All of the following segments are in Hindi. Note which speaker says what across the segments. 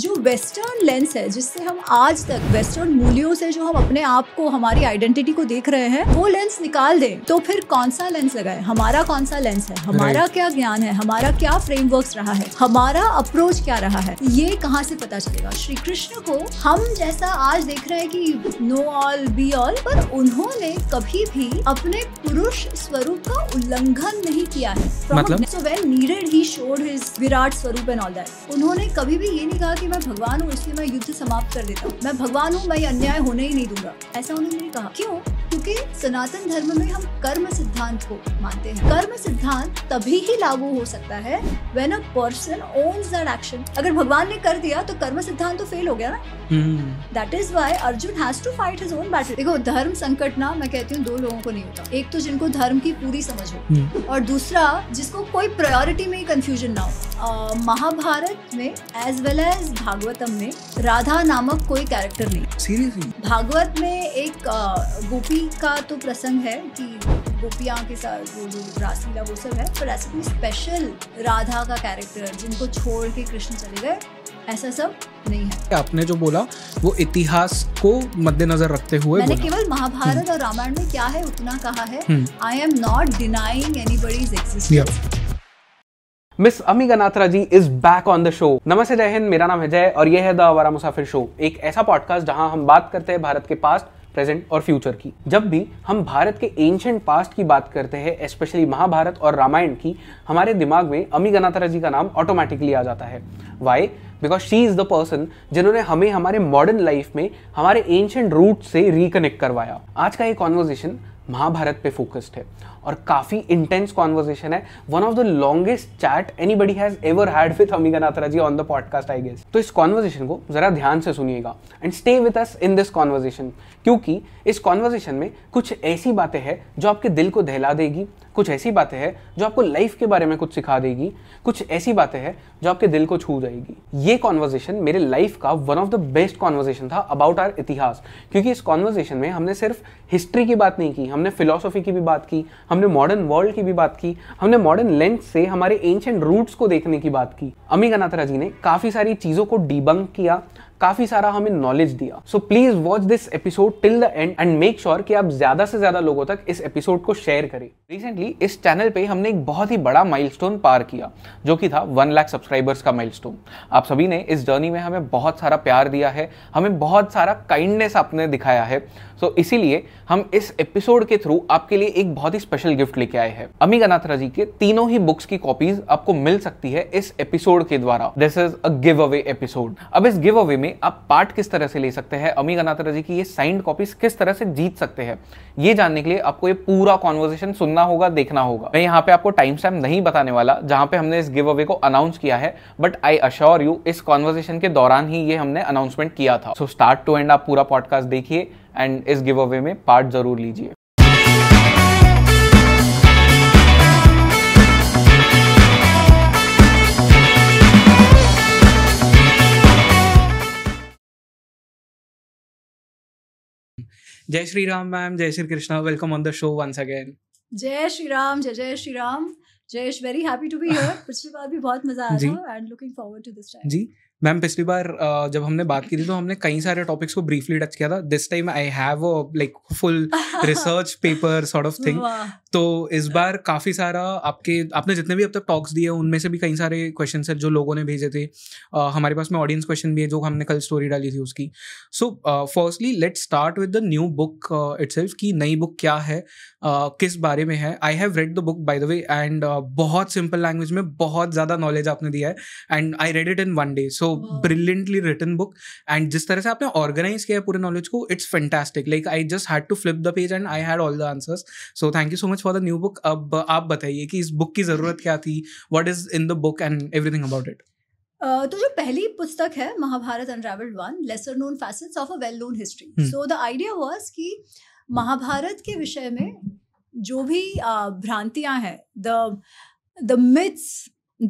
Speaker 1: जो वेस्टर्न लेंस है जिससे हम आज तक वेस्टर्न मूल्यों से जो हम अपने आप को हमारी आइडेंटिटी को देख रहे हैं वो लेंस निकाल दें तो फिर कौन सा लेंस लगाए हमारा कौन सा लेंस है हमारा right. क्या ज्ञान है हमारा क्या फ्रेमवर्क रहा है हमारा अप्रोच क्या रहा है ये कहाँ से पता चलेगा श्री कृष्ण को हम जैसा आज देख रहे हैं कि नो ऑल बी ऑल पर उन्होंने कभी भी अपने पुरुष स्वरूप का उल्लंघन नहीं किया है मतलब? so needed, he showed his Virat Swaroop and all that उन्होंने कभी भी ये नहीं कहा कि मैं भगवान हूँ इसलिए मैं युद्ध समाप्त कर देता हूँ मैं भगवान हूँ मैं अन्याय होने ही नहीं दूंगा ऐसा उन्होंने कहा क्यों क्योंकि सनातन धर्म में हम कर्म सिद्धांत को मानते हैं कर्म सिद्धांत तभी ही लागू हो सकता है when a person owns that action अगर भगवान ने कर दिया तो कर्म सिद्धांत तो फेल हो गया ना that is why Arjun has to fight his own battle देखो धर्म संकट ना मैं कहती हूँ दो लोगों को नहीं होता एक तो जिनको धर्म की पूरी समझ हो hmm. और दूसरा जिसको कोई प्रायोरिटी में कंफ्यूजन ना हो महाभारत में एज वेल एज भागवतम में राधा नामक कोई कैरेक्टर नहीं सीरियसली भागवत में एक गोपी का तो प्रसंग है कि गोपियाँ के साथ वो जो रासलीला वो सब है पर ऐसा कोई स्पेशल राधा का कैरेक्टर जिनको छोड़ के कृष्ण चले गए ऐसा सब नहीं है
Speaker 2: आपने जो बोला वो इतिहास को मद्देनजर रखते हुए मैंने
Speaker 1: केवल महाभारत हम्म। और रामायण में क्या है उतना कहा है I am not denying anybody's existence
Speaker 2: Miss Ami Nathra ji is back on the show नमस्ते जय हिंद मेरा नाम है जय और यह है द अवारा मुसाफिर शो एक ऐसा पॉडकास्ट जहां हम बात करते हैं भारत के पास्ट प्रेजेंट और फ्यूचर की जब भी हम भारत के एंशंट पास्ट की बात करते हैं स्पेशली महाभारत और रामायण की हमारे दिमाग में अमी गनाथरा जी का नाम ऑटोमेटिकली आ जाता है why because she is the person जिन्होंने हमें हमारे मॉडर्न लाइफ में हमारे एंशंट रूट से रिकनेक्ट करवाया आज का ये कॉन्वर्जेशन महाभारत पे फोकस्ड है और काफ़ी इंटेंस कॉन्वर्सेशन है one of the longest chat anybody has ever had with Amiga Nathra ji on the podcast I guess तो इस कॉन्वर्जेशन को ज़रा ध्यान से सुनिएगा and stay with us in this conversation क्योंकि इस कॉन्वर्जेशन में कुछ ऐसी बातें हैं जो आपके दिल को दहला देगी कुछ ऐसी बातें हैं जो आपको लाइफ के बारे में कुछ सिखा देगी कुछ ऐसी बातें हैं जो आपके दिल को छू जाएगी ये कॉन्वर्जेशन मेरे लाइफ का one of the best conversation था अबाउट आर इतिहास क्योंकि इस कॉन्वर्जेशन में हमने सिर्फ हिस्ट्री की बात नहीं की हमने फिलोसॉफी की भी बात की हमने मॉडर्न वर्ल्ड की भी बात की हमने मॉडर्न लेंथ से हमारे एंशंट रूट्स को देखने की बात की अमी गनाथरा जी ने काफ़ी सारी चीज़ों को डिबंक किया काफ़ी सारा हमें नॉलेज दिया so please watch this episode till the end and make sure कि आप ज़्यादा से ज़्यादा लोगों तक इस एपिसोड को शेयर करें रिसेंटली इस चैनल पे हमने एक बहुत ही बड़ा माइलस्टोन पार किया जो कि था वन लाख सब्सक्राइबर्स का माइलस्टोन आप सभी ने इस जर्नी में हमें बहुत सारा प्यार दिया है हमें बहुत सारा काइंडनेस आपने दिखाया है सो so, इसीलिए हम इस एपिसोड के थ्रू आपके लिए एक बहुत ही स्पेशल गिफ्ट लेके आए हैं अमीग अनाथरा जी के तीनों ही बुक्स की कॉपीज आपको मिल सकती है इस एपिसोड के द्वारा this is a giveaway episode अब इस गिव अवे में आप पार्ट किस तरह से ले सकते हैं अमीग अनाथरा जी की ये साइंड कॉपीज किस तरह से जीत सकते हैं ये जानने के लिए आपको ये पूरा कॉन्वर्जेशन सुनना होगा देखना होगा मैं यहाँ पे आपको टाइम स्टैम्प नहीं बताने वाला जहां पे हमने इस गिव अवे को अनाउंस किया है बट आई अश्योर यू इस कॉन्वर्जेशन के दौरान ही ये हमने अनाउंसमेंट किया था सो स्टार्ट टू एंड आप पूरा पॉडकास्ट देखिए एंड इस गिव अवे में पार्ट ज़रूर लीजिए जय श्री राम मैम जय Shri Krishna welcome on the show once again
Speaker 1: जय श्री राम जय जय Shri Ram Jayesh very happy to be here पिछली बार भी बहुत मजा आया था and looking forward to this time
Speaker 2: जी मैम पिछली बार जब हमने बात की थी तो हमने कई सारे टॉपिक्स को ब्रीफली टच किया था this time I have like full research paper sort of thing तो इस बार काफ़ी सारा आपके आपने जितने भी अब तक टॉक्स दिए उनमें से भी कई सारे क्वेश्चन है जो लोगों ने भेजे थे हमारे पास में ऑडियंस क्वेश्चन भी है जो हमने कल स्टोरी डाली थी उसकी so firstly let start with the new book it's की नई बुक क्या है किस बारे में है I have read the book by the way and बहुत सिंपल लैंग्वेज में बहुत ज़्यादा नॉलेज आपने दिया है and I read it in one day so brilliantly written book and जिस तरह से आपने ऑर्गेनाइज किया है पूरे नॉलेज को it's fantastic like I just had to flip the page and I had all the answers so thank you so much for the new book अब आप बताइए कि इस बुक की ज़रूरत क्या थी what is in the book and everything about it
Speaker 1: तो जो पहली पुस्तक है Mahabharata unravelled one lesser known facets of a well known history so the idea was की महाभारत के विषय में जो भी भ्रांतियां हैं the the myths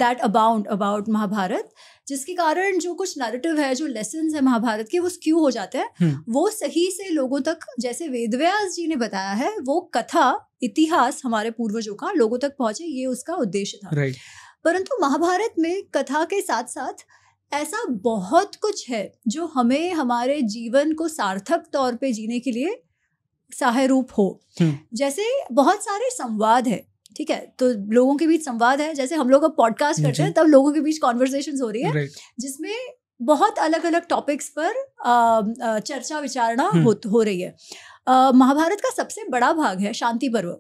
Speaker 1: that abound about Mahabharata जिसके कारण जो कुछ नरेटिव है जो लेसन है महाभारत के वो क्यों हो जाते हैं हम्म। वो सही से लोगों तक जैसे वेदव्यास जी ने बताया है वो कथा इतिहास हमारे पूर्वजों का लोगों तक पहुंचे ये उसका उद्देश्य था right. परंतु महाभारत में कथा के साथ साथ ऐसा बहुत कुछ है जो हमें हमारे जीवन को सार्थक तौर पे जीने के लिए सहाय रूप हो हम्म। जैसे बहुत सारे संवाद है ठीक है तो लोगों के बीच संवाद है जैसे हम लोग अब पॉडकास्ट करते हैं तब लोगों के बीच कॉन्वर्जेशन हम्म। हो रही है जिसमें बहुत अलग अलग टॉपिक्स पर चर्चा विचारणा हो, हो रही है महाभारत का सबसे बड़ा भाग है शांति पर्व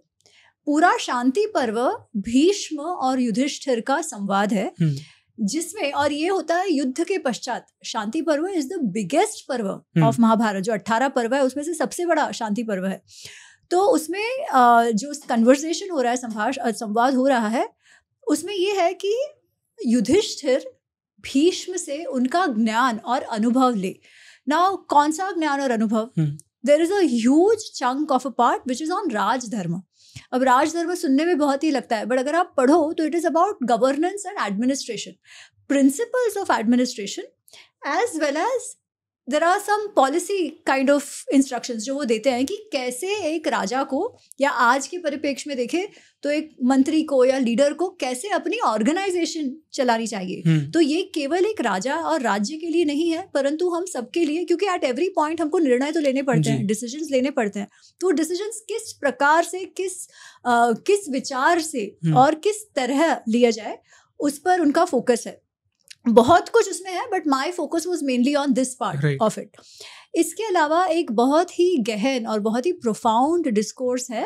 Speaker 1: पूरा शांति पर्व भीष्म और युधिष्ठिर का संवाद है हम्म। जिसमें और ये होता है युद्ध के पश्चात Shanti Parva is the biggest parva of hmm. Mahabharata जो अट्ठारह पर्व है उसमें से सबसे बड़ा शांति पर्व है तो उसमें जो कन्वर्सेशन हो रहा है संभाष संवाद हो रहा है उसमें ये है कि युधिष्ठिर भीष्म से उनका ज्ञान और अनुभव ले ना कौन सा ज्ञान और अनुभव there is a chunk of a part which is on rajdharma अब राजधर्म सुनने में बहुत ही लगता है बट अगर आप पढ़ो तो it is about governance and administration principles of administration as well as there are some policy kind of instruction जो वो देते हैं कि कैसे एक राजा को या आज के परिप्रेक्ष्य में देखे तो एक मंत्री को या लीडर को कैसे अपनी ऑर्गेनाइजेशन चलानी चाहिए hmm. तो ये केवल एक राजा और राज्य के लिए नहीं है परंतु हम सबके लिए क्योंकि एट एवरी पॉइंट हमको निर्णय तो लेने पड़ते हैं डिसीजन लेने पड़ते हैं तो डिसीजन किस प्रकार से किस आ, किस विचार से hmm. और किस तरह लिया जाए उस पर उनका फोकस है बहुत कुछ उसमें है but my focus was mainly on this part of it इसके अलावा एक बहुत ही गहन और बहुत ही प्रोफाउंड डिस्कोर्स है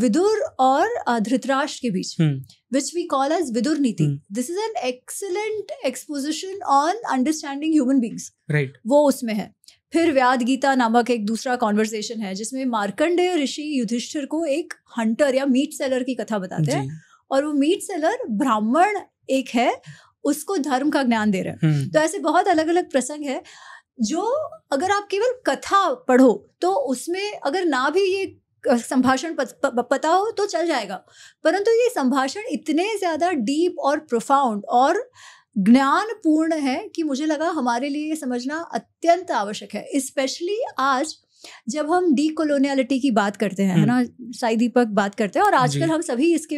Speaker 1: विदुर और धृतराष्ट्र के बीच which we call as Vidura Niti this is an excellent exposition on understanding human beings वो उसमें है फिर व्याद गीता नामक एक दूसरा कॉन्वर्सेशन है जिसमें मार्कंडेय ऋषि युधिष्ठिर को एक हंटर या मीट सेलर की कथा बताते हैं और वो मीट सेलर ब्राह्मण एक है उसको धर्म का ज्ञान दे रहे हैं हम्म। तो ऐसे बहुत अलग अलग प्रसंग है जो अगर आप केवल कथा पढ़ो तो उसमें अगर ना भी ये संभाषण पता हो तो चल जाएगा परंतु ये संभाषण इतने ज़्यादा डीप और प्रोफाउंड और ज्ञान पूर्ण है कि मुझे लगा हमारे लिए ये समझना अत्यंत आवश्यक है स्पेशली आज जब हम डी कोलोनियलिटी की बात करते हैं है हम्म। ना साई दीपक बात करते हैं और आजकल हम सभी इसके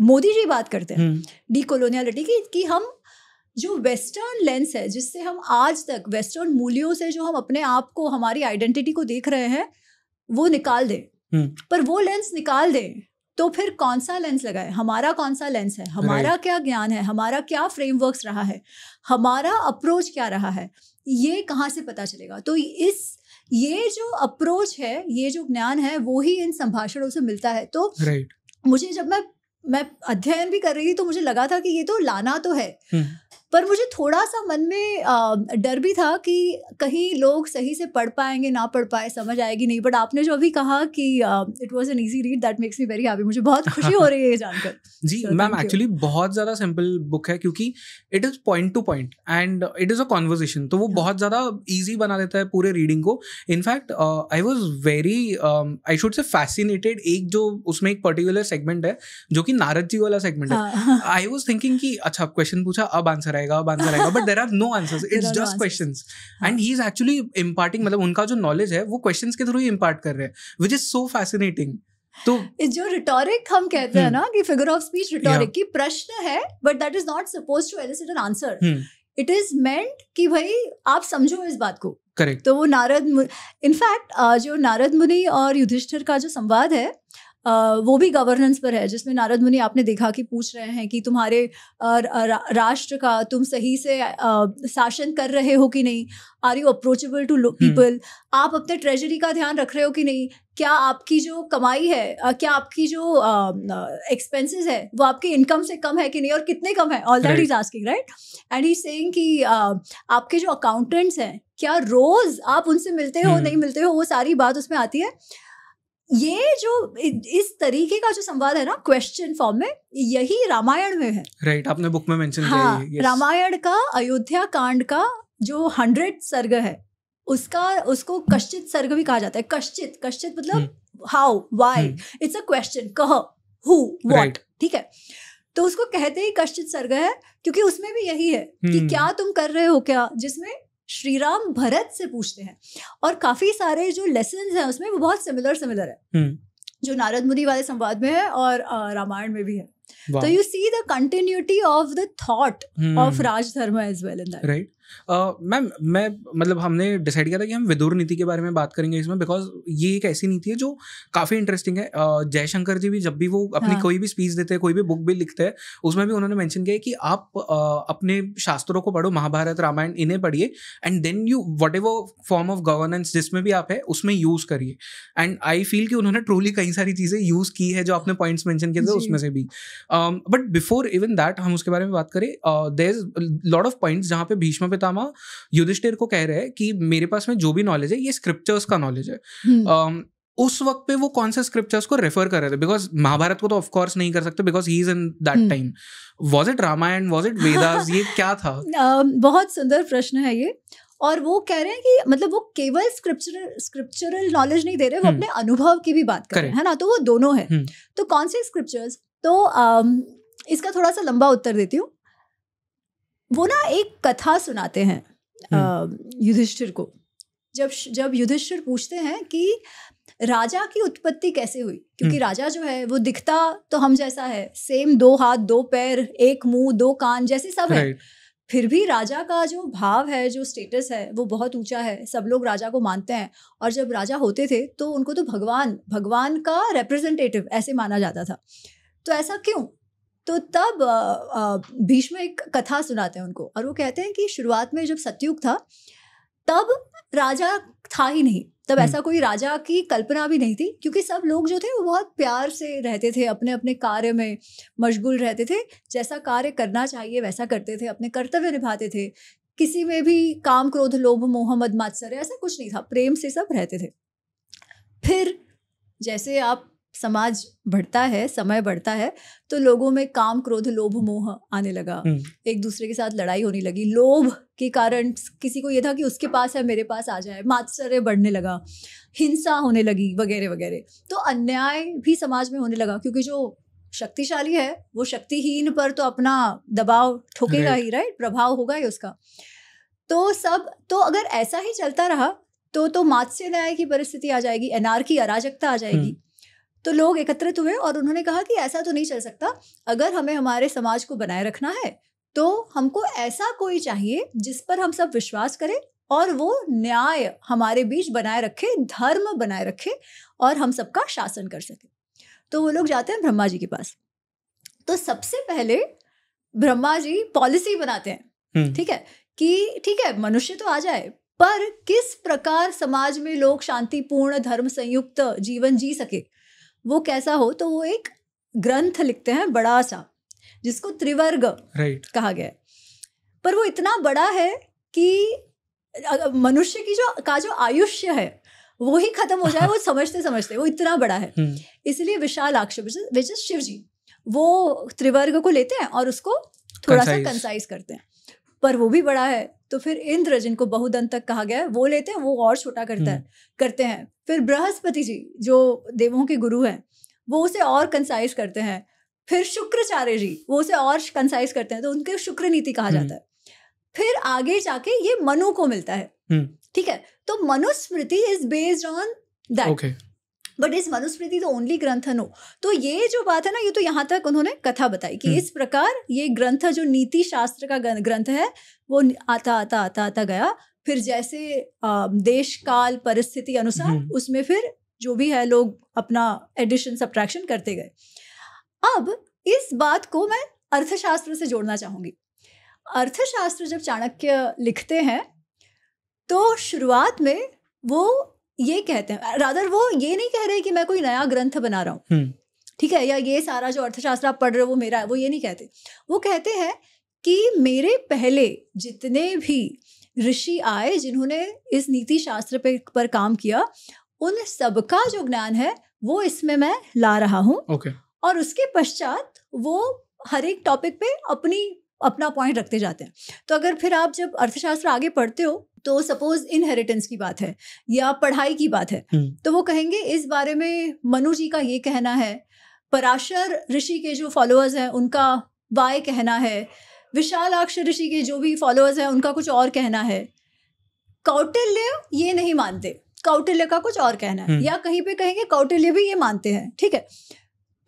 Speaker 1: मोदी जी बात करते हैं डीकोलोनियालिटी हम्म। की कि हम जो वेस्टर्न लेंस है जिससे हम आज तक वेस्टर्न मूल्यों से जो हम अपने आप को हमारी आइडेंटिटी को देख रहे हैं वो निकाल दें हम्म। पर वो लेंस निकाल दें तो फिर कौन सा लेंस लगाए हमारा कौन सा लेंस है हमारा क्या ज्ञान है हमारा क्या फ्रेमवर्क्स रहा है हमारा अप्रोच क्या रहा है ये कहाँ से पता चलेगा तो इस ये जो अप्रोच है ये जो ज्ञान है वो ही इन संभाषणों से मिलता है तो मुझे जब मैं मैं अध्ययन भी कर रही थी तो मुझे लगा था कि ये तो लाना तो है हम्म। पर मुझे थोड़ा सा मन में डर भी था कि कहीं लोग सही से पढ़ पाएंगे ना पढ़ पाए समझ आएगी नहीं बट आपने जो अभी कहा कि it was an easy read that makes me very happy मुझे बहुत खुशी हो रही है ये जानकर
Speaker 2: जी मैम एक्चुअली बहुत ज़्यादा सिंपल बुक है क्योंकि it is point to point and it is a conversation तो वो बहुत ज़्यादा ईजी बना देता है पूरे रीडिंग को in fact I was very I should say fascinated एक जो उसमें एक पर्टिकुलर सेगमेंट है जो कि नारद जी वाला सेगमेंट है आई वॉज थिंकिंग कि अच्छा क्वेश्चन पूछा अब आंसर रहेगा अब आंसर आएगा but there are no answer it's just question and he is actually imparting मतलब उनका जो नॉलेज है वो क्वेश्चन के थ्रू ही इम्पार्ट कर रहे हैं विच इज सो फैसिनेटिंग
Speaker 1: तो जो रिटोरिक हम कहते हैं hmm. ना कि फिगर ऑफ स्पीच रिटोरिक की प्रश्न है but that is not suppose to elicit an answer it is meant कि भाई आप समझो इस बात को करेक्ट तो वो नारद इनफैक्ट जो नारद मुनि और युधिष्ठिर का जो संवाद है वो भी गवर्नेंस पर है जिसमें नारद मुनि आपने देखा कि पूछ रहे हैं कि तुम्हारे राष्ट्र का तुम सही से शासन कर रहे हो कि नहीं are you approachable to people आप अपने ट्रेजरी का ध्यान रख रहे हो कि नहीं क्या आपकी जो कमाई है क्या आपकी जो एक्सपेंसेस है वो आपकी इनकम से कम है कि नहीं और कितने कम है all that is asking right and he saying कि आपके जो अकाउंटेंट्स हैं क्या रोज आप उनसे मिलते हो हम्म। नहीं मिलते हो वो सारी बात उसमें आती है ये जो इस तरीके का जो संवाद है ना क्वेश्चन फॉर्म में यही रामायण में है
Speaker 2: राइट right, आपने बुक में मेंशन हाँ, yes. रामायण
Speaker 1: का अयोध्या कांड का जो हंड्रेड सर्ग है उसका उसको कश्चित सर्ग भी कहा जाता है कश्चित कश्चित मतलब how why it's a question कह हु वॉट ठीक है तो उसको कहते ही कश्चित सर्ग है क्योंकि उसमें भी यही है कि हम्म। क्या तुम कर रहे हो क्या जिसमें श्री राम भरत से पूछते हैं और काफी सारे जो लेसन हैं उसमें वो बहुत सिमिलर सिमिलर है जो नारद मुनि वाले संवाद में है और रामायण में भी है तो you see the continuity of the thought of rajdharma as well in that
Speaker 2: right ma'am मैं मतलब हमने डिसाइड किया था कि हम विदुर नीति के बारे में बात करेंगे इसमें बिकॉज ये एक ऐसी नीति है जो काफ़ी इंटरेस्टिंग है जयशंकर जी भी जब भी वो अपनी हाँ. कोई भी स्पीच देते हैं कोई भी बुक भी लिखते हैं उसमें भी उन्होंने मैंशन किया कि आप अपने शास्त्रों को पढ़ो महाभारत रामायण इन्हें पढ़िए and then you whatever form of governance जिसमें भी आप है उसमें यूज़ करिए एंड आई फील कि उन्होंने ट्रूली कई सारी चीज़ें यूज़ की है जो आपने पॉइंट्स मैंशन किए थे उसमें से भी बट बिफोर इवन दैट हम उसके बारे में बात करें there is lot of points जहाँ पे भीष्म पितामा युधिष्ठिर को कह रहे हैं कि मेरे पास में जो भी नॉलेज है ये स्क्रिप्चर्स का नॉलेज है um, उस वक्त पे वो कौन से स्क्रिप्चर्स को रेफर कर रहे थे बिकॉज महाभारत को तो ऑफकोर्स नहीं कर सकते because he is in that time was it Ramayana was it Vedas ये क्या था
Speaker 1: uh, बहुत सुंदर प्रश्न है ये और वो कह रहे हैं कि मतलब वो केवल स्क्रिप्चरल स्क्रिप्चरल नॉलेज नहीं दे रहे वो हम्म। अपने अनुभव की भी बात कर रहे हैं है ना तो वो दोनों है हम्म। तो कौन से स्क्रिप्चर्स तो इसका थोड़ा सा लंबा उत्तर देती हूँ वो ना एक कथा सुनाते हैं हम्म। युधिष्ठिर को जब जब युधिष्ठिर पूछते हैं कि राजा की उत्पत्ति कैसे हुई क्योंकि हम्म। राजा जो है वो दिखता तो हम जैसा है सेम दो हाथ दो पैर एक मुंह दो कान जैसे सब है फिर भी राजा का जो भाव है जो स्टेटस है वो बहुत ऊंचा है सब लोग राजा को मानते हैं और जब राजा होते थे तो उनको तो भगवान भगवान का रिप्रेजेंटेटिव ऐसे माना जाता था तो ऐसा क्यों तो तब भीष्म एक कथा सुनाते हैं उनको और वो कहते हैं कि शुरुआत में जब सतयुग था तब राजा था ही नहीं तब हम्म। ऐसा कोई राजा की कल्पना भी नहीं थी क्योंकि सब लोग जो थे वो बहुत प्यार से रहते थे अपने अपने कार्य में मशगूल रहते थे जैसा कार्य करना चाहिए वैसा करते थे अपने कर्तव्य निभाते थे किसी में भी काम क्रोध लोभ मोहम्मद मातसर ऐसा कुछ नहीं था प्रेम से सब रहते थे फिर जैसे आप समाज बढ़ता है समय बढ़ता है तो लोगों में काम क्रोध लोभ मोह आने लगा हम्म। एक दूसरे के साथ लड़ाई होने लगी लोभ के कारण किसी को यह था कि उसके पास है मेरे पास आ जाए मात्सर्य बढ़ने लगा हिंसा होने लगी वगैरह वगैरह तो अन्याय भी समाज में होने लगा क्योंकि जो शक्तिशाली है वो शक्तिहीन पर तो अपना दबाव ठोकेगा ही राइट प्रभाव होगा ही उसका तो सब तो अगर ऐसा ही चलता रहा तो तो मात्स्य न्याय की परिस्थिति आ जाएगी एनआर की अराजकता आ जाएगी हम्म। तो लोग एकत्रित हुए और उन्होंने कहा कि ऐसा तो नहीं चल सकता अगर हमें हमारे समाज को बनाए रखना है तो हमको ऐसा कोई चाहिए जिस पर हम सब विश्वास करें और वो न्याय हमारे बीच बनाए रखे धर्म बनाए रखे और हम सबका शासन कर सके तो वो लोग जाते हैं ब्रह्मा जी के पास तो सबसे पहले ब्रह्मा जी पॉलिसी बनाते हैं हम्म। ठीक है कि ठीक है मनुष्य तो आ जाए पर किस प्रकार समाज में लोग शांतिपूर्ण धर्म संयुक्त जीवन जी सके वो कैसा हो तो वो एक ग्रंथ लिखते हैं बड़ा सा जिसको त्रिवर्ग right. कहा गया पर वो इतना बड़ा है कि मनुष्य की जो का जो आयुष्य है वो ही खत्म हो जाए वो समझते समझते वो इतना बड़ा है हम्म। इसलिए विशाल आक्ष विच इज शिव जी वो त्रिवर्ग को लेते हैं और उसको थोड़ा सा कंसाइज करते हैं पर वो भी बड़ा है तो फिर इंद्र जिनको बहुदन तक कहा गया है वो लेते हैं वो और छोटा करता है हम्म। करते हैं फिर बृहस्पति जी जो देवों के गुरु हैं वो उसे और कंसाइज करते हैं फिर शुक्राचार्य जी वो उसे और कंसाइज करते हैं तो उनके शुक्र नीति कहा जाता हम्म। है फिर आगे जाके ये मनु को मिलता है हम्म। ठीक है तो Manusmriti is based on that but is Manusmriti तो ओनली ग्रंथ नो तो ये जो बात है ना ये तो यहाँ तक उन्होंने कथा बताई कि हम्म। इस प्रकार ये ग्रंथ जो नीति शास्त्र का ग्रंथ है वो आता आता आता आता गया फिर जैसे देश काल परिस्थिति अनुसार हम्म। उसमें फिर जो भी है लोग अपना एडिशन सब्ट्रैक्शन करते गए अब इस बात को मैं अर्थशास्त्र से जोड़ना चाहूंगी अर्थशास्त्र जब चाणक्य लिखते हैं तो शुरुआत में वो ये कहते हैं राधर वो ये नहीं कह रहे कि मैं कोई नया ग्रंथ बना रहा हूँ हम्म। ठीक है या ये सारा जो अर्थशास्त्र आप पढ़ रहे हो वो मेरा है वो ये नहीं कहते वो कहते हैं कि मेरे पहले जितने भी ऋषि आए जिन्होंने इस नीति शास्त्र पे पर काम किया उन सबका जो ज्ञान है वो इसमें मैं ला रहा हूँ okay. और उसके पश्चात वो हर एक टॉपिक पे अपनी अपना पॉइंट रखते जाते हैं तो अगर फिर आप जब अर्थशास्त्र आगे पढ़ते हो तो सपोज इनहेरिटेंस की बात है या पढ़ाई की बात है हम्म। तो वो कहेंगे इस बारे में मनु जी का ये कहना है पराशर ऋषि के जो फॉलोअर्स हैं उनका वाय कहना है विशाल अक्षर ऋषि के जो भी फॉलोअर्स हैं उनका कुछ और कहना है कौटिल्य ये नहीं मानते कौटिल्य का कुछ और कहना है हम्म। या कहीं पे कहेंगे कौटिल्य भी ये मानते हैं ठीक है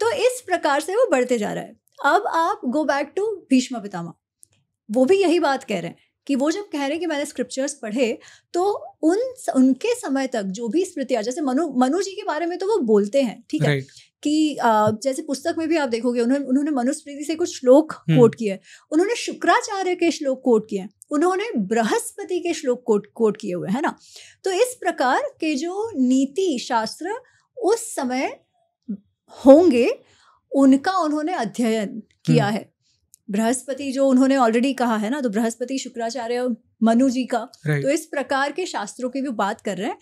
Speaker 1: तो इस प्रकार से वो बढ़ते जा रहा है अब आप go back to Bhishma Pitamah वो भी यही बात कह रहे हैं कि वो जब कह रहे हैं कि मैंने स्क्रिप्चर्स पढ़े तो उन उनके समय तक जो भी स्मृतियाँ जैसे मनु मनु जी के बारे में तो वो बोलते हैं ठीक है right. कि जैसे पुस्तक में भी आप देखोगे उन्होंने उन्होंने मनुस्मृति से कुछ श्लोक कोट हम्म। किए उन्होंने शुक्राचार्य के श्लोक कोट किए उन्होंने बृहस्पति के श्लोक कोट कोट किए हुए है ना तो इस प्रकार के जो नीति शास्त्र उस समय होंगे उनका उन्होंने अध्ययन किया हम्म। है बृहस्पति जो उन्होंने ऑलरेडी कहा है ना तो बृहस्पति शुक्राचार्य और मनु जी का right. तो इस प्रकार के शास्त्रों की भी बात कर रहे हैं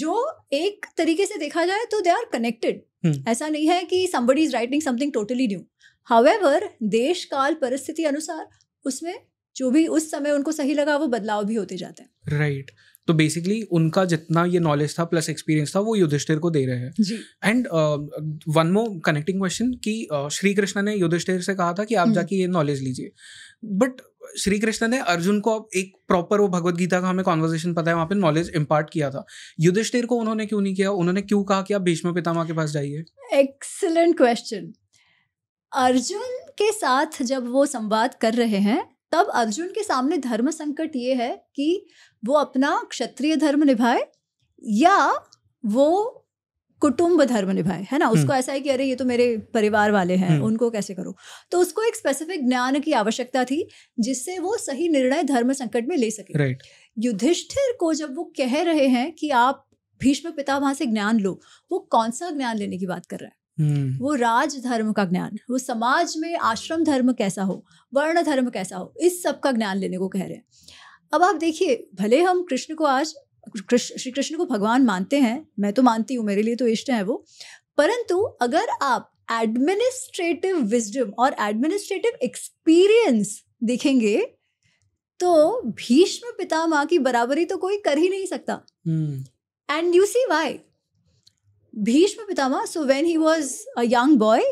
Speaker 1: जो एक तरीके से देखा जाए तो दे आर कनेक्टेड ऐसा नहीं है कि somebody is writing something totally new. However देश काल परिस्थिति अनुसार उसमें जो भी उस समय उनको सही लगा वो बदलाव भी होते जाते
Speaker 2: हैं राइट right. तो बेसिकली उनका जितना ये नॉलेज था प्लस एक्सपीरियंस था वो युधिष्ठिर को दे रहे हैं and one more connecting question कि uh, श्री कृष्ण ने युधिष्ठिर से कहा था कि आप हम्म। जाके ये नॉलेज लीजिए बट श्री कृष्ण ने अर्जुन को अब एक प्रॉपर वो भगवत गीता का हमें कॉन्वर्जेशन पता है वहाँ पे नॉलेज इम्पार्ट किया था युधिष्ठिर को उन्होंने क्यों नहीं किया उन्होंने क्यों कहा कि आप भीष्म पितामा के पास जाइए
Speaker 1: एक्सलेंट क्वेश्चन अर्जुन के साथ जब वो संवाद कर रहे हैं तब अर्जुन के सामने धर्म संकट ये है कि वो अपना क्षत्रिय धर्म निभाए या वो कुटुंब धर्म निभाए है ना उसको हम्म। ऐसा है कि अरे ये तो मेरे परिवार वाले हैं हम्म। उनको कैसे करो तो उसको एक स्पेसिफिक ज्ञान की आवश्यकता थी जिससे वो सही निर्णय धर्म संकट में ले सके राइट युधिष्ठिर को जब वो कह रहे हैं कि आप भीष्म पिता वहां से ज्ञान लो वो कौन सा ज्ञान लेने की बात कर रहा है हम्म। वो राज धर्म का ज्ञान वो समाज में आश्रम धर्म कैसा हो वर्ण धर्म कैसा हो इस सब का ज्ञान लेने को कह रहे हैं अब आप देखिए भले हम कृष्ण को आज श्री कृष्ण को भगवान मानते हैं मैं तो मानती हूँ मेरे लिए तो इष्ट है वो परंतु अगर आप एडमिनिस्ट्रेटिव विजडम और एडमिनिस्ट्रेटिव एक्सपीरियंस देखेंगे तो भीष्म माँ की बराबरी तो कोई कर ही नहीं सकता
Speaker 3: and
Speaker 1: you see why Bhishma Pitamah so when he was a young boy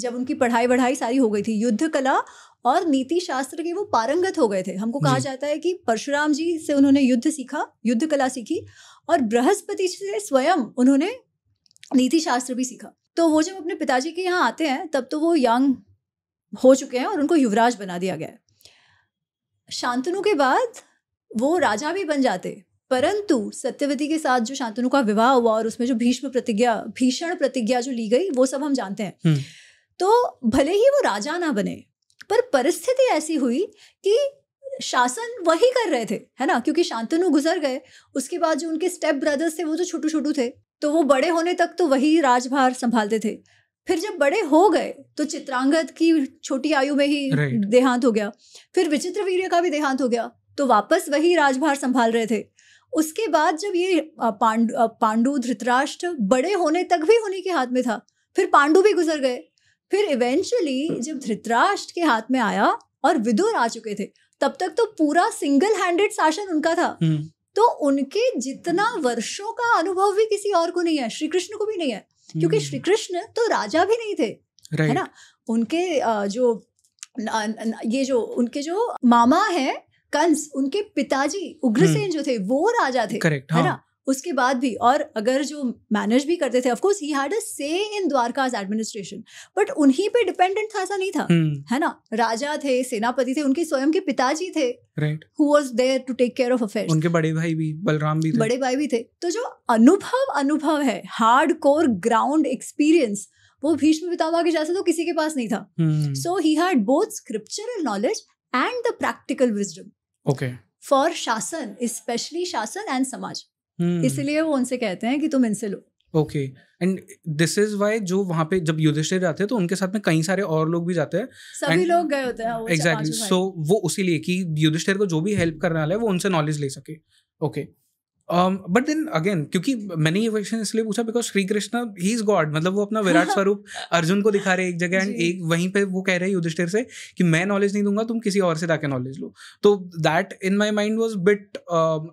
Speaker 1: जब उनकी पढ़ाई वढ़ाई सारी हो गई थी युद्ध कला और नीति शास्त्र के वो पारंगत हो गए थे हमको कहा जाता है कि परशुराम जी से उन्होंने युद्ध सीखा युद्ध कला सीखी और बृहस्पति से स्वयं उन्होंने नीति शास्त्र भी सीखा तो वो जब अपने पिताजी के यहाँ आते हैं तब तो वो यंग हो चुके हैं और उनको युवराज बना दिया गया है शांतनु के बाद वो राजा भी बन जाते परंतु सत्यवती के साथ जो शांतनु का विवाह हुआ और उसमें जो भीष्म प्रतिज्ञा भीषण प्रतिज्ञा जो ली गई वो सब हम जानते हैं हम्म। तो भले ही वो राजा ना बने पर परिस्थिति ऐसी हुई कि शासन वही कर रहे थे है ना क्योंकि शांतनु गुजर गए उसके बाद जो उनके स्टेप ब्रदर्स थे वो जो तो छोटू छोटू थे तो वो बड़े होने तक तो वही राजभार संभालते थे फिर जब बड़े हो गए तो चित्रांगद की छोटी आयु में ही right. देहांत हो गया फिर विचित्र वीर्य का भी देहांत हो गया तो वापस वही राजभार संभाल रहे थे उसके बाद जब ये पांडु पांडु धृतराष्ट्र बड़े होने तक भी उन्हीं के हाथ में था फिर पांडु भी गुजर गए फिर इवेंचुअली जब धृतराष्ट्र के हाथ में आया और विदुर आ चुके थे तब तक तो पूरा सिंगल हैंडेड शासन उनका था हम्म। तो उनके जितना वर्षों का अनुभव भी किसी और को नहीं है श्री कृष्ण को भी नहीं है क्योंकि हम्म। श्री कृष्ण तो राजा भी नहीं थे है ना उनके जो ये जो उनके जो मामा है कंस उनके पिताजी उग्रसेन हम्म। जो थे वो राजा थे करेक्ट है ना हाँ। उसके बाद भी और अगर जो मैनेज भी करते थे ऑफकोर्स ही हैड अ से इन द्वारकाज एडमिनिस्ट्रेशन बट उन्हीं पे डिपेंडेंट था ऐसा नहीं था हम्म। है ना राजा थे सेनापति थे उनके स्वयं के पिताजी थे उनके
Speaker 2: बड़े भाई भी बलराम भी थे बड़े
Speaker 1: भाई भी थे तो जो अनुभव अनुभव है हार्ड कोर ग्राउंड एक्सपीरियंस वो भीष्म पितामह के जैसा तो किसी के पास नहीं था so he had both scriptural knowledge and the practical wisdom okay for shasan specially shasan and samaj hmm. इसलिए वो उनसे कहते हैं कि तुम इनसे लो
Speaker 2: okay and this is why जो वहाँ पे जब युधिष्ठिर जाते हैं तो उनके साथ में कई सारे और लोग भी जाते हैं सभी लोग
Speaker 1: गए होते हैं एग्जैक्टली सो exactly,
Speaker 2: so, वो उसी लिए कि युधिष्ठिर को जो भी हेल्प करने वाला है वो उनसे नॉलेज ले सके okay okay. But then again क्योंकि मैंने ये क्वेश्चन इसलिए पूछा because Shri Krishna he is God मतलब वो अपना विराट स्वरूप अर्जुन को दिखा रहे एक जगह एंड एक वहीं पे वो कह रहे हैं युधिष्ठिर से कि मैं नॉलेज नहीं दूंगा तुम किसी और से जाके नॉलेज लो तो that in my mind was bit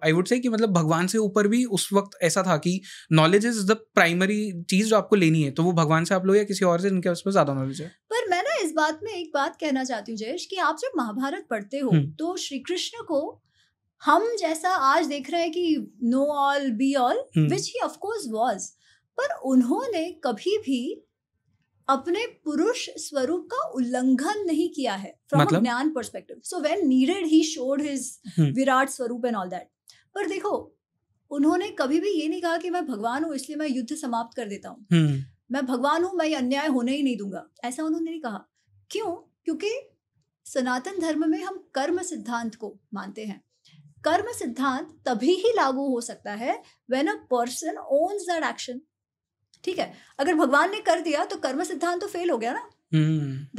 Speaker 2: I would say कि मतलब भगवान से ऊपर भी उस वक्त ऐसा था कि नॉलेज इज द प्राइमरी चीज जो आपको लेनी है तो वो भगवान से आप लो या किसी और से जिनके उसमें ज्यादा नॉलेज है
Speaker 1: पर मैं ना इस बात में एक बात कहना चाहती हूँ जयेश कि आप जब महाभारत पढ़ते हो हम्म। तो श्री कृष्ण को हम जैसा आज देख रहे हैं कि know all be all which he of course was पर उन्होंने कभी भी अपने पुरुष स्वरूप का उल्लंघन नहीं किया है फ्रॉम मतलब? ज्ञान perspective so when needed he showed his Virat Swaroop and all that पर देखो उन्होंने कभी भी ये नहीं कहा कि मैं भगवान हूँ इसलिए मैं युद्ध समाप्त कर देता हूँ हम्म। मैं भगवान हूं मैं अन्याय होने ही नहीं दूंगा ऐसा उन्होंने नहीं कहा क्यों क्योंकि सनातन धर्म में हम कर्म सिद्धांत को मानते हैं कर्म सिद्धांत तभी ही लागू हो सकता है when a person owns that action ठीक है अगर भगवान ने कर दिया तो कर्म सिद्धांत तो फेल हो गया ना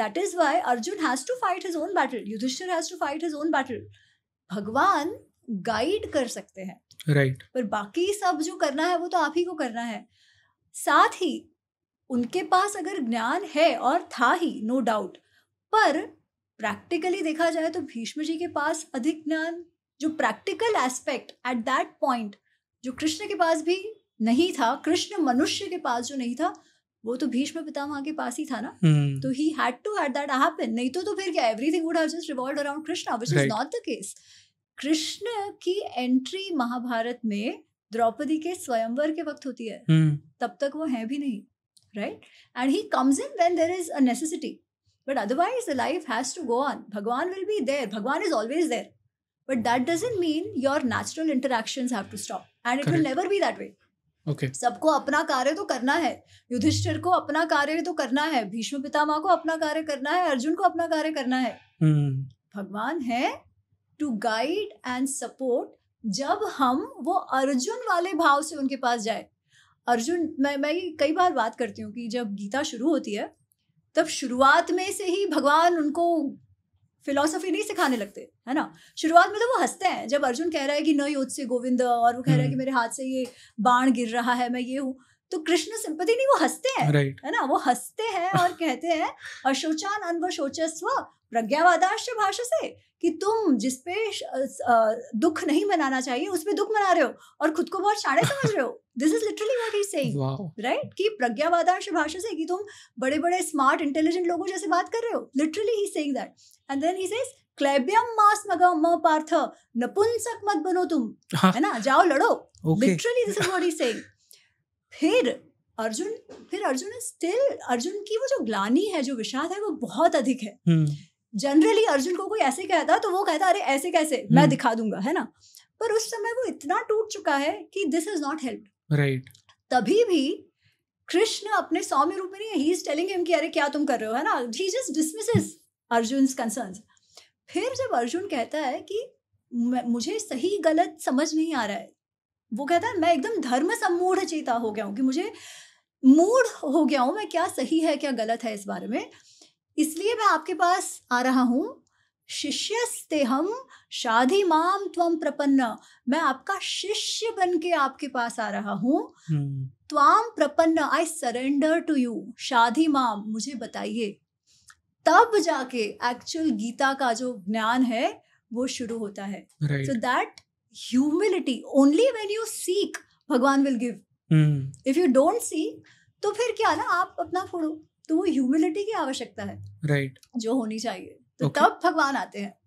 Speaker 1: that is why Arjun has to fight his own battle Yudhishthira has to fight his own battle भगवान गाइड कर सकते हैं राइट right. पर बाकी सब जो करना है वो तो आप ही को करना है साथ ही उनके पास अगर ज्ञान है और था ही नो no डाउट पर प्रैक्टिकली देखा जाए तो भीष्म जी के पास अधिक ज्ञान जो practical aspect at that point जो कृष्ण के पास भी नहीं था कृष्ण मनुष्य के पास जो नहीं था वो तो भीष्म पितामह के पास ही था ना hmm. तो he had to had that happen नहीं तो तो फिर क्या everything would have just revolve around Krishna which is not the case Krishna की एंट्री महाभारत में द्रौपदी के स्वयंवर के वक्त होती है hmm. तब तक वो है भी नहीं right and he comes in when there is a necessity but otherwise the life has to go on Bhagwan will be there Bhagwan is always there but that doesn't mean your natural interactions have to stop and it Correct. will never be that way okay. सबको अपना कार्य तो करना है युधिष्ठिर को अपना कार्य तो करना है भीष्म पितामह को अपना कार्य करना है अर्जुन को अपना कार्य करना है hmm. भगवान है टू गाइड एंड सपोर्ट जब हम वो अर्जुन वाले भाव से उनके पास जाए अर्जुन मैं मैं कई बार बात करती हूँ कि जब गीता शुरू होती है तब शुरुआत में से ही भगवान उनको फिलोसफी नहीं सिखाने लगते है ना शुरुआत में तो वो हंसते हैं जब अर्जुन कह रहा है कि न योद से गोविंद और वो कह रहा है कि हम्म। मेरे हाथ से ये बाण गिर रहा है मैं ये हूँ तो कृष्ण सिंपति नहीं वो हंसते हैं है ना वो हंसते हैं और कहते हैं अशोचान अनव शोचस्व प्रज्ञावादाश भाषा से कि तुम जिसपे दुख नहीं मनाना चाहिए पे दुख मना रहे हो और खुद को बहुत शाणे समझ रहे हो this is literally what he saying right कि प्रज्ञावादाश्र भाषा से कि तुम बड़े बड़े स्मार्ट इंटेलिजेंट लोगों जैसे बात कर रहे हो literally he saying that and then he says क्लेबियम मास मगम पार्थ नपुंसक मत बनो तुम हाँ। है ना जाओ लड़ो literally this is what he saying फिर अर्जुन फिर अर्जुन स्टिल अर्जुन की वो जो ग्लानी है जो विषाद है वो बहुत अधिक है हम्म। जनरली अर्जुन को कोई ऐसे कहता तो वो कहता अरे ऐसे कैसे मैं हम्म। दिखा दूंगा है ना पर उस समय वो इतना टूट चुका है कि this is not help right तभी भी कृष्ण अपने सौम्य रूप में ही इज टेलिंग हिम कि अरे क्या तुम कर रहे हो है ना he just dismiss Arjun concern फिर जब अर्जुन कहता है कि मुझे सही गलत समझ नहीं आ रहा है वो कहता है मैं एकदम धर्म सम्मूढ़ चेता हो गया हूँ कि मुझे मूड हो गया हूँ मैं क्या सही है क्या गलत है इस बारे में इसलिए मैं आपके पास आ रहा हूँ शिष्यस्ते हम शादी माम त्वम प्रपन्न मैं आपका शिष्य बन के आपके पास आ रहा हूँ हम्म। त्वाम प्रपन्न आई सरेंडर टू यू शादी माम मुझे बताइए तब जाके एक्चुअल गीता का जो ज्ञान है वो शुरू होता है so that humility only when you seek Bhagwan will
Speaker 3: give
Speaker 1: if you don't seek तो फिर क्या ना आप अपना फोड़ो तो वो ह्यूमिलिटी की आवश्यकता है राइट right. जो होनी चाहिए तो okay. तब भगवान आते हैं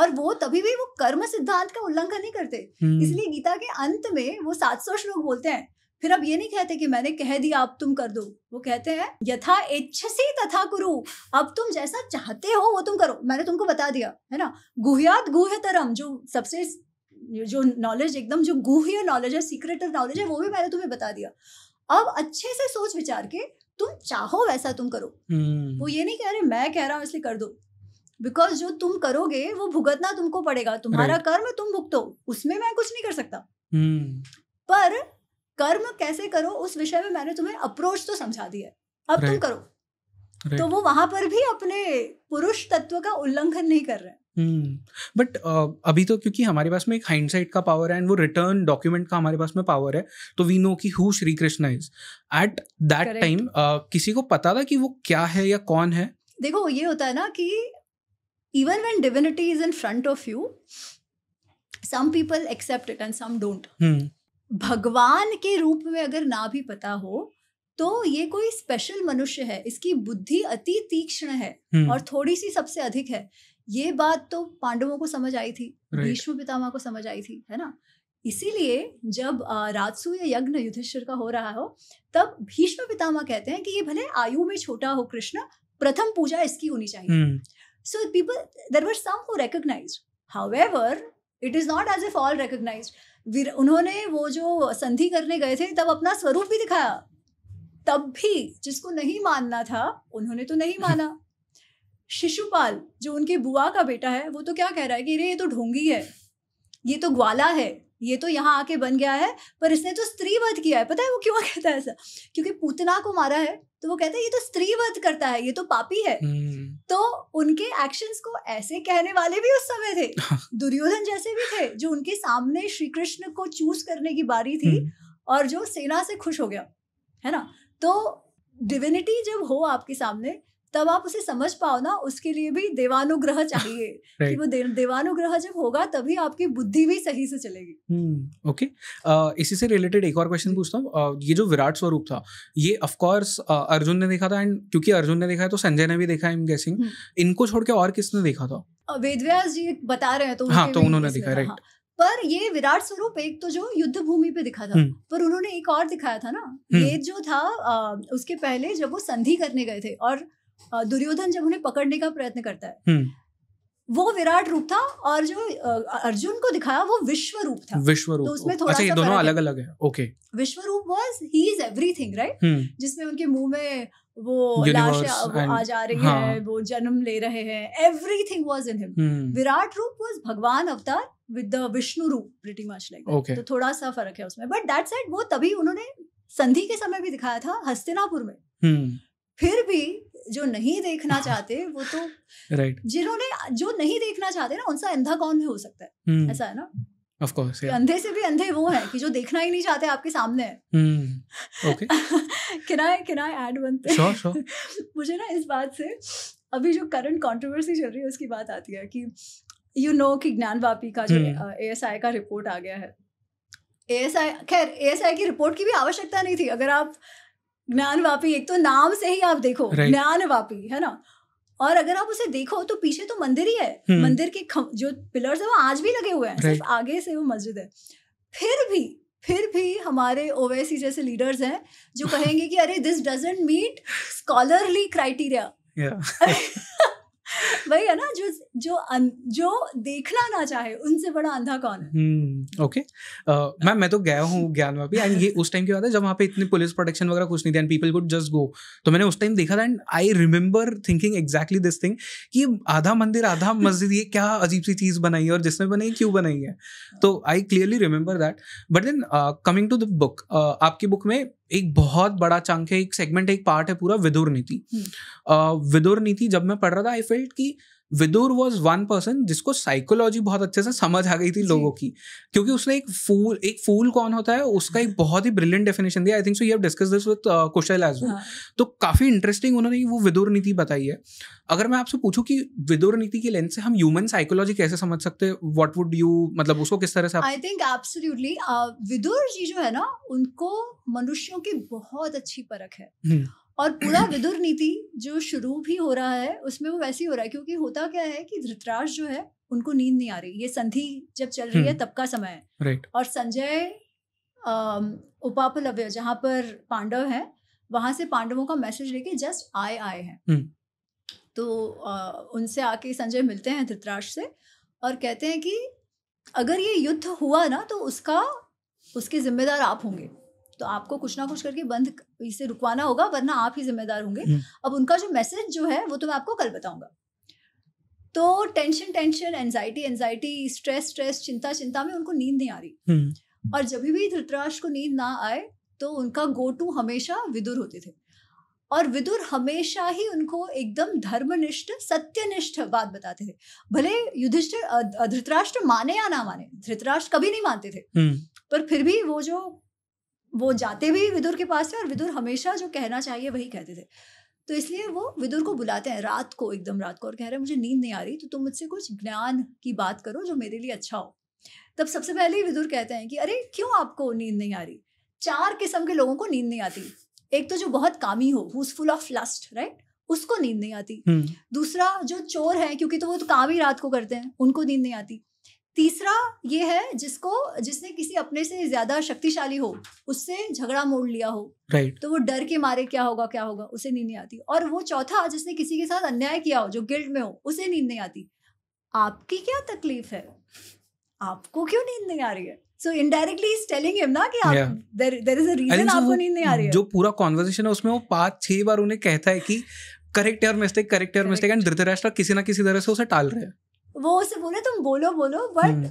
Speaker 1: और वो तभी भी वो कर्म सिद्धांत का उल्लंघन नहीं करते hmm. इसलिए गीता के अंत में वो सात सौ श्लोक बोलते हैं फिर अब ये नहीं कहते कि मैंने कह दिया अब तुम कर दो वो कहते हैं यथा इच्छसी तथा कुरु अब तुम जैसा चाहते हो वो तुम करो मैंने तुमको बता दिया है ना गुहयात गुहतरम जो सबसे जो नॉलेज एकदम जो गुह्य नॉलेज है सीक्रेट नॉलेज है वो भी मैंने तुम्हें बता दिया अब अच्छे से सोच विचार के तुम चाहो वैसा तुम करो वो हम्म। ये नहीं कह रहे मैं कह रहा हूँ इसलिए कर दो बिकॉज जो तुम करोगे वो भुगतना तुमको पड़ेगा तुम्हारा कर्म तुम भुगतो उसमें मैं कुछ नहीं कर सकता
Speaker 3: हम्म।
Speaker 1: पर कर्म कैसे करो उस विषय में मैंने तुम्हें अप्रोच तो समझा दिया है अब तुम करो तो वो वहां पर भी अपने पुरुष तत्व का उल्लंघन नहीं कर रहे
Speaker 2: बट हम्म। uh, अभी तो क्योंकि हमारे पास में एक हाइंडसाइट का पावर है एंड वो रिटर्न डॉक्यूमेंट का हमारे पास में पावर है तो वी नो कि who Shri Krishna is at that time किसी को पता था कि वो क्या है या कौन है
Speaker 1: देखो ये होता है ना कि even when divinity is in front of you some people accept it and some don't भगवान के रूप में अगर ना भी पता हो तो ये कोई स्पेशल मनुष्य है इसकी बुद्धि अति तीक्ष्ण है हम्म। और थोड़ी सी सबसे अधिक है ये बात तो पांडवों को समझ आई थी भीष्म पितामा पितामह को समझ आई थी है ना इसीलिए जब राजसू या यज्ञ युधिष्ठिर का हो रहा हो तब भीष्म पितामह कहते हैं कि ये भले आयु में छोटा हो कृष्ण प्रथम पूजा इसकी होनी चाहिए so people there were some who recognise ever it is not as if all recognise उन्होंने वो जो संधि करने गए थे तब अपना स्वरूप भी दिखाया तब भी जिसको नहीं मानना था उन्होंने तो नहीं माना शिशुपाल जो उनके बुआ का बेटा है वो तो क्या कह रहा है कि अरे ये तो ढोंगी है ये तो ग्वाला है ये तो यहाँ आके बन गया है पर इसने तो वध किया है पता है वो क्यों कहता है ऐसा क्योंकि पूतना को मारा है तो वो कहता है ये तो वध करता है ये तो पापी है हम्म। तो उनके एक्शंस को ऐसे कहने वाले भी उस समय थे दुर्योधन जैसे भी थे जो उनके सामने श्री कृष्ण को चूज करने की बारी थी हम्म। और जो सेना से खुश हो गया है ना तो डिविनिटी जब हो आपके सामने तब आप उसे समझ पाओ ना उसके लिए भी देवानुग्रह चाहिए कि वो दे, देवानुग्रह जब होगा तभी आपकी बुद्धि भी सही से चलेगी
Speaker 2: okay hmm, hmm. okay. uh, इसी से रिलेटेड एक और क्वेश्चन पूछता हूँ uh, ये जो विराट स्वरूप था ये ऑफकोर्स uh, अर्जुन ने देखा था एंड क्योंकि अर्जुन ने देखा है तो संजय ने भी देखा है गेसिंग hmm. हम्म। इनको छोड़ के और किसने देखा था
Speaker 1: वेदव्यास जी बता रहे हैं तो हाँ तो उन्होंने देखा राइट हाँ। पर ये विराट स्वरूप एक तो जो युद्ध भूमि पे दिखा था हम्म। पर उन्होंने एक और दिखाया था ना ये जो था आ, उसके पहले जब वो संधि करने गए थे और दुर्योधन जब उन्हें पकड़ने का प्रयत्न करता है हम्म। वो विराट रूप था और जो अर्जुन को दिखाया वो विश्व रूप था
Speaker 2: विश्व रूप तो उसमें थोड़ा अच्छा, ये दोनों अलग अलग है okay
Speaker 1: Vishwa Roop was he is everything right जिसमें उनके मुंह में वो लाश आ जा रही हाँ. है वो जन्म ले रहे हैं everything was in him Virat Roop was भगवान अवतार विद द विष्णु रूप प्रीटी मच लाइक तो थोड़ा सा फर्क है उसमें बट दैट सेड वो तभी उन्होंने संधि के समय भी दिखाया था हस्तिनापुर में हम्म। फिर भी जो नहीं देखना चाहते वो तो राइट right. जिन्होंने जो नहीं देखना चाहते ना उनसे अंधा कौन भी हो सकता है hmm. ऐसा है ना ऑफ कोर्स yeah. अंधे से भी अंधे वो है कि जो देखना ही नहीं चाहते आपके सामने है okay can I can I add one thing मुझे ना इस बात से अभी जो करंट कंट्रोवर्सी चल रही है उसकी बात आती है कि यू नो know कि ज्ञान वापी का जो ए hmm. एस का रिपोर्ट आ गया है ए एस खैर ए की रिपोर्ट की भी आवश्यकता नहीं थी अगर आप ज्ञानवापी एक तो नाम से ही आप देखो ज्ञानवापी है ना और अगर आप उसे देखो तो पीछे तो मंदिर ही है हम्म। मंदिर के जो पिलर्स है वो आज भी लगे हुए हैं सिर्फ आगे से वो मस्जिद है फिर भी फिर भी हमारे ओवैसी जैसे लीडर्स हैं जो कहेंगे कि अरे this doesn't meet scholarly criteria वही है ना जो जो अन, जो देखना ना चाहे उनसे बड़ा अंधा कौन
Speaker 2: है ओके मैम हम्म, मैं तो गया हूँ ज्ञान में भी एंड ये उस टाइम की बात है जब वहाँ पे इतनी पुलिस प्रोटेक्शन वगैरह कुछ नहीं थी and people could just go तो मैंने उस टाइम देखा था and I remember thinking exactly this thing कि आधा मंदिर आधा मस्जिद ये क्या अजीब सी चीज़ बनाई है और जिसने बनाई क्यों बनाई है तो I clearly remember that but then coming to the book आपकी बुक में एक बहुत बड़ा चंक है एक सेगमेंट एक पार्ट है पूरा विदुर नीति हम्म। विदुर नीति जब मैं पढ़ रहा था आई फेल्ट की विदुर वॉज वन पर्सन जिसको साइकोलॉजी बहुत अच्छे से समझ आ गई थी लोगों की क्योंकि उसने एक फूल एक फूल कौन होता है उसका एक बहुत ही ब्रिलियंट डेफिनेशन दिया I think so you have discuss this with Kushal as well तो काफी इंटरेस्टिंग उन्होंने वो विदुर नीति बताई है अगर मैं आपसे पूछूं कि विदुर नीति की लेंथ से हम ह्यूमन साइकोलॉजी कैसे समझ सकते हैं व्हाट वुड यू मतलब उसको किस तरह से I
Speaker 1: think absolutely Vidura ji जो है ना उनको मनुष्यों की बहुत अच्छी परख है hmm. और पूरा विदुर नीति जो शुरू भी हो रहा है उसमें वो वैसे ही हो रहा है क्योंकि होता क्या है कि धृतराज जो है उनको नींद नहीं आ रही ये संधि जब चल रही है हम्म। तब का समय है और संजय उपापलव्य जहाँ पर पांडव है वहां से पांडवों का मैसेज लेके जस्ट आए आए हैं हम्म। तो आ, उनसे आके संजय मिलते हैं धृतराज से और कहते हैं कि अगर ये युद्ध हुआ ना तो उसका उसके जिम्मेदार आप होंगे तो आपको कुछ ना कुछ करके बंद इसे रुकवाना होगा वरना आप ही जिम्मेदार होंगे हम्म। अब उनका जो मैसेज जो है वो तो मैं आपको कल बताऊंगा तो tension tension anxiety anxiety stress stress चिंता चिंता में उनको नींद नहीं आ रही हम्म। और जब भी धृतराष्ट्र को नींद ना आए तो उनका गो टू हमेशा विदुर होते थे और विदुर हमेशा ही उनको एकदम धर्मनिष्ठ सत्यनिष्ठ बात बताते थे भले युधिष्ठ धृतराष्ट्र माने या ना माने धृतराष्ट्र कभी नहीं मानते थे हम्म। पर फिर भी वो जो वो जाते भी विदुर के पास थे और विदुर हमेशा जो कहना चाहिए वही कहते थे तो इसलिए वो विदुर को बुलाते हैं रात को एकदम रात को और कह रहे हैं मुझे नींद नहीं आ रही तो तुम मुझसे कुछ ज्ञान की बात करो जो मेरे लिए अच्छा हो तब सबसे पहले ही विदुर कहते हैं कि अरे क्यों आपको नींद नहीं आ रही चार किस्म के लोगों को नींद नहीं आती एक तो जो बहुत कामी हो who full of lust right उसको नींद नहीं आती हम्म। दूसरा जो चोर है क्योंकि तो वो तो काम ही रात को करते हैं उनको नींद नहीं आती तीसरा ये है जिसको जिसने किसी अपने से ज्यादा शक्तिशाली हो उससे झगड़ा मोड़ लिया हो राइट right. तो वो डर के मारे क्या होगा क्या होगा उसे नींद नहीं आती और वो चौथा जिसने किसी के साथ अन्याय किया हो जो गिल्ड में हो उसे नींद नहीं आती आपकी क्या तकलीफ है आपको क्यों नींद नहीं आ रही है so indirectly is telling him ना कि आप there there is a reason आपको नींद नहीं आ रही है जो
Speaker 2: पूरा कॉन्वर्सेशन है उसमें वो पांच छह बार उन्हें कहता है कि correct your mistake correct your mistake and Dhritarashtra किसी ना किसी तरह से उसे टाल रहे हैं
Speaker 1: वो उसे बोले तुम बोलो बोलो बट हम्म।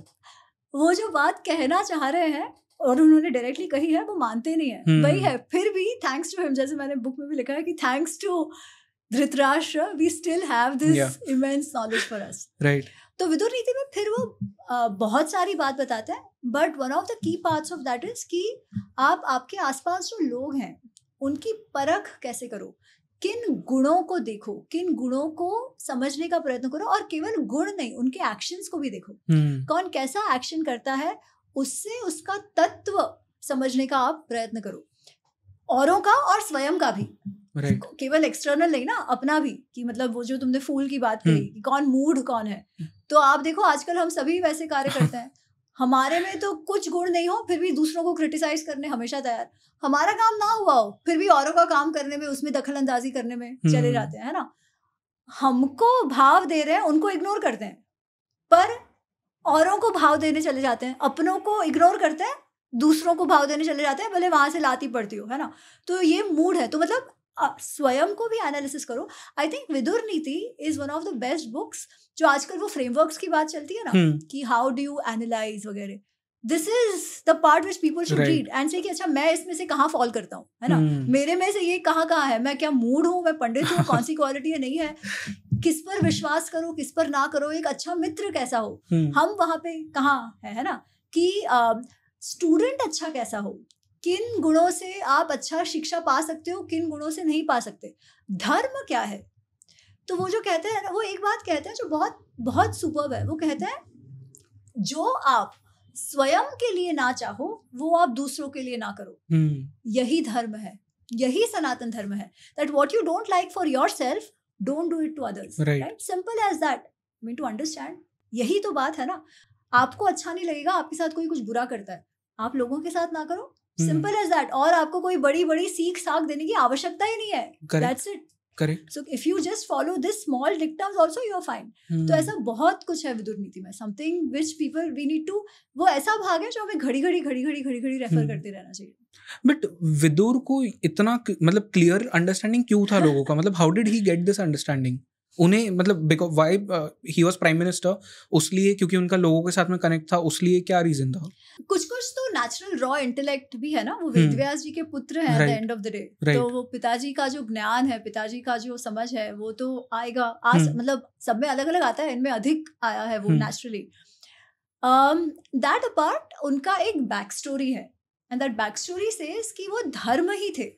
Speaker 1: वो जो बात कहना चाह रहे हैं और उन्होंने डायरेक्टली कही है वो मानते नहीं है वही हम्म। है फिर भी थैंक्स टू हिम जैसे मैंने बुक में भी लिखा है कि thanks to Dhritarashtra we still have this immense knowledge for us right तो विदुर नीति में फिर वो बहुत सारी बात बताते हैं but one of the key parts of that is कि आप आपके आसपास जो लोग हैं उनकी परख कैसे करो hmm. किन गुणों को देखो किन गुणों को समझने का प्रयत्न करो और केवल गुण नहीं उनके एक्शंस को भी देखो हम्म। कौन कैसा एक्शन करता है उससे उसका तत्व समझने का आप प्रयत्न करो औरों का और स्वयं का भी right. केवल एक्सटर्नल नहीं ना अपना भी कि मतलब वो जो तुमने फूल की बात कही हम्म। कौन मूड कौन है हम्म। तो आप देखो आजकल हम सभी वैसे कार्य करते हैं हमारे में तो कुछ गुण नहीं हो फिर भी दूसरों को क्रिटिसाइज करने हमेशा तैयार हमारा काम ना हुआ हो फिर भी औरों का काम करने में उसमें दखल अंदाजी करने में चले हम्म। जाते हैं है ना हमको भाव दे रहे हैं उनको इग्नोर करते हैं पर औरों को भाव देने चले जाते हैं अपनों को इग्नोर करते हैं दूसरों को भाव देने चले जाते हैं भले वहां से लाती पड़ती हो है ना तो ये मूड है तो मतलब स्वयं को भी एनालिसिस करो आई think Vidur Niti is one of the best books जो आजकल वो फ्रेमवर्क्स की बात चलती है ना hmm. कि हाउ डू यू एनालाइज वगैरह this is the part which people should read and say कि अच्छा मैं इसमें से कहाँ फॉल करता हूँ है ना hmm. मेरे में से ये कहाँ कहाँ है मैं क्या मूड हूँ मैं पंडित हूँ कौन सी क्वालिटी है नहीं है किस पर विश्वास करो किस पर ना करो एक अच्छा मित्र कैसा हो hmm. हम वहाँ पे कहाँ है है ना कि स्टूडेंट uh, अच्छा कैसा हो किन गुणों से आप अच्छा शिक्षा पा सकते हो किन गुणों से नहीं पा सकते धर्म क्या है तो वो जो कहते हैं ना वो एक बात कहते हैं जो बहुत बहुत सुपर है वो कहते हैं जो आप स्वयं के लिए ना चाहो वो आप दूसरों के लिए ना करो hmm. यही धर्म है यही सनातन धर्म है that what you don't like for yourself don't do it to others right simple as that mean to understand यही तो बात है ना आपको अच्छा नहीं लगेगा आपके साथ कोई कुछ बुरा करता है आप लोगों के साथ ना करो सिंपल एज दैट और आपको कोई बड़ी बड़ी सीख साख देने की आवश्यकता ही नहीं है that's it correct so if you just follow this small dictums also you are fine तो hmm. ऐसा बहुत कुछ है विदुर नीति में something which people we need to वो ऐसा भाग है जो हमें घड़ी घड़ी घड़ी घड़ी घड़ी घड़ी रेफर hmm. करते रहना चाहिए
Speaker 2: बट विदुर को इतना मतलब क्लियर अंडरस्टैंडिंग क्यों था लोगों का मतलब how did he get this understanding उन्हें मतलब because why he was prime minister उस लिए क्योंकि उनका लोगों के साथ में कनेक्ट था उस लिए क्या रीजन था
Speaker 1: कुछ कुछ तो नेचुरल रॉ इंटेलेक्ट भी है ना वो हम्म। वेद व्यास जी के पुत्र है at the end of the day तो वो पिताजी का जो ज्ञान है पिताजी का जो समझ है वो तो आएगा आज हम्म। मतलब सब में अलग अलग आता है इनमें अधिक आया है वो नेचुरली दैट अपार्ट उनका एक बैक स्टोरी है एंड दैट बैक स्टोरी से वो धर्म ही थे hmm.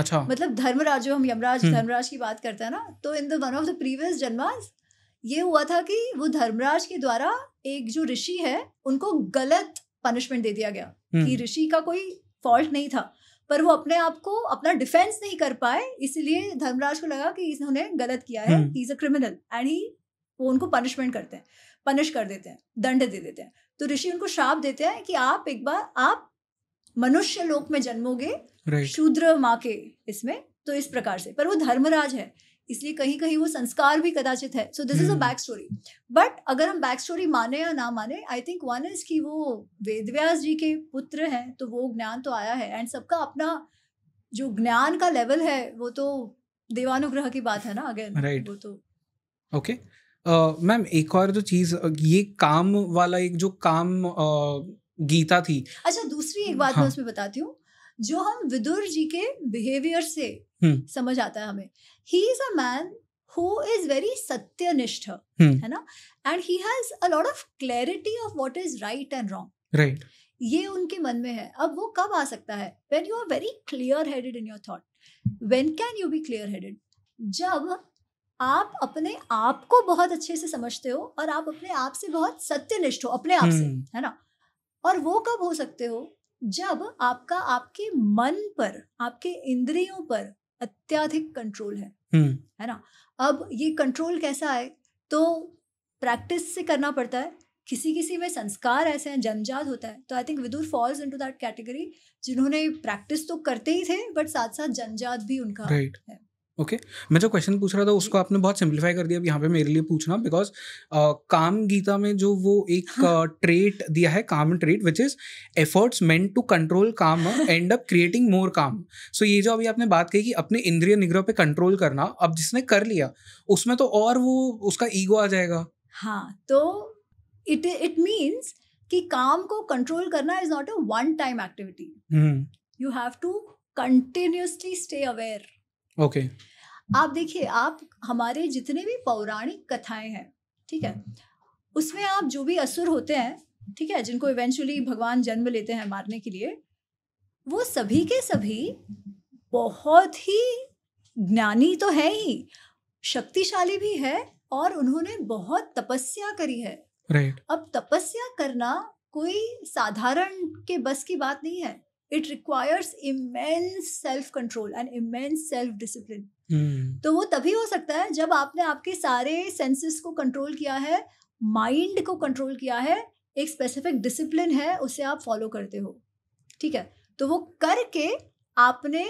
Speaker 1: अच्छा मतलब धर्मराज जो हम यमराज हम्म। धर्मराज की बात करते हैं ना तो in the one of the previous जन्मास ये हुआ था कि वो धर्मराज के द्वारा एक जो ऋषि है उनको गलत पनिशमेंट दे दिया गया कि हम्म। ऋषि का कोई फॉल्ट नहीं था पर वो अपने आप को अपना डिफेंस नहीं कर पाए इसलिए धर्मराज को लगा कि इन्होंने गलत किया है he is a criminal and he वो उनको पनिशमेंट करते हैं पनिश कर देते हैं दंड दे देते हैं तो ऋषि उनको श्राप देते हैं कि आप एक बार आप मनुष्य लोक में जन्मोगे right. शूद्र माँ के इसमें तो इस प्रकार से पर वो धर्मराज है इसलिए कहीं कहीं वो संस्कार भी कदाचित है so this is a back story but अगर हम बैक स्टोरी माने या ना माने आई थिंक वन इज कि वो वेदव्यास जी के पुत्र हैं तो वो ज्ञान तो आया है एंड सबका अपना जो ज्ञान का लेवल है वो तो देवानुग्रह की बात है ना अगेन right. वो तो
Speaker 2: ओके okay. मैम uh, एक और जो चीज ये काम वाला एक जो काम uh, गीता थी
Speaker 1: अच्छा दूसरी एक बात हाँ. मैं उसमें बताती हूँ जो हम विदुर जी के बिहेवियर से हम्म। समझ आता है हमें he is a man who is very सत्यनिष्ठ हम्म। है ना and he has a lot of clarity of what is right and wrong right ये उनके मन में है अब वो कब आ सकता है when you are very clear headed in your thought when can you be clear headed जब आप अपने आप को बहुत अच्छे से समझते हो और आप अपने आप से बहुत सत्यनिष्ठ हो अपने आप से हम्म। है ना और वो कब हो सकते हो जब आपका आपके मन पर आपके इंद्रियों पर अत्याधिक कंट्रोल है हम्म। है ना अब ये कंट्रोल कैसा है तो प्रैक्टिस से करना पड़ता है किसी किसी में संस्कार ऐसे हैं जनजात होता है तो I think Vidur falls into that category जिन्होंने प्रैक्टिस तो करते ही थे बट साथ साथ जनजात भी उनका right. है
Speaker 2: ओके okay. मैं जो क्वेश्चन पूछ रहा था उसको आपने बहुत सिंप्लीफाई कर दिया अब यहाँ पे मेरे लिए पूछना बिकॉज uh, काम गीता में जो वो एक ट्रेट हाँ। uh, दिया है kama trait which is efforts meant to control kama end up creating more kama सो ये जो अभी आपने बात कही कि अपने इंद्रिय निग्रह पे कंट्रोल करना अब जिसने कर लिया उसमें तो और वो उसका ईगो आ जाएगा
Speaker 1: हाँ तो इट इट मीन्स कि काम को कंट्रोल करना is not a one time activity you have to continuously stay aware okay आप देखिए आप हमारे जितने भी पौराणिक कथाएं हैं ठीक है उसमें आप जो भी असुर होते हैं ठीक है जिनको इवेंचुअली भगवान जन्म लेते हैं मारने के लिए वो सभी के सभी बहुत ही ज्ञानी तो है ही शक्तिशाली भी है और उन्होंने बहुत तपस्या करी है right. अब तपस्या करना कोई साधारण के बस की बात नहीं है it requires immense self control and immense self discipline तो वो तभी हो सकता है जब आपने आपके सारे सेंसेस को कंट्रोल किया है माइंड को कंट्रोल किया है एक स्पेसिफिक डिसिप्लिन है उसे आप फॉलो करते हो ठीक है तो वो करके आपने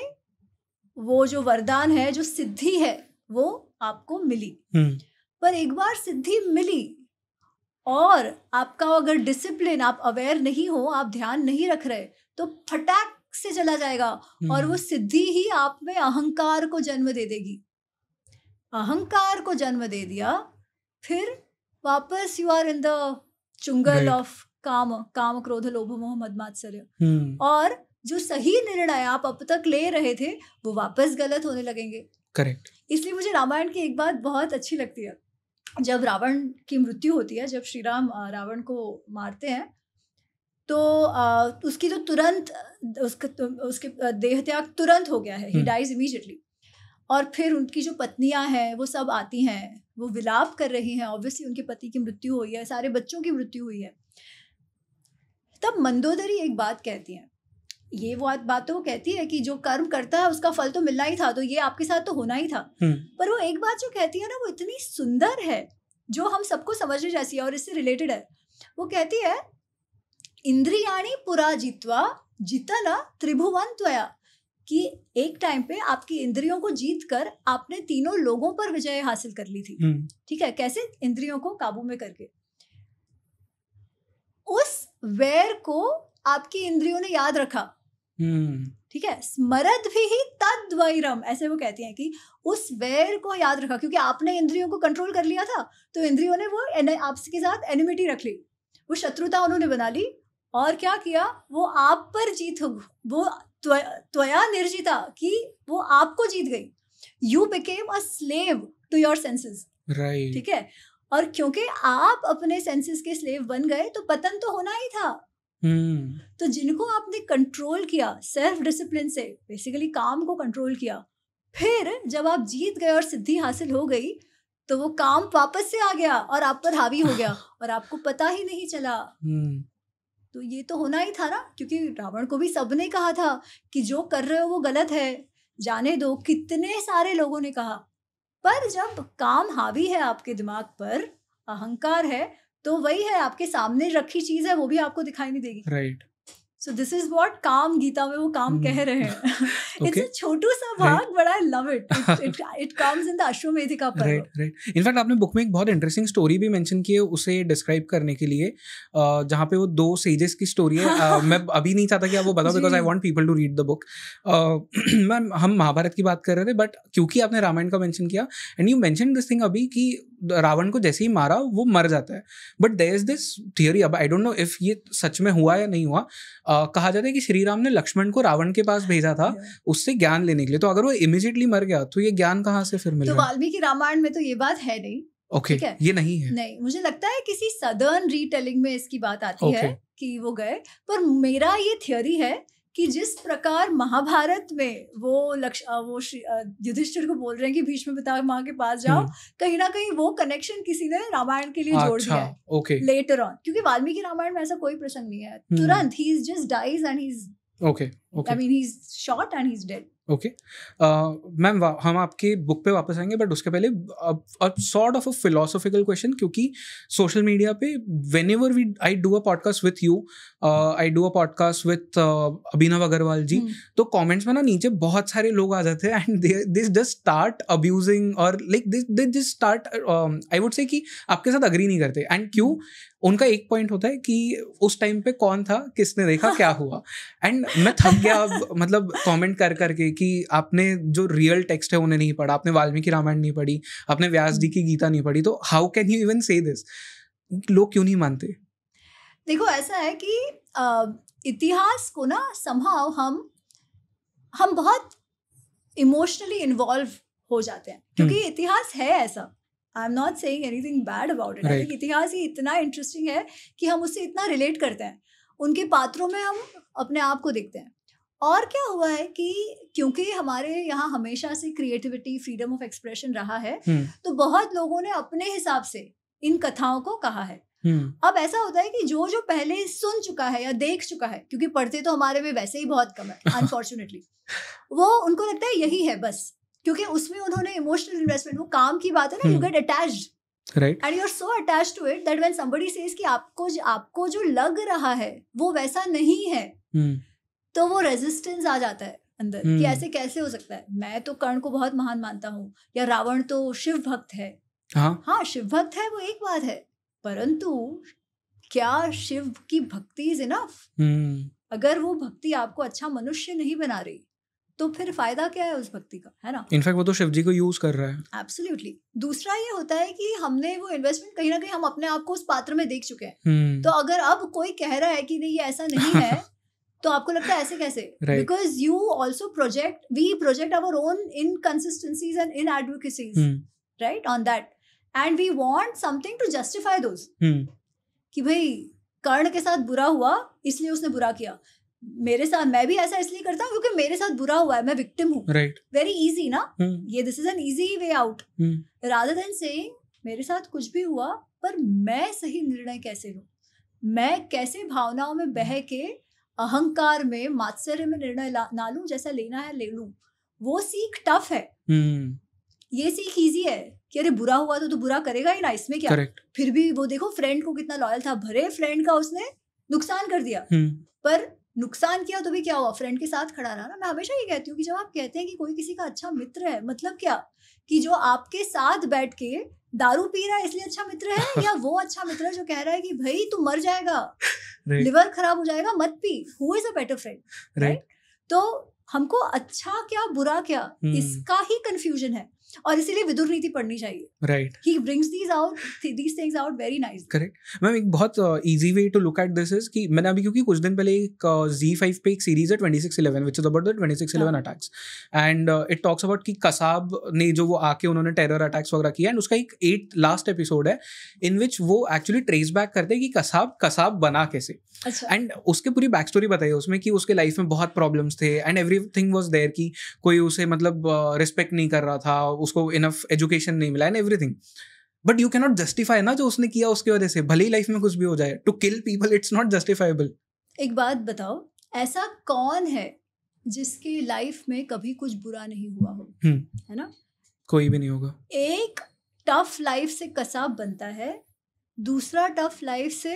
Speaker 1: वो जो वरदान है जो सिद्धि है वो आपको मिली hmm. पर एक बार सिद्धि मिली और आपका अगर डिसिप्लिन आप अवेयर नहीं हो आप ध्यान नहीं रख रहे तो फटाक से चला जाएगा और वो हम्म। सिद्धि ही आप में अहंकार को जन्म दे देगी अहंकार को जन्म दे दिया फिर वापस you are in the chungal of kama kama क्रोध लोभ मोह मद मात्सर्य हम्म। और जो सही निर्णय आप अब तक ले रहे थे वो वापस गलत होने लगेंगे करेक्ट इसलिए मुझे रामायण की एक बात बहुत अच्छी लगती है जब रावण की मृत्यु होती है जब श्री राम रावण को मारते हैं तो आ, उसकी तो तुरंत उसका तो, उसके देह त्याग तुरंत हो गया है ही डाइज इमीजिएटली और फिर उनकी जो पत्नियां हैं वो सब आती हैं वो विलाप कर रही हैं ऑब्वियसली उनके पति की मृत्यु हुई है सारे बच्चों की मृत्यु हुई है तब मंदोदरी एक बात कहती हैं ये वो बात तो कहती है कि जो कर्म करता है उसका फल तो मिलना ही था तो ये आपके साथ तो होना ही था हम्म। पर वो एक बात जो कहती है ना वो इतनी सुंदर है जो हम सबको समझने जैसी है और इससे रिलेटेड है वो कहती है इंद्रियाणी पुरा जीतवा जीतना त्रिभुवन त्वया कि एक टाइम पे आपकी इंद्रियों को जीत कर आपने तीनों लोगों पर विजय हासिल कर ली थी हम्म। ठीक है कैसे इंद्रियों को काबू में करके उस वैर को आपकी इंद्रियों ने याद रखा हम्म। ठीक है स्मरद भी ही तद्वैरम ऐसे वो कहती हैं कि उस वैर को याद रखा क्योंकि आपने इंद्रियों को कंट्रोल कर लिया था तो इंद्रियों ने वो आपके साथ एनिमिटी रख ली वो शत्रुता उन्होंने बना ली और क्या किया वो आप पर जीत वो त्वया निर्जिता कि वो आपको जीत गई you became a slave to your senses right ठीक है और क्योंकि आप अपने सेंसेस के स्लेव बन गए तो पतन तो होना ही था हम्म। तो जिनको आपने कंट्रोल किया सेल्फ डिसिप्लिन से बेसिकली काम को कंट्रोल किया फिर जब आप जीत गए और सिद्धि हासिल हो गई तो वो काम वापस से आ गया और आप पर हावी हो गया और आपको पता ही नहीं चला
Speaker 3: हम्म।
Speaker 1: तो ये तो होना ही था ना क्योंकि रावण को भी सबने कहा था कि जो कर रहे हो वो गलत है जाने दो कितने सारे लोगों ने कहा पर जब काम हावी है आपके दिमाग पर अहंकार है तो वही है आपके सामने रखी चीज है वो भी आपको दिखाई नहीं देगी right right. So this is what Kama Gita में वो काम कह हम्म। रहे हैं इट्स अ छोटू सा भाग but I love it it it comes in the Ashvamedhika Parva right
Speaker 2: right in fact आपने बुक में एक बहुत इंटरेस्टिंग स्टोरी भी मेंशन की है उसे डिस्क्राइब करने के लिए जहाँ पे वो दो सेजेस की स्टोरी है मैं अभी नहीं चाहता कि आप वो बताओ because I want people to read the book ma'am हम महाभारत की बात कर रहे थे बट क्योंकि आपने रामायण का मेंशन किया and you mention this thing अभी कि रावण को जैसे ही मारा वो मर जाता है but there is this theory अब आई डोंट नो इफ ये सच में हुआ या नहीं हुआ uh, आ, कहा जाता है कि श्री राम ने लक्ष्मण को रावण के पास भेजा था उससे ज्ञान लेने के लिए तो अगर वो इमिजिएटली मर गया तो ये ज्ञान कहाँ से फिर मिलेगा तो
Speaker 1: वाल्मीकि रामायण में तो ये बात है नहीं ओके okay, ये नहीं है नहीं मुझे लगता है किसी सदर्न रीटेलिंग में इसकी बात आती okay. है कि वो गए पर मेरा ये थियोरी है कि जिस प्रकार महाभारत में वो लक्ष वो युधिष्ठिर को बोल रहे हैं कि भीष्म पिता माँ के पास जाओ हम्म। कहीं ना कहीं वो कनेक्शन किसी ने रामायण के लिए जोड़ दिया अच्छा, है ओके लेटर ऑन क्योंकि वाल्मीकि रामायण में ऐसा कोई प्रसंग नहीं है हम्म। तुरंत he is just dies and he is
Speaker 2: okay okay I mean
Speaker 1: he is shot and he is dead
Speaker 2: okay ma'am हम आपके बुक पे वापस आएंगे बट उसके पहले sort of a philosophical question क्योंकि सोशल मीडिया पे whenever we I do a podcast with you I do a podcast with Abhinav Agarwal ji तो कॉमेंट्स में ना नीचे बहुत सारे लोग आ जाते हैं and this just start abusing और like this this just start I would say कि आपके साथ अग्री नहीं करते एंड क्यों उनका एक पॉइंट होता है कि उस टाइम पे कौन था किसने देखा क्या हुआ एंड मैं थक गया अब मतलब कमेंट कर करके कि आपने जो रियल टेक्स्ट है उन्हें नहीं पढ़ा आपने वाल्मीकि रामायण नहीं पढ़ी आपने व्यास hmm. जी की गीता नहीं पढ़ी तो how can you even say this लोग क्यों नहीं मानते
Speaker 1: देखो ऐसा है कि इतिहास को ना संभाव हम हम बहुत इमोशनली इन्वॉल्व हो जाते हैं हम्म। क्योंकि इतिहास है ऐसा I am not saying anything bad about it इतिहास ही इतना इंटरेस्टिंग है कि हम उससे इतना रिलेट करते हैं उनके पात्रों में हम अपने आप को देखते हैं और क्या हुआ है कि क्योंकि हमारे यहाँ हमेशा से क्रिएटिविटी फ्रीडम ऑफ एक्सप्रेशन रहा है हम्म। तो बहुत लोगों ने अपने हिसाब से इन कथाओं को कहा है हम्म। अब ऐसा होता है कि जो जो पहले सुन चुका है या देख चुका है क्योंकि पढ़ते तो हमारे में वैसे ही बहुत कम है अनफॉर्चुनेटली वो उनको लगता है यही है बस क्योंकि उसमें उन्होंने इमोशनल इन्वेस्टमेंट वो काम की बात है ना you get attach right and you are so attach to it that when somebody says कि आपको आपको जो लग रहा है वो वैसा नहीं है हम्म। तो वो रेजिस्टेंस आ जाता है अंदर hmm. कि हम्म। ऐसे कैसे हो सकता है मैं तो कर्ण को बहुत महान मानता हूँ या रावण तो शिव भक्त है हाँ, हाँ शिव भक्त है वो एक बात है परंतु क्या शिव की भक्ति इज इनफ हम्म। अगर वो भक्ति आपको अच्छा मनुष्य नहीं बना रही तो फिर फायदा क्या है उस भक्ति का है ना
Speaker 2: इनफैक्ट वो तो शिव जी को यूज कर रहा है
Speaker 1: एब्सोल्युटली दूसरा ये होता है कि हमने वो इन्वेस्टमेंट कहीं ना कहीं हम अपने आप को उस पात्र में देख चुके हैं हम्म। तो अगर अब कोई कह रहा है कि नहीं ये ऐसा नहीं है तो आपको लगता है ऐसे कैसे because you also project we project our own inconsistencies and in advocacies right on that and we want something to justify those
Speaker 3: कि
Speaker 1: भाई कर्ण के साथ बुरा हुआ इसलिए उसने बुरा किया मेरे साथ मैं भी ऐसा इसलिए करता हूँ क्योंकि मेरे साथ बुरा हुआ है मैं विक्टिम हूँ वेरी इजी ना hmm. ये this is an easy way out rather than say मेरे साथ कुछ भी हुआ पर मैं सही निर्णय कैसे लू मैं कैसे भावनाओं में बह के अहंकार में मात्सर्य में निर्णय ना लू जैसा लेना है ले लू वो सीख टफ है hmm. ये सीख ईजी है कि अरे बुरा हुआ तो तो बुरा करेगा ही ना इसमें क्या Correct. फिर भी वो देखो फ्रेंड को कितना लॉयल था भरे फ्रेंड का उसने नुकसान कर दिया hmm. पर नुकसान किया तो भी क्या हुआ फ्रेंड के साथ खड़ा रहा ना मैं हमेशा ये कहती हूँ कि जब आप कहते हैं कि कोई किसी का अच्छा मित्र है मतलब क्या कि जो आपके साथ बैठ के दारू पी रहा है इसलिए अच्छा मित्र है या वो अच्छा मित्र है जो कह रहा है कि भाई तू मर जाएगा लिवर खराब हो जाएगा मत पी who is a better friend right तो हमको अच्छा क्या बुरा क्या हम्म। इसका ही कंफ्यूजन है और इसीलिए विदुर नीति पढ़नी चाहिए right he brings these out these things out very nice
Speaker 2: correct ma'am एक बहुत easy way to look at this is कि मैंने अभी क्योंकि कुछ दिन पहले एक uh, Z5 पे एक सीरीज है 2611 which is about the 2611 attacks and it talks about कि कसाब ने जो वो आके उन्होंने टेरर अटैक्स वगैरह किया एंड उसका एक एट लास्ट एपिसोड है इन व्हिच वो एक्चुअली ट्रेस बैक करते हैं कि कसाब कसाब बना कैसे एंड अच्छा. उसके पूरी बैक स्टोरी बताई उसमें कि उसके लाइफ में बहुत प्रॉब्लम्स थे एंड एवरीथिंग वाज देयर कि कोई उसे मतलब रिस्पेक्ट uh, नहीं कर रहा था उसको इनफ एजुकेशन नहीं मिला and everything but you cannot justify ना जो उसने किया उसके वजह से भले ही लाइफ में कुछ भी हो जाए to kill people it's not justifiable
Speaker 1: एक बात बताओ ऐसा कौन है जिसके लाइफ में कभी कुछ बुरा नहीं हुआ हो हम्म। है ना
Speaker 2: कोई भी नहीं होगा
Speaker 1: एक टफ लाइफ से कसाब बनता है दूसरा टफ लाइफ से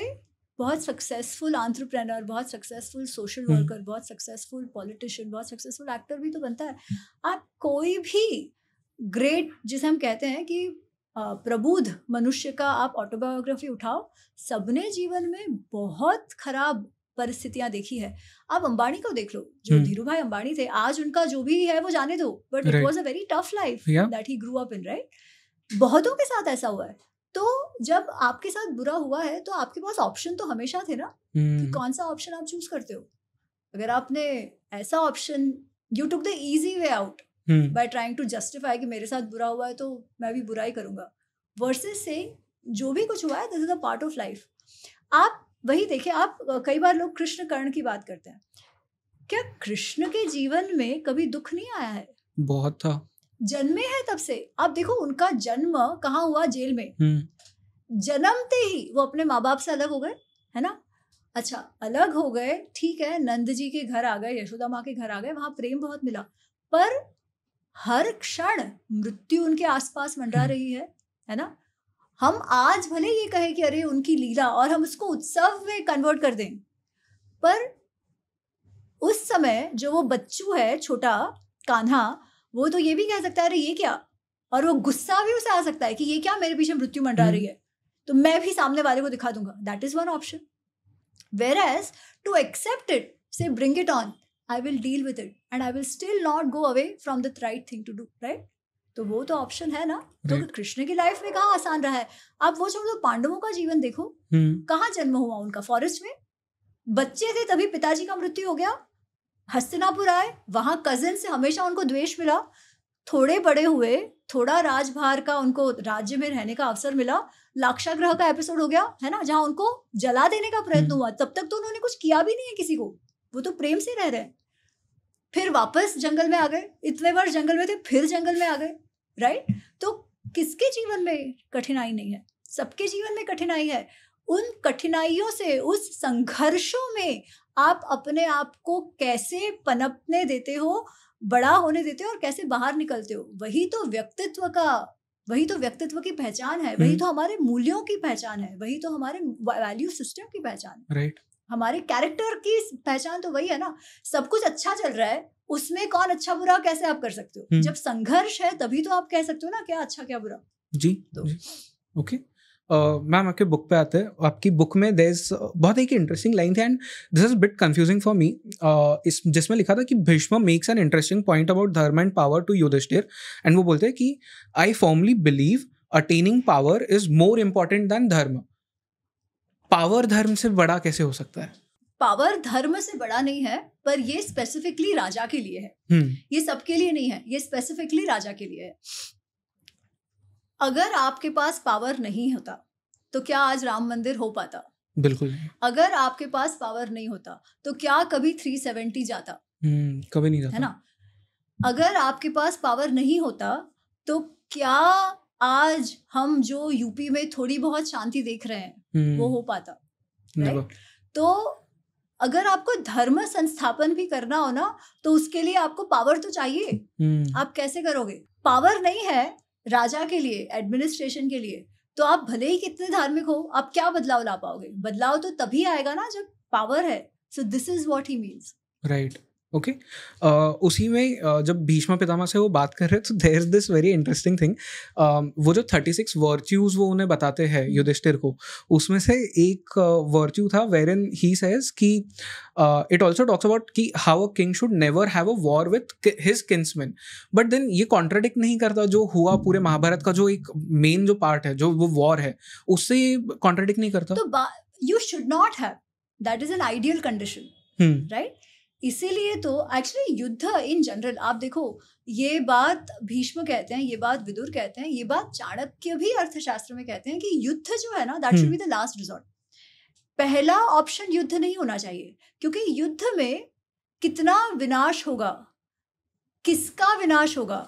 Speaker 1: बहुत सक्सेसफुल आंट्रप्रेनर बहुत सक्सेसफुल सोशल वर्कर बहुत सक्सेसफुल पॉलिटिशियन बहुत सक्सेसफुल एक्टर भी तो बनता है आप कोई भी ग्रेट जिसे हम कहते हैं कि प्रबुद्ध मनुष्य का आप ऑटोबायोग्राफी उठाओ सबने जीवन में बहुत खराब परिस्थितियां देखी है आप अंबानी को देख लो जो हम्म। धीरू भाई अंबानी थे आज उनका जो भी है वो जाने दो but it was a very tough life that he grew up in right बहुतों के साथ ऐसा हुआ है तो जब आपके साथ बुरा हुआ है तो आपके पास ऑप्शन तो हमेशा थे ना कि हम्म। कौन सा ऑप्शन आप चूज करते हो अगर आपने ऐसा option you took the easy way out by trying to justify कि मेरे साथ बुरा हुआ है तो मैं भी बुरा ही करूंगा वर्सेज से जो भी कुछ हुआ है this is a part of life आप वही देखिए आप कई बार लोग कृष्ण कर्ण की बात करते हैं क्या कृष्ण के जीवन में कभी दुख नहीं आया है बहुत था जन्मे है तब से आप देखो उनका जन्म कहाँ हुआ जेल में
Speaker 2: हम्म।
Speaker 1: जन्मते ही वो अपने माँ बाप से अलग हो गए है ना अच्छा अलग हो गए ठीक है नंद जी के घर आ गए यशोदा माँ के घर आ गए वहां प्रेम बहुत मिला पर हर क्षण मृत्यु उनके आसपास मंडरा हम्म। रही है है ना हम आज भले ये कहे कि अरे उनकी लीला और हम उसको उत्सव में कन्वर्ट कर दें पर उस समय जो वो बच्चू है छोटा कान्हा वो तो ये भी कह सकता है अरे ये क्या और वो गुस्सा भी उसे आ सकता है कि ये क्या मेरे पीछे मृत्यु मंडरा रही हम्म। है तो मैं भी सामने वाले को दिखा दूंगा that is one option whereas to accept it say bring it on I will deal with it and I will still not go away from the right thing to do right तो वो तो ऑप्शन है ना तो कृष्ण की लाइफ में कहा आसान रहा है अब वो छोड़ दो पांडवों का जीवन देखो हम्म। कहाँ जन्म हुआ उनका फॉरेस्ट में बच्चे थे तभी पिताजी का मृत्यु हो गया हस्तिनापुर आए वहां कजन से हमेशा उनको द्वेष मिला थोड़े बड़े हुए थोड़ा राजभार का उनको राज्य में रहने का अवसर मिला लाक्षाग्रह का एपिसोड हो गया है ना जहाँ उनको जला देने का प्रयत्न हम्म। हुआ तब तक तो उन्होंने कुछ किया भी नहीं है किसी को वो तो प्रेम से रह रहे हैं फिर वापस जंगल में आ गए इतने बार जंगल में थे फिर जंगल में आ गए राइट तो किसके जीवन में कठिनाई नहीं है सबके जीवन में कठिनाई है उन कठिनाइयों से उस संघर्षों में आप अपने आप को कैसे पनपने देते हो बड़ा होने देते हो और कैसे बाहर निकलते हो वही तो व्यक्तित्व का वही तो व्यक्तित्व की पहचान है वही हम्म। तो हमारे मूल्यों की पहचान है वही तो हमारे वैल्यू सिस्टम की पहचान है राइट हमारे कैरेक्टर की पहचान तो वही है ना सब कुछ अच्छा चल रहा है उसमें कौन अच्छा बुरा कैसे आप कर सकते हो हम्म। जब संघर्ष है तभी तो आप कह सकते हो ना क्या अच्छा क्या बुरा
Speaker 2: जी तो ओके मैम आपके बुक पे आते हैं आपकी बुक में दे इज बहुत एक इंटरेस्टिंग लाइन थी and this is bit confusing for me इस जिसमें लिखा था कि Bhishma makes an interesting point about dharma and power to Yudhishthira and वो बोलते हैं कि I formerly believe attaining power is more important than dharma power धर्म से बड़ा कैसे हो सकता है
Speaker 1: पावर धर्म से बड़ा नहीं है पर ये स्पेसिफिकली राजा के लिए है हम्म। ये सबके लिए नहीं है ये स्पेसिफिकली राजा के लिए है अगर आपके पास पावर नहीं होता तो क्या आज राम मंदिर हो पाता बिल्कुल अगर आपके पास पावर नहीं होता तो क्या कभी थ्री सेवेंटी जाता
Speaker 2: हम्म, कभी नहीं जाता है
Speaker 1: ना अगर आपके पास पावर नहीं होता तो क्या आज हम जो यूपी में थोड़ी बहुत शांति देख रहे हैं वो हम्म। हो पाता तो अगर आपको धर्म संस्थापन भी करना हो ना तो उसके लिए आपको पावर तो चाहिए हम्म। आप कैसे करोगे पावर नहीं है राजा के लिए एडमिनिस्ट्रेशन के लिए तो आप भले ही कितने धार्मिक हो आप क्या बदलाव ला पाओगे बदलाव तो तभी आएगा ना जब पावर है so this is what he means
Speaker 2: right okay okay? uh, उसी में uh, जब भीष्म पितामह से वो बात कर रहे तो there is this very interesting thing वो जो थर्टी सिक्स वर्च्यूज वो उन्हें बताते हैं hmm. युधिष्ठिर को उसमें से एक वर्च्यू uh, था वेर इन ही सेज कि इट ऑल्सो टॉक्स अबाउट कि how a king should never have a war with his kingsman but then ये कॉन्ट्राडिक्ट नहीं करता जो हुआ पूरे महाभारत का जो एक मेन जो पार्ट है जो वो वॉर है उससे ये कॉन्ट्राडिक्ट
Speaker 1: नहीं करता you should not have that is an ideal condition right इसीलिए तो एक्चुअली युद्ध इन जनरल आप देखो ये बात भीष्म कहते हैं ये बात विदुर कहते हैं ये बात चाणक्य भी अर्थशास्त्र में कहते हैं कि युद्ध जो है ना that should be the last resort पहला ऑप्शन युद्ध नहीं होना चाहिए क्योंकि युद्ध में कितना विनाश होगा किसका विनाश होगा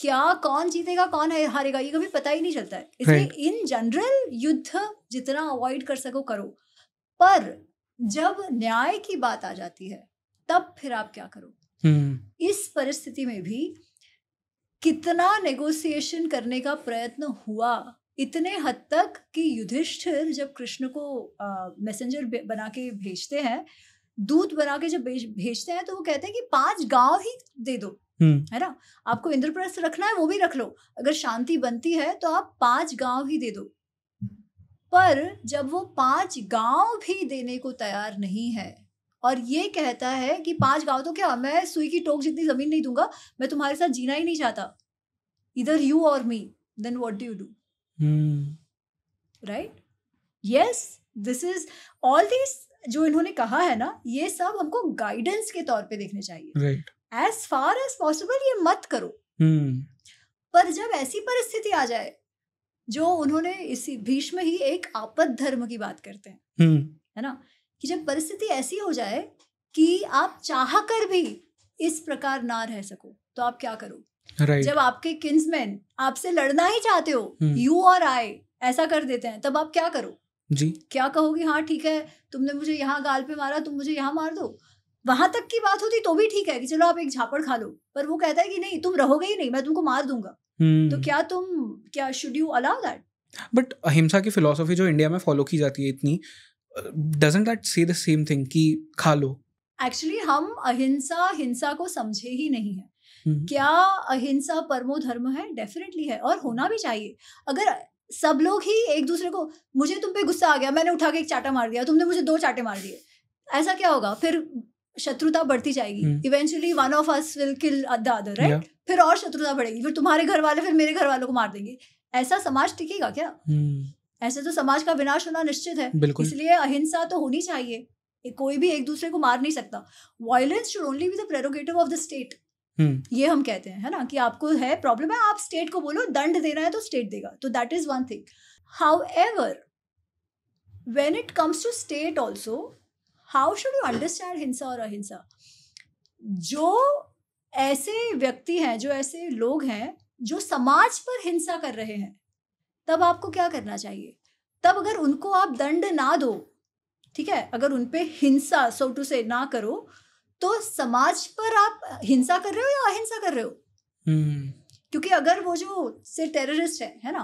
Speaker 1: क्या कौन जीतेगा कौन है हारेगा ये कभी पता ही नहीं चलता है इसलिए इन जनरल युद्ध जितना अवॉइड कर सको करो पर जब न्याय की बात आ जाती है तब फिर आप क्या करो
Speaker 3: हम्म।
Speaker 1: इस परिस्थिति में भी कितना नेगोशिएशन करने का प्रयत्न हुआ इतने हद तक कि युधिष्ठिर जब कृष्ण को मैसेंजर बना के भेजते हैं दूत बना के जब भेजते हैं तो वो कहते हैं कि पांच गांव ही दे दो हम्म। है ना आपको इंद्रप्रस्थ रखना है वो भी रख लो अगर शांति बनती है तो आप पांच गांव ही दे दो पर जब वो पांच गांव भी देने को तैयार नहीं है और ये कहता है कि पांच गांव तो क्या मैं सुई की टोक जितनी जमीन नहीं दूंगा मैं तुम्हारे साथ जीना ही नहीं चाहता इधर यू और me then what do you do right yes this is all this जो इन्होंने कहा है ना ये सब हमको गाइडेंस के तौर पे देखने चाहिए एज फार एज पॉसिबल ये मत करो hmm. पर जब ऐसी परिस्थिति आ जाए जो उन्होंने इसी भीष्म ही एक आपद धर्म की बात करते हैं hmm. है ना कि जब परिस्थिति ऐसी हो जाए कि आप चाह कर भी इस प्रकार ना रह सको तो आप क्या करो right. जब आपके किन्समैन आपसे लड़ना ही चाहते हो यू और आई ऐसा कर देते हैं तब आप क्या करो जी क्या कहोगे हाँ ठीक है तुमने मुझे यहाँ गाल पे मारा तुम मुझे यहाँ मार दो वहां तक की बात होती तो भी ठीक है कि चलो आप एक झापड़ खा लो पर वो कहता है कि नहीं तुम रहोगे ही नहीं मैं तुमको मार दूंगा hmm. तो क्या तुम क्या should you allow that
Speaker 2: but ahimsa की फिलोसफी जो इंडिया में फॉलो की जाती है इतनी doesn't that say the same thing कि खा लो
Speaker 1: एक्चुअली हम अहिंसा हिंसा को समझे ही नहीं है mm-hmm. हम्म। क्या अहिंसा परमो धर्म है डेफिनेटली है और होना भी चाहिए अगर सब लोग ही एक दूसरे को मुझे तुम पे गुस्सा आ गया मैंने उठा के एक चाटा मार दिया तुमने मुझे दो चाटे मार दिए ऐसा क्या होगा फिर शत्रुता बढ़ती जाएगी eventually one of us will kill the other right फिर और शत्रुता बढ़ेगी फिर तुम्हारे घर वाले फिर मेरे घर वालों को मार देंगे ऐसा समाज टिकेगा क्या hmm. ऐसे तो समाज का विनाश होना निश्चित है इसलिए अहिंसा तो होनी चाहिए कोई भी एक दूसरे को मार नहीं सकता violence should only be the prerogative of the state ये हम कहते हैं है ना कि आपको है प्रॉब्लम है आप स्टेट को बोलो दंड देना है तो स्टेट देगा तो that is one thing however when it comes to state also how should you understand hinsa और अहिंसा जो ऐसे व्यक्ति हैं जो ऐसे लोग हैं जो समाज पर हिंसा कर रहे हैं तब आपको क्या करना चाहिए तब अगर उनको आप दंड ना दो ठीक है अगर उन पर हिंसा सो टू से ना करो तो समाज पर आप हिंसा कर रहे हो या अहिंसा कर रहे हो
Speaker 3: hmm.
Speaker 1: क्योंकि अगर वो जो से टेररिस्ट है है ना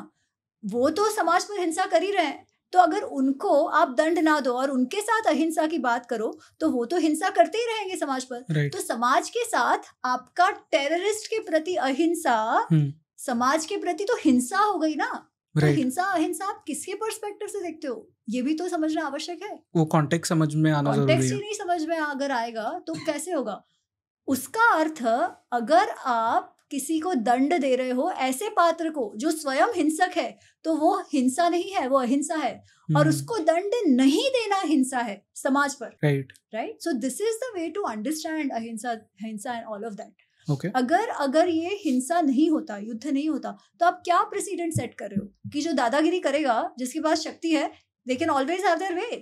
Speaker 1: वो तो समाज पर हिंसा कर ही रहे हैं तो अगर उनको आप दंड ना दो और उनके साथ अहिंसा की बात करो तो वो तो हिंसा करते ही रहेंगे समाज पर right. तो समाज के साथ आपका टेररिस्ट के प्रति अहिंसा hmm. समाज के प्रति तो हिंसा हो गई ना तो right. तो हिंसा अहिंसा आप किसके पर्सपेक्टिव से देखते हो ये भी तो समझना आवश्यक है
Speaker 2: वो कॉन्टेक्स्ट समझ में आना कॉन्टेक्स्ट ही नहीं
Speaker 1: समझ में अगर आएगा तो कैसे होगा उसका अर्थ अगर आप किसी को दंड दे रहे हो ऐसे पात्र को जो स्वयं हिंसक है तो वो हिंसा नहीं है वो अहिंसा है hmm. और हम्म। उसको दंड नहीं देना हिंसा है समाज पर right right so this is the way to understand ahimsa hinsa and all of that okay. अगर अगर ये हिंसा नहीं होता युद्ध नहीं होता तो आप क्या प्रेसिडेंट सेट कर रहे हो कि जो दादागिरी करेगा जिसके पास शक्ति है they can always have their way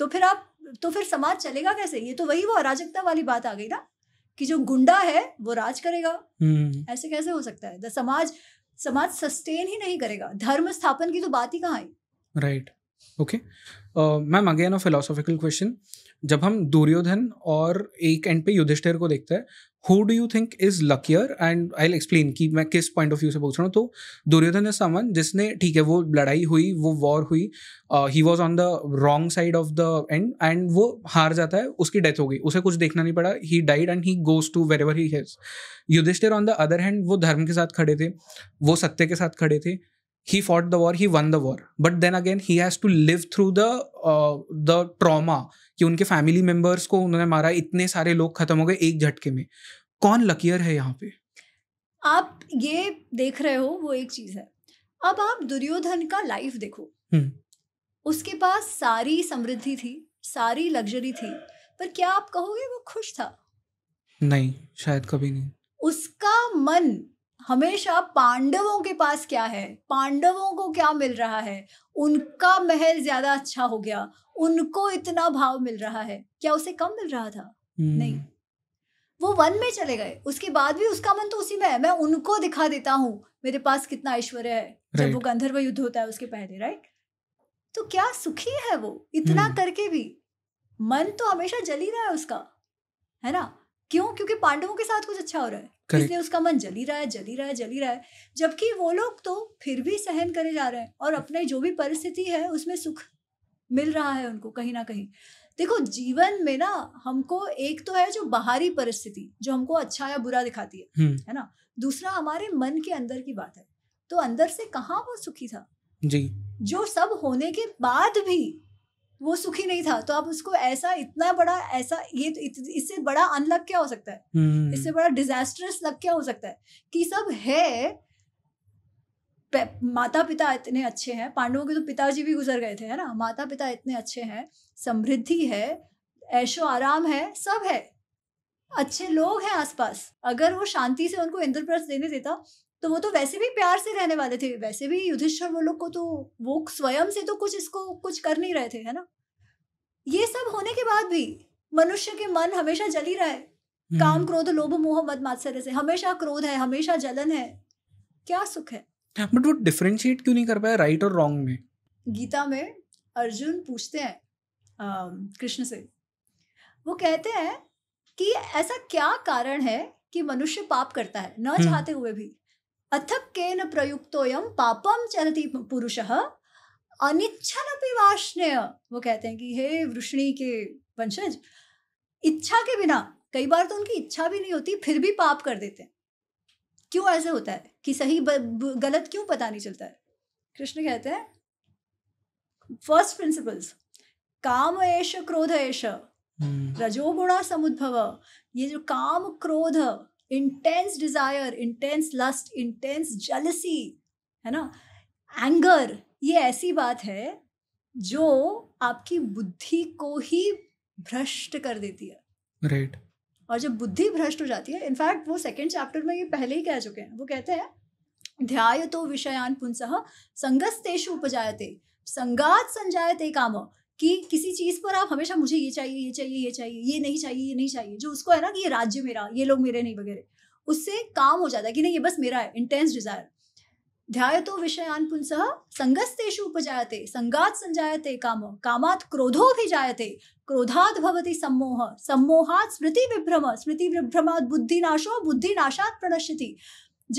Speaker 1: तो फिर आप तो फिर समाज चलेगा कैसे ये तो वही वो अराजकता वाली बात आ गई ना कि जो गुंडा है वो राज करेगा hmm. ऐसे कैसे हो सकता है द समाज समाज सस्टेन ही नहीं करेगा धर्म स्थापन की तो बात ही कहाँ आई
Speaker 2: right okay ma'am again a philosophical question जब हम दुर्योधन और एक एंड पे युधिष्ठिर को देखते हैं who do you think is luckier and I explain कि मैं किस पॉइंट ऑफ व्यू से पूछ रहा हूँ तो दुर्योधन इज समन जिसने ठीक है वो लड़ाई हुई वो वॉर हुई he was on the wrong side of the end and वो हार जाता है उसकी डेथ हो गई उसे कुछ देखना नहीं पड़ा he died and he goes to wherever he has Yudhishthir on the other hand वो धर्म के साथ खड़े थे वो सत्य के साथ खड़े थे he fought the war he won the war but then again he has to live through the uh, the trauma कि उनके फैमिली मेंबर्स को उन्होंने मारा इतने सारे लोग खत्म हो गए एक झटके में कौन लकियर है यहाँ
Speaker 1: पे आप ये देख रहे हो वो एक चीज है अब आप दुर्योधन का लाइफ देखो हम्म। उसके पास सारी समृद्धि थी सारी लग्जरी थी पर क्या आप कहोगे वो खुश था
Speaker 2: नहीं शायद कभी नहीं
Speaker 1: उसका मन हमेशा पांडवों के पास क्या है पांडवों को क्या मिल रहा है उनका महल ज्यादा अच्छा हो गया उनको इतना भाव मिल रहा है क्या उसे कम मिल रहा था hmm. नहीं वो वन में चले गए उसके बाद भी उसका मन तो उसी में है मैं उनको दिखा देता हूँ मेरे पास कितना ऐश्वर्य है right. जब वो गंधर्व युद्ध होता है उसके पहले राइट तो क्या सुखी है वो इतना hmm. करके भी मन तो हमेशा जली रहा है उसका है ना क्यों क्योंकि पांडवों के साथ कुछ अच्छा हो रहा है इसलिए उसका मन जली रहा है जली रहा है जली रहा है जबकि वो लोग तो फिर भी सहन करे जा रहे हैं और अपने जो भी परिस्थिति है उसमें सुख मिल रहा है उनको कहीं ना कहीं देखो जीवन में ना हमको एक तो है जो बाहरी परिस्थिति जो हमको अच्छा या बुरा दिखाती है हम्म। है ना दूसरा हमारे मन के अंदर की बात है तो अंदर से कहाँ वो सुखी था जी जो सब होने के बाद भी वो सुखी नहीं था तो आप उसको ऐसा इतना बड़ा ऐसा ये तो इससे बड़ा अनलक क्या हो सकता है hmm. इससे बड़ा डिजास्टरस लक क्या हो सकता है कि सब है माता पिता इतने अच्छे हैं पांडवों के तो पिताजी भी गुजर गए थे है ना माता पिता इतने अच्छे हैं समृद्धि है ऐशो आराम है सब है अच्छे लोग हैं आसपास अगर वो शांति से उनको इंद्रप्रस्थ देने देता तो वो तो वैसे भी प्यार से रहने वाले थे वैसे भी युधिष्ठर वो लोग को तो वो स्वयं से तो कुछ इसको कुछ कर नहीं रहे थे है ना ये सब होने के बाद भी मनुष्य के मन हमेशा जल ही रहा है हम्म। काम क्रोध लोभ मोह मद मात्सर्य से हमेशा क्रोध है हमेशा जलन है क्या सुख है
Speaker 2: बट वो डिफरेंशिएट क्यों नहीं कर पाया राइट और रॉन्ग में
Speaker 1: गीता में अर्जुन पूछते हैं कृष्ण से वो कहते हैं कि ऐसा क्या कारण है कि मनुष्य पाप करता है न हम्म। चाहते हुए भी अथक्केन प्रयुक्तोयम पापम चरति पुरुषः अनिच्छन वाष्णेय वो कहते हैं कि हे वृष्णी के वंशज इच्छा के बिना कई बार तो उनकी इच्छा भी नहीं होती फिर भी पाप कर देते हैं क्यों ऐसे होता है कि सही ब, ब, गलत क्यों पता नहीं चलता है कृष्ण कहते हैं फर्स्ट प्रिंसिपल्स काम एश क्रोध एश हम्म। रजोगुणा समुद्भव ये जो काम क्रोध intense desire intense lust intense jealousy है ना एंगर ये ऐसी बात है जो आपकी बुद्धि को ही भ्रष्ट कर देती है राइट right. और जब बुद्धि भ्रष्ट हो जाती है इनफैक्ट वो सेकेंड चैप्टर में ये पहले ही कह चुके हैं वो कहते हैं ध्याय तो विषयान पुनसह संगस्तेषु उपजायते संगात संजायते काम कि किसी चीज पर आप हमेशा मुझे ये चाहिए ये चाहिए ये चाहिए ये नहीं चाहिए ये नहीं चाहिए जो उसको है ना कि ये राज्य मेरा ये लोग मेरे नहीं वगैरह उससे काम हो जाता है कि नहीं ये बस मेरा है इंटेंस डिजायर तो विषयान पुनस संगस्तेषु उपजायते संगात संजायते काम कामात क्रोधो भी जायते क्रोधात भवती सम्मोह सम्मोहात स्मृति विभ्रम स्मृति विभ्रमात बुद्धिनाशो बुद्धिनाशात प्रणश्यति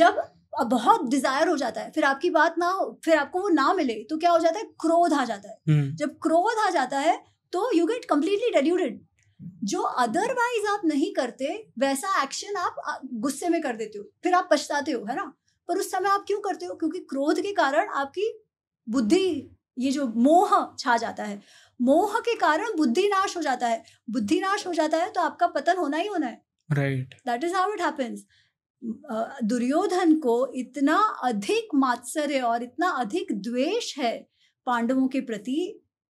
Speaker 1: जब बहुत डिजायर हो जाता है फिर आपकी बात ना हो फिर आपको वो ना मिले तो क्या हो जाता है क्रोध आ जाता है हम्म। जब क्रोध आ जाता है तो यू गेट कम्प्लीटली डेल्यूटेड जो अदरवाइज आप नहीं करते वैसा एक्शन आप गुस्से में कर देते हो फिर आप पछताते हो है ना पर उस समय आप क्यों करते हो क्योंकि क्रोध के कारण आपकी बुद्धि ये जो मोह छा जाता है मोह के कारण बुद्धि नाश हो जाता है बुद्धि नाश हो जाता है तो आपका पतन होना ही होना है right that is how it happens Duryodhan को इतना अधिक मात्सर्य और इतना अधिक द्वेष है पांडवों के प्रति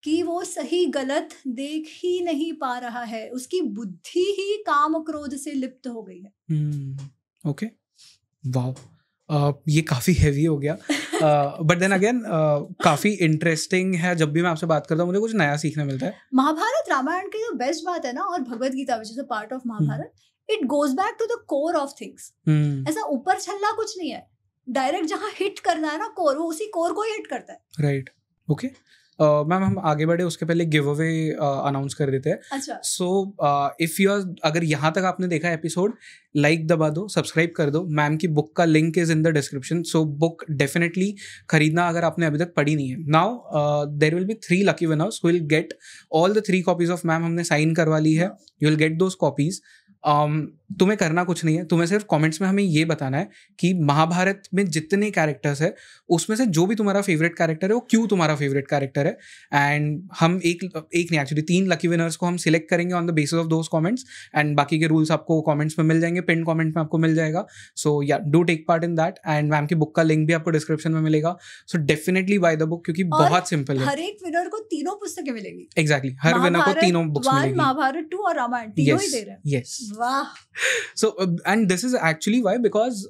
Speaker 1: कि वो सही गलत देख ही नहीं पा रहा है उसकी बुद्धि ही काम क्रोध से लिप्त हो गई
Speaker 2: है ओके वाह Uh, ये काफ़ी हेवी हो गया बट देन अगेन काफ़ी इंटरेस्टिंग है जब भी मैं आपसे बात करता हूँ मुझे कुछ नया सीखने मिलता है
Speaker 1: महाभारत रामायण की जो बेस्ट बात है ना और Bhagavad Gita which is a part of Mahabharat it goes back to the core of things ऐसा ऊपर छल्ला कुछ नहीं है डायरेक्ट जहाँ हिट करना है ना कोर वो उसी कोर को ही हिट करता है
Speaker 2: right right. Okay okay. Ma'am uh, हम आगे बढ़े उसके पहले गिव अवे अनाउंस कर देते हैं सो इफ यू आर अगर यहाँ तक आपने देखा एपिसोड लाइक like दबा दो सब्सक्राइब कर दो मैम की बुक का link is in the description so book definitely खरीदना अगर आपने अभी तक पढ़ी नहीं है now there will be three lucky winners will get all the three copies of ma'am हमने साइन करवा ली है you will get those copies Um, तुम्हें करना कुछ नहीं है तुम्हें सिर्फ कमेंट्स में हमें ये बताना है कि महाभारत में जितने कैरेक्टर्स है उसमें से जो भी तुम्हारा फेवरेट कैरेक्टर है वो क्यों तुम्हारा फेवरेट कैरेक्टर है एंड हम एक एक नहीं एक्चुअली तीन लकी विनर्स को हम सिलेक्ट करेंगे on the basis of those comments and बाकी के रूल्स आपको कॉमेंट्स में मिल जाएंगे पिन कॉमेंट में आपको मिल जाएगा so yeah do take part in that and ma'am की बुक का लिंक भी आपको डिस्क्रिप्शन में मिलेगा so definitely buy the book क्योंकि बहुत सिंपल है हर
Speaker 1: एक विनर को तीनों पुस्तकें मिलेंगी
Speaker 2: एग्जैक्टली exactly, हर विनर को तीनों बुक्स मिलेगी
Speaker 1: महाभारत टू और रामायण तीनों ही दे रहे हैं यस वाह
Speaker 2: so and this is actually why because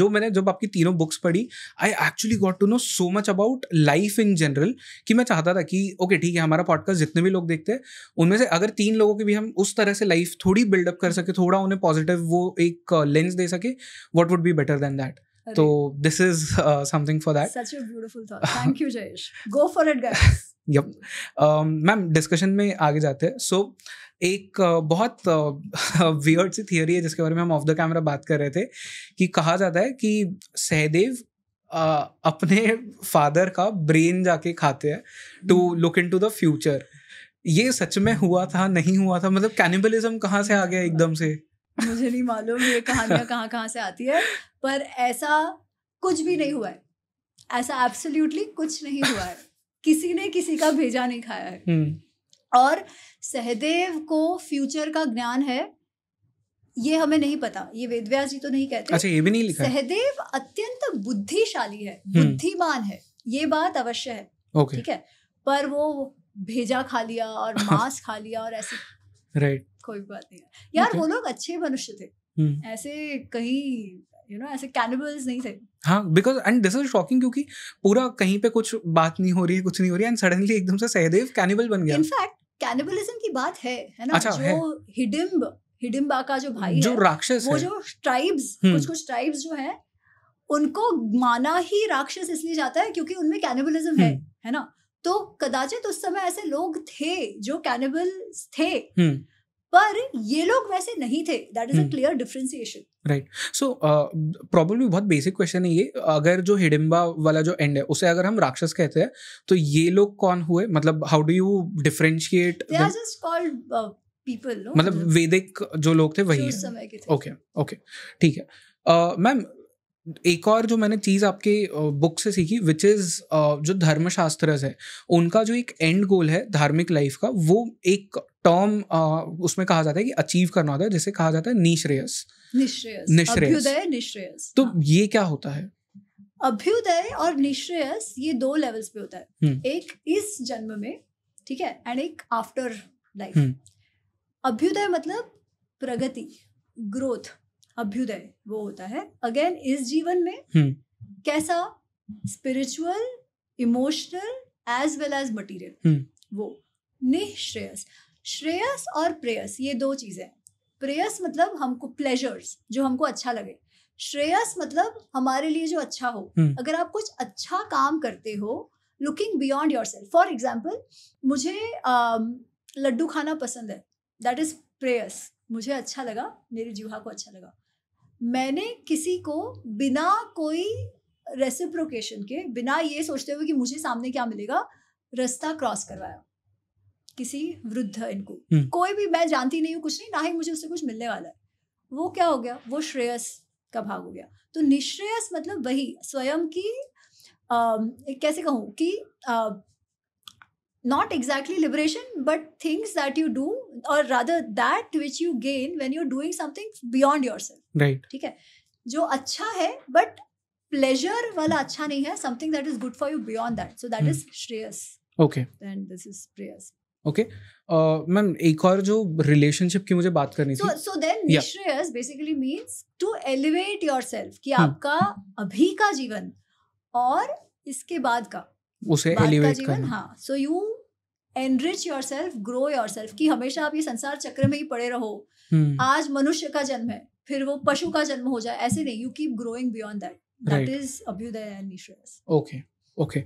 Speaker 2: जो मैंने जब आपकी तीनों बुक्स पढ़ी I actually got to know so much about life in general कि मैं चाहता था कि ओके okay, ठीक है हमारा पॉडकास्ट जितने भी लोग देखते हैं उनमें से अगर तीन लोगों की भी हम उस तरह से लाइफ थोड़ी बिल्डअप कर सके थोड़ा उन्हें पॉजिटिव वो एक लेंस uh, दे सके what would be better than that तो this is something for that
Speaker 1: such a beautiful thought thank you Jayesh go for it guys
Speaker 2: yup ma'am discussion में आगे जाते हैं सो एक uh, बहुत वियर्ड uh, सी थियोरी है जिसके बारे में हम ऑफ द कैमरा बात कर रहे थे कि कहा जाता है कि सहदेव uh, अपने फादर का ब्रेन जाके खाते हैं to look into the future ये सच में हुआ था नहीं हुआ था मतलब कैनिबलिज्म कहाँ से आ गया एकदम से
Speaker 1: मुझे नहीं मालूम ये कहानियाँ कहाँ कहाँ से आती है पर ऐसा कुछ भी नहीं हुआ है ऐसा एब्सोल्यूटली कुछ नहीं हुआ है किसी ने किसी का भेजा नहीं खाया है
Speaker 3: हम्म।
Speaker 1: और सहदेव को फ्यूचर का ज्ञान है ये हमें नहीं पता ये वेदव्यास जी तो नहीं कहते अच्छा ये भी नहीं लिखा सहदेव अत्यंत बुद्धिशाली है हम्म। बुद्धिमान है ये बात अवश्य है ओके। ठीक है पर वो भेजा खा लिया और मांस खा लिया और ऐसे राइट कोई बात नहीं यार वो लोग अच्छे मनुष्य थे हम्म। ऐसे कहीं यू नो ऐसे कैनिबल्स नहीं थे
Speaker 2: हाँ because and this is shocking क्योंकि पूरा कहीं पे कुछ बात नहीं हो रही है कुछ नहीं हो रही एंड सडनली एकदम से सहदेव कैनिबल बन गया इनफैक्ट
Speaker 1: कैनिबलिज्म की बात है है ना अच्छा, जो है. हिडिंब हिडिंबा का जो भाई जो है, राक्षस वो है। जो ट्राइब्स हम्म। कुछ कुछ ट्राइब्स जो है उनको माना ही राक्षस इसलिए जाता है क्योंकि उनमें कैनिबलिज्म है हम्म। है ना तो कदाचित उस समय ऐसे लोग थे जो कैनिबल्स थे हम्म। पर ये लोग वैसे नहीं थे that is a clear differentiation
Speaker 2: right so problem बहुत बेसिक क्वेश्चन है ये अगर जो हिडिम्बा वाला जो एंड है उसे अगर हम राक्षस कहते हैं तो ये लोग कौन हुए मतलब how do you differentiate
Speaker 1: people मतलब
Speaker 2: वैदिक मतलब जो लोग थे वही ओके ओके ठीक है मैम uh, एक और जो मैंने चीज़ आपके बुक से सीखी विच इज़ जो धर्मशास्त्र है उनका जो एक एंड गोल है धार्मिक लाइफ का वो एक टर्म उसमें कहा जाता है कि अचीव करना होता है जिसे कहा जाता है निश्रेयस
Speaker 1: निश्रेयस निश्रेयस निश्रेयस
Speaker 2: तो हाँ। ये क्या होता है
Speaker 1: अभ्युदय और निश्रेयस ये दो लेवल्स पे होता है हुँ. हम्म। एक इस जन्म में ठीक है एंड एक आफ्टर हम्म। लाइफ अभ्युदय मतलब प्रगति ग्रोथ अभ्युदय वो होता है अगेन इस जीवन में हम्म। कैसा spiritual emotional as well as material वो निःश्रेयस श्रेयस और प्रेयस ये दो चीजें हैं प्रेयस मतलब हमको प्लेजर्स जो हमको अच्छा लगे श्रेयस मतलब हमारे लिए जो अच्छा हो हम्म। अगर आप कुछ अच्छा काम करते हो looking beyond yourself for example मुझे लड्डू खाना पसंद है दैट इज प्रेयस मुझे अच्छा लगा मेरी जीवा को अच्छा लगा मैंने किसी को बिना कोई रेसिप्रोकेशन के बिना ये सोचते हुए कि मुझे सामने क्या मिलेगा रास्ता क्रॉस करवाया किसी वृद्ध इनको हम्म। कोई भी मैं जानती नहीं हूँ कुछ नहीं ना ही मुझे उससे कुछ मिलने वाला है वो क्या हो गया वो श्रेयस का भाग हो गया तो निश्रेयस मतलब वही स्वयं की आ, कैसे कहूँ कि आ, not exactly liberation, but things that you do, or rather that which you gain when you're doing something beyond yourself. Right. theek hai jo acha hai but pleasure wala acha nahi hai something that is good for you beyond that so that hmm. is shreyas okay and this is प्रेयस
Speaker 2: ओके मैम एक और जो रिलेशनशिप की मुझे बात करनी थी सो देन निश्रेयस
Speaker 1: basically means to elevate yourself कि आपका अभी का जीवन और इसके बाद का उसे एलिवेट करना हाँ so you enrich yourself grow yourself कि हमेशा आप ये संसार चक्र में ही पड़े रहो hmm. आज मनुष्य का जन्म है फिर वो पशु का जन्म हो जाए ऐसे नहीं you keep growing beyond that that is अभ्युदय एंड
Speaker 2: ओके ओके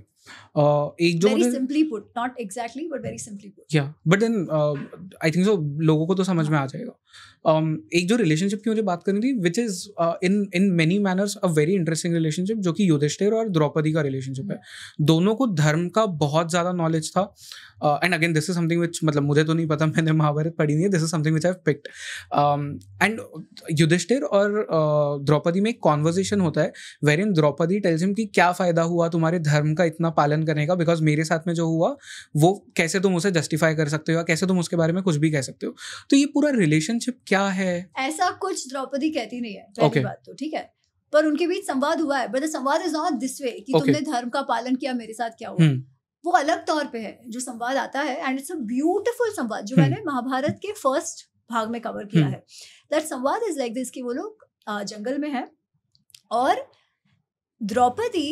Speaker 2: एक जो
Speaker 1: simply put not exactly but very simply
Speaker 2: put yeah but then I think so लोगों को तो समझ में आ जाएगा um, एक जो रिलेशनशिप की मुझे बात करनी थी which is in in many manners a very interesting relationship जो कि युधिष्ठिर और द्रौपदी का रिलेशनशिप है mm-hmm. दोनों को धर्म का बहुत ज़्यादा नॉलेज था and again this is something which मतलब मुझे तो नहीं पता मैंने महाभारत पढ़ी नहीं है this is something which I picked and Yudhishthir और uh, द्रौपदी में एक कॉन्वर्जेशन होता है wherein Draupadi tells him कि क्या फ़ायदा हुआ तुम्हारे धर्म का इतना पालन करने का बिकॉज मेरे साथ में जो हुआ वो कैसे तुम उसे जस्टिफाई कर सकते हो या कैसे तुम उसके बारे में कुछ भी कह सकते हो तो ये पूरा रिलेशनशिप क्या है
Speaker 1: ऐसा कुछ द्रौपदी कहती नहीं है पहली okay. बात तो ठीक है पर उनके बीच संवाद हुआ है बट द संवाद इज नॉट दिस वे कि okay. तुमने धर्म का पालन किया मेरे साथ क्या हुआ hmm. वो अलग तौर पे है जो संवाद आता है एंड इट्स अ ब्यूटीफुल संवाद जो hmm. मैंने महाभारत के फर्स्ट भाग में कवर किया hmm. है दैट संवाद इज लाइक दिस कि वो लोग जंगल में है और द्रौपदी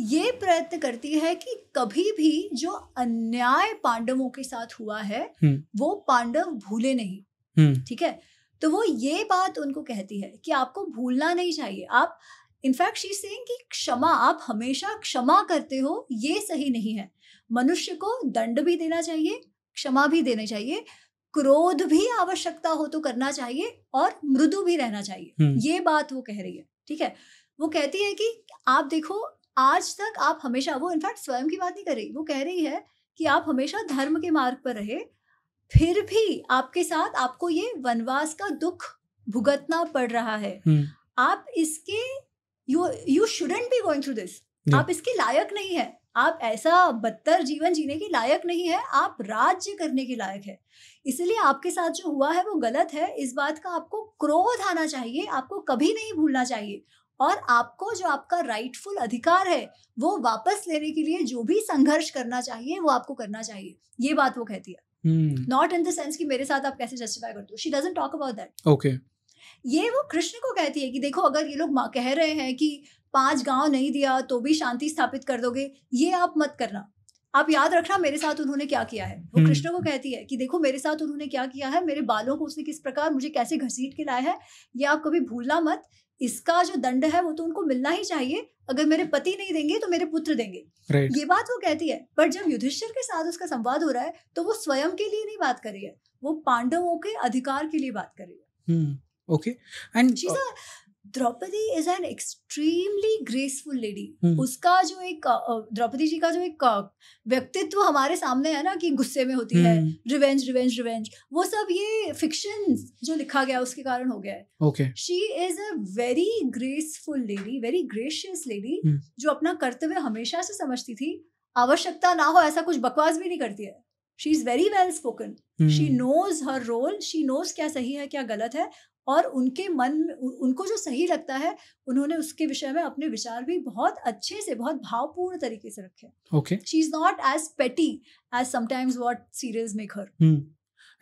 Speaker 1: ये प्रयत्न करती है कि कभी भी जो अन्याय पांडवों के साथ हुआ है हम्म। वो पांडव भूले नहीं हम्म। ठीक है तो वो ये बात उनको कहती है कि आपको भूलना नहीं चाहिए आप इनफैक्ट शी सेइंग कि क्षमा आप हमेशा क्षमा करते हो ये सही नहीं है मनुष्य को दंड भी देना चाहिए क्षमा भी देना चाहिए क्रोध भी आवश्यकता हो तो करना चाहिए और मृदु भी रहना चाहिए हम्म। ये बात वो कह रही है ठीक है वो कहती है कि आप देखो आज तक आप हमेशा वो इनफैक्ट स्वयं की बात नहीं कर रही वो कह रही है कि आप हमेशा धर्म के मार्ग पर रहे फिर भी आपके साथ आपको ये वनवास का दुख भुगतना पड़ रहा है hmm. आप इसके you you shouldn't be going through this आप इसके लायक नहीं है आप ऐसा बदतर जीवन जीने के लायक नहीं है आप राज्य करने के लायक है इसलिए आपके साथ जो हुआ है वो गलत है इस बात का आपको क्रोध आना चाहिए आपको कभी नहीं भूलना चाहिए और आपको जो आपका राइटफुल अधिकार है वो वापस लेने के लिए जो भी संघर्ष करना चाहिए वो आपको करना चाहिए ये बात वो कहती है नॉट इन द सेंस कि मेरे साथ आप कैसे जस्टिफाई करते हो she doesn't talk about that okay ये वो कृष्ण को कहती है कि देखो अगर ये लोग कह रहे हैं कि पांच गांव नहीं दिया तो भी शांति स्थापित कर दोगे ये आप मत करना आप याद रखना मेरे साथ उन्होंने क्या किया है वो हम्म। कृष्ण को कहती है कि देखो मेरे साथ उन्होंने क्या किया है मेरे बालों को उसने किस प्रकार मुझे कैसे घसीट के लाया है ये आप कभी भूलना मत इसका जो दंड है वो तो उनको मिलना ही चाहिए अगर मेरे पति नहीं देंगे तो मेरे पुत्र देंगे right. ये बात वो कहती है पर जब युधिष्ठिर के साथ उसका संवाद हो रहा है तो वो स्वयं के लिए नहीं बात कर रही है वो पांडवों के अधिकार के लिए बात कर रही
Speaker 2: है okay hmm. And
Speaker 1: Draupadi is an extremely graceful lady उसका जो एक द्रौपदी जी का जो एक व्यक्तित्व हमारे सामने है ना कि गुस्से में होती है रिवेंज रिवेंज रिवेंज वो सब ये फिक्शन जो लिखा गया उसके कारण हो गया है okay she is a very graceful lady very gracious lady जो अपना कर्तव्य हमेशा से समझती थी आवश्यकता ना हो ऐसा कुछ बकवास भी नहीं करती है she is very well spoken she knows her role she knows क्या सही है क्या गलत है और उनके मन उनको जो सही लगता है उन्होंने उसके विषय में अपने विचार भी बहुत अच्छे से बहुत भावपूर्ण तरीके से रखे okay she is not as petty as sometimes what serials make her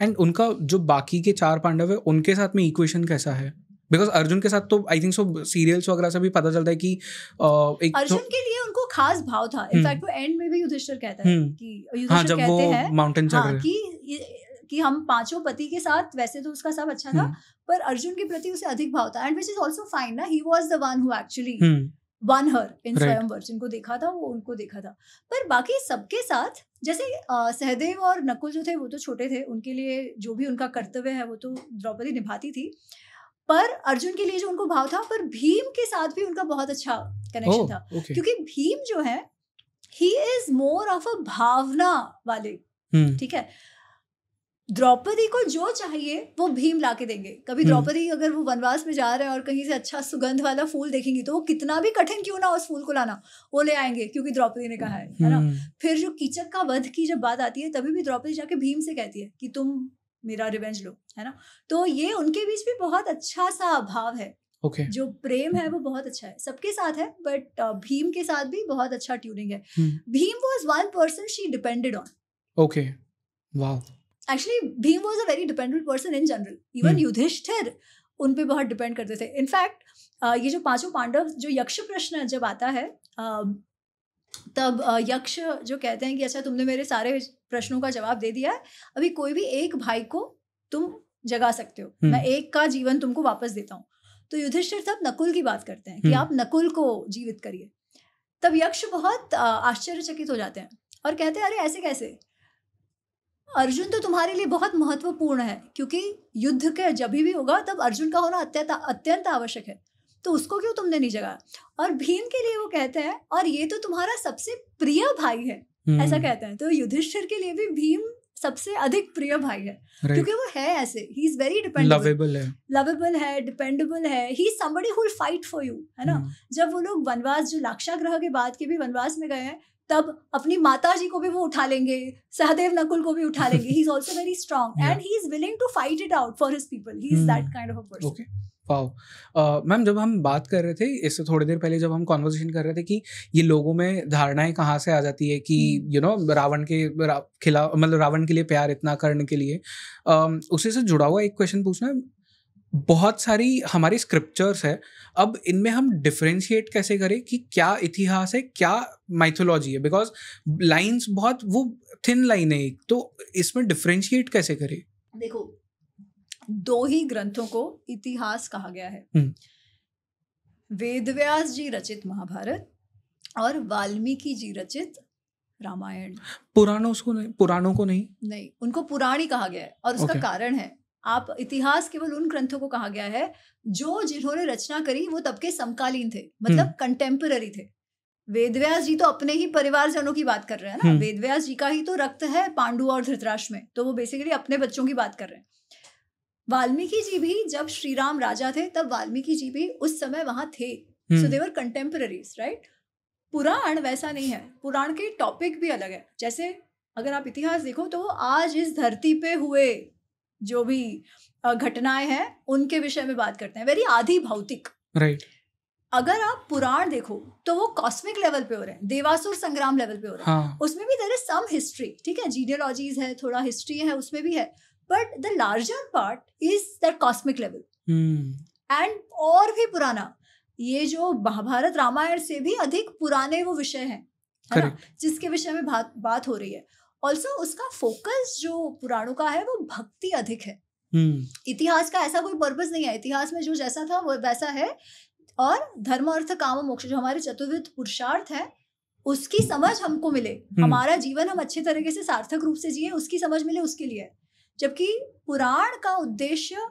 Speaker 2: and उनका जो बाकी के चार पांडव है उनके साथ में इक्वेशन कैसा है बिकॉज अर्जुन के साथ तो आई थिंक सो सीरियल्स वगैरह से भी पता चलता है कि एक तो अर्जुन
Speaker 1: के लिए उनको खास भाव था इनफैक्ट hmm. वो एंड में भी युधिष्ठिर कहता है hmm. कि युधिष्ठिर हाँ, कहते हैं माउंटेन चढ़ हाँ, कि कि हम पांचों पति के साथ वैसे तो उसका सब अच्छा था हम्म। पर अर्जुन के प्रति उसे अधिक भाव था and which is also fine ना he was the one who actually won her in स्वयंवर को देखा था वो उनको देखा था पर बाकी सबके साथ जैसे आ, सहदेव और नकुल जो थे वो तो छोटे थे उनके लिए जो भी उनका कर्तव्य है वो तो द्रौपदी निभाती थी पर अर्जुन के लिए जो उनको भाव था पर भीम के साथ भी उनका बहुत अच्छा कनेक्शन oh, था okay. क्योंकि भीम जो है he is more of a भावना वाले हम्म। ठीक है द्रौपदी को जो चाहिए वो भीम ला के देंगे कभी हम्म। द्रौपदी अगर वो वनवास में जा रहे हैं और कहीं से अच्छा सुगंध वाला फूल देखेंगी तो वो कितना भी कठिन क्यों ना उस फूल को लाना वो ले आएंगे क्योंकि द्रौपदी ने कहा है है ना हम्म। फिर जो कीचक का वध की जब बात आती है तभी भी द्रौपदी जाके भीम से कहती है कि तुम मेरा रिवेंज लो है ना तो ये उनके बीच भी बहुत अच्छा सा अभाव है okay. जो प्रेम है हम्म। वो बहुत अच्छा है सबके साथ है बट भीम के साथ भी बहुत अच्छा ट्यूनिंग है Bhim was one person she depended on
Speaker 2: okay वाह
Speaker 1: actually Bhim was a very dependent person in general even Yudhishthir उन पे बहुत डिपेंड करते थे इनफैक्ट uh, ये जो पांचों पांडव जो यक्ष प्रश्न जब आता है uh, तब यक्ष जो कहते हैं कि अच्छा तुमने मेरे सारे प्रश्नों का जवाब दे दिया है अभी कोई भी एक भाई को तुम जगा सकते हो हम्म। मैं एक का जीवन तुमको वापस देता हूँ तो युधिष्ठिर तब नकुल की बात करते हैं कि हम्म। आप नकुल को जीवित करिए तब यक्ष बहुत आश्चर्यचकित हो जाते हैं और कहते हैं अरे ऐसे कैसे अर्जुन तो तुम्हारे लिए बहुत महत्वपूर्ण है क्योंकि युद्ध के जब भी होगा तब अर्जुन का होना अत्यंत अत्यंत आवश्यक है तो उसको क्यों तुमने नहीं जगाया और भीम के लिए वो कहते हैं और ये तो तुम्हारा सबसे प्रिय भाई है ऐसा हम्म। कहते हैं तो युधिष्ठिर के लिए भी भीम सबसे अधिक प्रिय भाई है right. क्योंकि वो है ऐसे ही इज वेरी डिपेंडेबल है लवेबल है डिपेंडेबल है he is somebody who fight for you है ना hmm. जब वो लोग वनवास जो लाक्षा ग्रह के बाद के भी वनवास में गए हैं तब अपनी माता जी को भी वो उठा लेंगे सहदेव नकुल को भी उठा लेंगे he is also very strong and he is willing to fight it out for his people he is that kind of a person okay
Speaker 2: wow ma'am जब हम बात कर रहे थे इससे थोड़ी देर पहले जब हम कॉन्वर्जेशन कर रहे थे कि ये लोगों में धारणाएं कहाँ से आ जाती है कि यू hmm. नो रावण के खिलाफ मतलब रावण के लिए प्यार इतना करने के लिए uh, उसी से जुड़ा हुआ एक क्वेश्चन पूछना है बहुत सारी हमारी स्क्रिप्चर्स है uh, अब इनमें हम डिफ्रेंशिएट कैसे करें कि क्या इतिहास है क्या माइथोलॉजी है बिकॉज लाइन्स बहुत वो थिन लाइन है एक तो इसमें डिफ्रेंशिएट कैसे करें
Speaker 1: देखो दो ही ग्रंथों को इतिहास कहा गया है
Speaker 2: हम्म।
Speaker 1: वेदव्यास जी रचित महाभारत और वाल्मीकि जी रचित रामायण पुराणों को नहीं
Speaker 2: पुराणों को नहीं
Speaker 1: नहीं उनको पुराणी कहा गया है और उसका okay. कारण है आप इतिहास केवल उन ग्रंथों को कहा गया है जो जिन्होंने रचना करी वो तब के समकालीन थे मतलब कंटेम्पररी हम्म। थे वेदव्यास जी तो अपने ही परिवारजनों की बात कर रहे हैं ना हम्म। वेदव्यास जी का ही तो रक्त है पांडु और धृतराष्ट्र में तो वो बेसिकली अपने बच्चों की बात कर रहे हैं वाल्मीकि जी भी जब श्री राम राजा थे तब वाल्मीकि जी भी उस समय वहां थे सो देवर कंटेम्पररीज राइट पुराण वैसा नहीं है पुराण के टॉपिक भी अलग है जैसे अगर आप इतिहास देखो तो आज इस धरती पे हुए जो भी घटनाएं हैं उनके विषय में बात करते हैं वेरी आधी भौतिक राइट right. अगर आप पुराण देखो तो वो कॉस्मिक लेवल पे हो रहे हैं देवासुर संग्राम लेवल पे हो रहे हैं हाँ. उसमें भी देर इज सम हिस्ट्री ठीक है जीडियोलॉजीज है थोड़ा हिस्ट्री है उसमें भी है but the larger part is that cosmic level and और भी पुराना ये जो महाभारत रामायण से भी अधिक पुराने वो विषय हैं है ना जिसके विषय में बात बात हो रही है ऑल्सो उसका फोकस जो पुराणों का है वो भक्ति अधिक है हम्म। इतिहास का ऐसा कोई पर्पज नहीं है इतिहास में जो जैसा था वो वैसा है और धर्म अर्थ काम मोक्ष जो हमारे चतुर्विध पुरुषार्थ है उसकी समझ हमको मिले हम्म। हमारा जीवन हम अच्छे तरीके से सार्थक रूप से जिए उसकी समझ मिले उसके लिए जबकि पुराण का उद्देश्य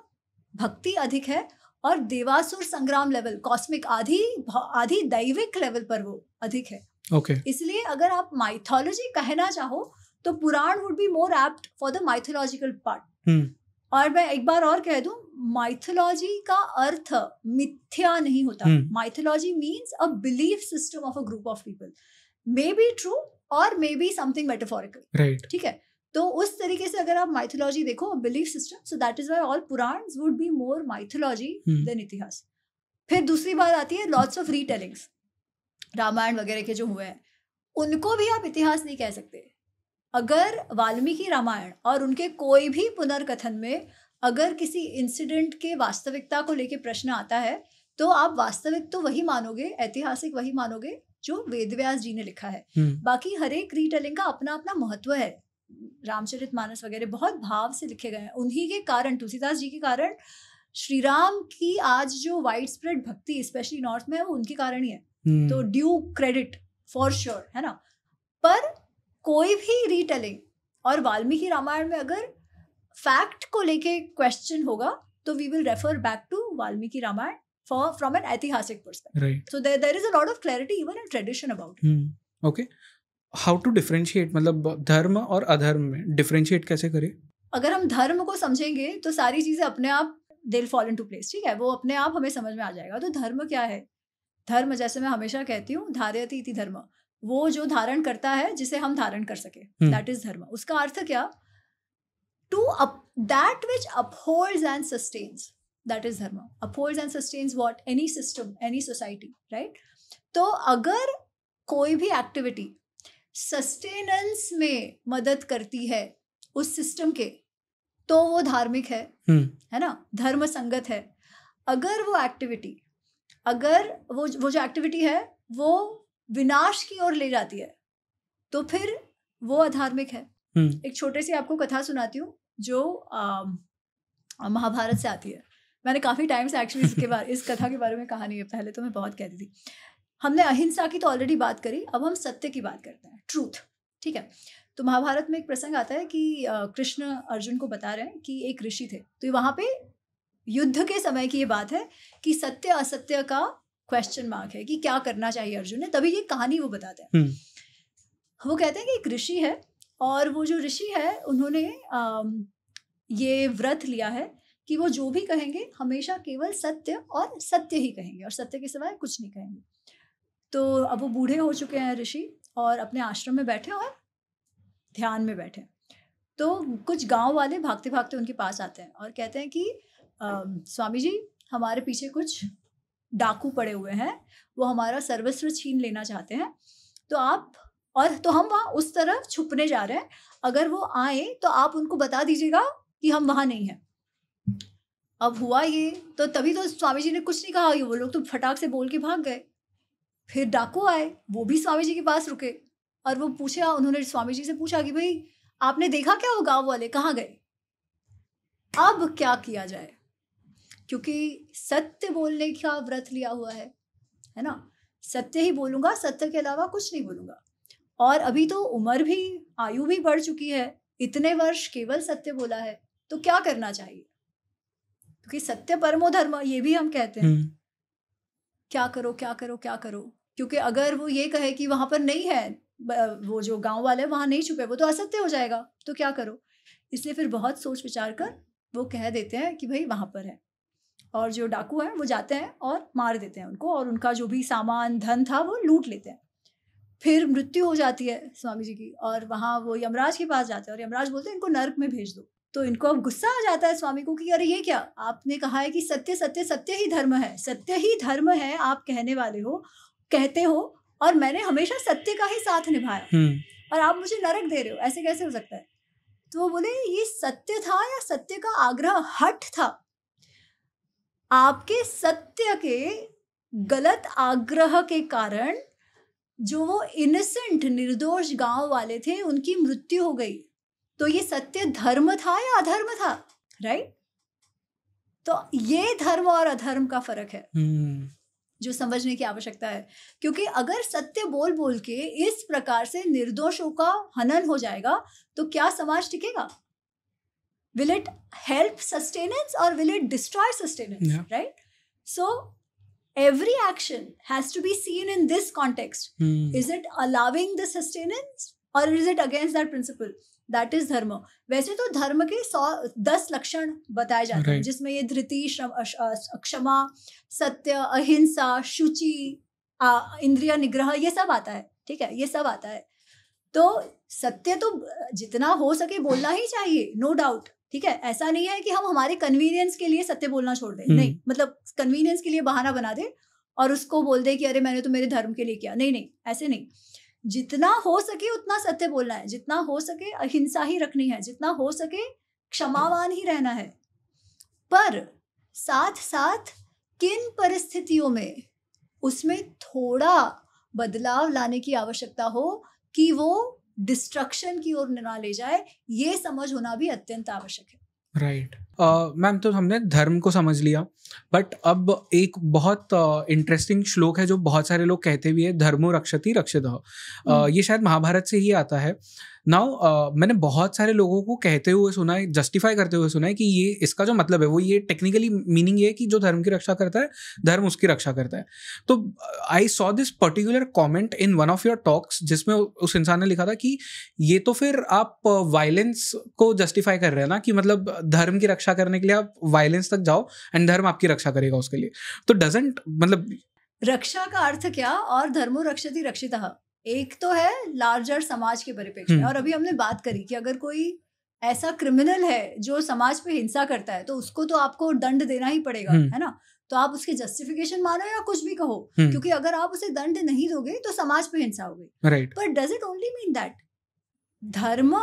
Speaker 1: भक्ति अधिक है और देवासुर संग्राम लेवल कॉस्मिक आधी आधी दैविक लेवल पर वो अधिक है ओके okay. इसलिए अगर आप माइथोलॉजी कहना चाहो तो Purana would be more apt for the mythological part और मैं एक बार और कह दू माइथोलॉजी का अर्थ मिथ्या नहीं होता mythology means a belief system of a group of people may be true और may be something metaphorical right ठीक है तो उस तरीके से अगर आप माइथोलॉजी देखो belief system so that is why all Purana would be more mythology than इतिहास फिर दूसरी बात आती है लॉट्स ऑफ रीटेलिंग्स रामायण वगैरह के जो हुए हैं उनको भी आप इतिहास नहीं कह सकते अगर वाल्मीकि रामायण और उनके कोई भी पुनर्कथन में अगर किसी इंसिडेंट के वास्तविकता को लेके प्रश्न आता है तो आप वास्तविक तो वही मानोगे ऐतिहासिक वही मानोगे जो वेद व्यास जी ने लिखा है हम्म। बाकी हर एक रीटेलिंग का अपना अपना महत्व है रामचरित मानस वगैरह बहुत भाव से लिखे गए हैं उन्हीं के कारण तुलसीदास जी के कारण श्री राम की आज जो वाइड स्प्रेड भक्ति स्पेशली नॉर्थ में है वो उनके कारण ही है हम्म। तो ड्यू क्रेडिट फॉर श्योर है ना पर कोई भी रीटेलिंग और वाल्मीकि रामायण में अगर फैक्ट को लेके क्वेश्चन होगा तो we will refer back to Valmiki Ramayan for from an ऐतिहासिक
Speaker 2: so
Speaker 1: there is there there is a lot of clarity even in tradition about
Speaker 2: it. Hmm. मतलब धर्म और अधर्म में differentiate कैसे करें?
Speaker 1: अगर हम धर्म को समझेंगे तो सारी चीजें अपने आप दिल फॉल इन टू प्लेस ठीक है वो अपने आप हमें समझ में आ जाएगा तो धर्म क्या है धर्म जैसे मैं हमेशा कहती हूँ धार्यती इति धर्म वो जो धारण करता है जिसे हम धारण कर सके दैट हम्म। इज धर्म उसका अर्थ क्या to up that which uphold and sustains that is dharma uphold and sustains what any system any society right तो अगर कोई भी एक्टिविटी सस्टेनेंस में मदद करती है उस सिस्टम के तो वो धार्मिक है हम्म। है ना धर्म संगत है अगर वो एक्टिविटी अगर वो वो जो एक्टिविटी है वो विनाश की ओर ले जाती है तो फिर वो अधार्मिक है हम्म। एक छोटे सी आपको कथा सुनाती हूँ जो महाभारत से आती है मैंने काफ़ी टाइम से एक्चुअली इसके बारे इस कथा के बारे में कहा नहीं है पहले तो मैं बहुत कहती थी हमने अहिंसा की तो ऑलरेडी बात करी अब हम सत्य की बात करते हैं ट्रूथ ठीक है तो महाभारत में एक प्रसंग आता है कि कृष्ण अर्जुन को बता रहे हैं कि एक ऋषि थे तो वहां पे युद्ध के समय की ये बात है कि सत्य असत्य का क्वेश्चन मार्क है कि क्या करना चाहिए अर्जुन ने तभी ये कहानी वो बताते हैं
Speaker 3: हम्म।
Speaker 1: वो कहते हैं कि एक ऋषि है और वो जो ऋषि है उन्होंने आ, ये व्रत लिया है कि वो जो भी कहेंगे हमेशा केवल सत्य और सत्य ही कहेंगे और सत्य के सिवाय कुछ नहीं कहेंगे तो अब वो बूढ़े हो चुके हैं ऋषि और अपने आश्रम में बैठे और ध्यान में बैठे तो कुछ गांव वाले भागते भागते उनके पास आते हैं और कहते हैं कि आ, स्वामी जी हमारे पीछे कुछ डाकू पड़े हुए हैं वो हमारा सर्वस्व छीन लेना चाहते हैं तो आप और तो हम वहाँ उस तरफ छुपने जा रहे हैं अगर वो आए तो आप उनको बता दीजिएगा कि हम वहाँ नहीं हैं अब हुआ ये तो तभी तो स्वामी जी ने कुछ नहीं कहा वो लोग तो फटाक से बोल के भाग गए फिर डाकू आए वो भी स्वामी जी के पास रुके और वो पूछा उन्होंने स्वामी जी से पूछा कि भाई आपने देखा क्या वो गांव वाले कहाँ गए अब क्या किया जाए क्योंकि सत्य बोलने का व्रत लिया हुआ है है ना सत्य ही बोलूंगा सत्य के अलावा कुछ नहीं बोलूंगा और अभी तो उम्र भी आयु भी बढ़ चुकी है इतने वर्ष केवल सत्य बोला है तो क्या करना चाहिए क्योंकि सत्य परमो धर्म ये भी हम कहते हैं हम्म। क्या करो क्या करो क्या करो क्योंकि अगर वो ये कहे कि वहां पर नहीं है वो जो गांव वाले वहां नहीं छुपे वो तो असत्य हो जाएगा तो क्या करो इसलिए फिर बहुत सोच विचार कर वो कह देते हैं कि भाई वहां पर है और जो डाकू हैं वो जाते हैं और मार देते हैं उनको और उनका जो भी सामान धन था वो लूट लेते हैं फिर मृत्यु हो जाती है स्वामी जी की और वहाँ वो यमराज के पास जाते हैं और यमराज बोलते हैं इनको नर्क में भेज दो तो इनको अब गुस्सा आ जाता है स्वामी को कि अरे ये क्या आपने कहा है कि सत्य सत्य सत्य ही धर्म है सत्य ही धर्म है आप कहने वाले हो कहते हो और मैंने हमेशा सत्य का ही साथ निभाया
Speaker 3: हम्म।
Speaker 1: और आप मुझे नरक दे रहे हो ऐसे कैसे हो सकता है तो वो बोले ये सत्य था या सत्य का आग्रह हट था आपके सत्य के गलत आग्रह के कारण जो वो इनसेंट निर्दोष गांव वाले थे उनकी मृत्यु हो गई तो ये सत्य धर्म था या अधर्म था राइट तो ये धर्म और अधर्म का फर्क है hmm. जो समझने की आवश्यकता है क्योंकि अगर सत्य बोल बोल के इस प्रकार से निर्दोषों का हनन हो जाएगा तो क्या समाज टिकेगा will it help sustenance or will it destroy sustenance yeah. right so every action has to be seen in this context mm. is it allowing the sustenance or is it against that principle that is dharma वैसे तो धर्म के सौ दस लक्षण बताए जाते right. हैं जिसमें ये धृति क्षमा सत्य अहिंसा शुचि इंद्रिय निग्रह ये सब आता है ठीक है ये सब आता है तो सत्य तो जितना हो सके बोलना ही चाहिए नो डाउट ठीक है ऐसा नहीं है कि हम हमारे कन्वीनियंस के लिए सत्य बोलना छोड़ दें नहीं हम्म। मतलब कन्वीनियंस के लिए बहाना बना दे और उसको बोल दे कि अरे मैंने तो मेरे धर्म के लिए किया नहीं नहीं ऐसे नहीं जितना हो सके उतना सत्य बोलना है जितना हो सके अहिंसा ही रखनी है जितना हो सके क्षमावान ही रहना है पर साथ साथ किन परिस्थितियों में उसमें थोड़ा बदलाव लाने की आवश्यकता हो कि वो डिस्ट्रक्शन की ओर ना ले जाए ये समझ होना भी अत्यंत आवश्यक है
Speaker 2: राइट मैम uh, तो हमने धर्म को समझ लिया बट अब एक बहुत इंटरेस्टिंग uh, श्लोक है जो बहुत सारे लोग कहते भी है धर्मो रक्षति रक्षित uh, हम्म। ये शायद महाभारत से ही आता है नाउ uh, मैंने बहुत सारे लोगों को कहते हुए सुना है जस्टिफाई करते हुए सुना है कि ये इसका जो मतलब है वो ये टेक्निकली मीनिंग ये कि जो धर्म की रक्षा करता है धर्म उसकी रक्षा करता है तो I saw this particular comment in one of your talks जिसमें उस इंसान ने लिखा था कि ये तो फिर आप वायलेंस uh, को जस्टिफाई कर रहे हैं ना कि मतलब धर्म की रक्षा करने के लिए आप वायलेंस तक जाओ एंड धर्म आपकी रक्षा करेगा उसके लिए तो डजेंट मतलब
Speaker 1: रक्षा का अर्थ क्या और धर्मो रक्षति रक्षिता एक तो है लार्जर समाज के परिप्रेक्ष्य में हम्म। और अभी हमने बात करी कि अगर कोई ऐसा क्रिमिनल है जो समाज पे हिंसा करता है तो उसको तो आपको दंड देना ही पड़ेगा हम्म। है ना तो आप उसके जस्टिफिकेशन मानो या कुछ भी कहो हम्म। क्योंकि अगर आप उसे दंड नहीं दोगे तो समाज पे हिंसा हो गई पर does it only mean that dharma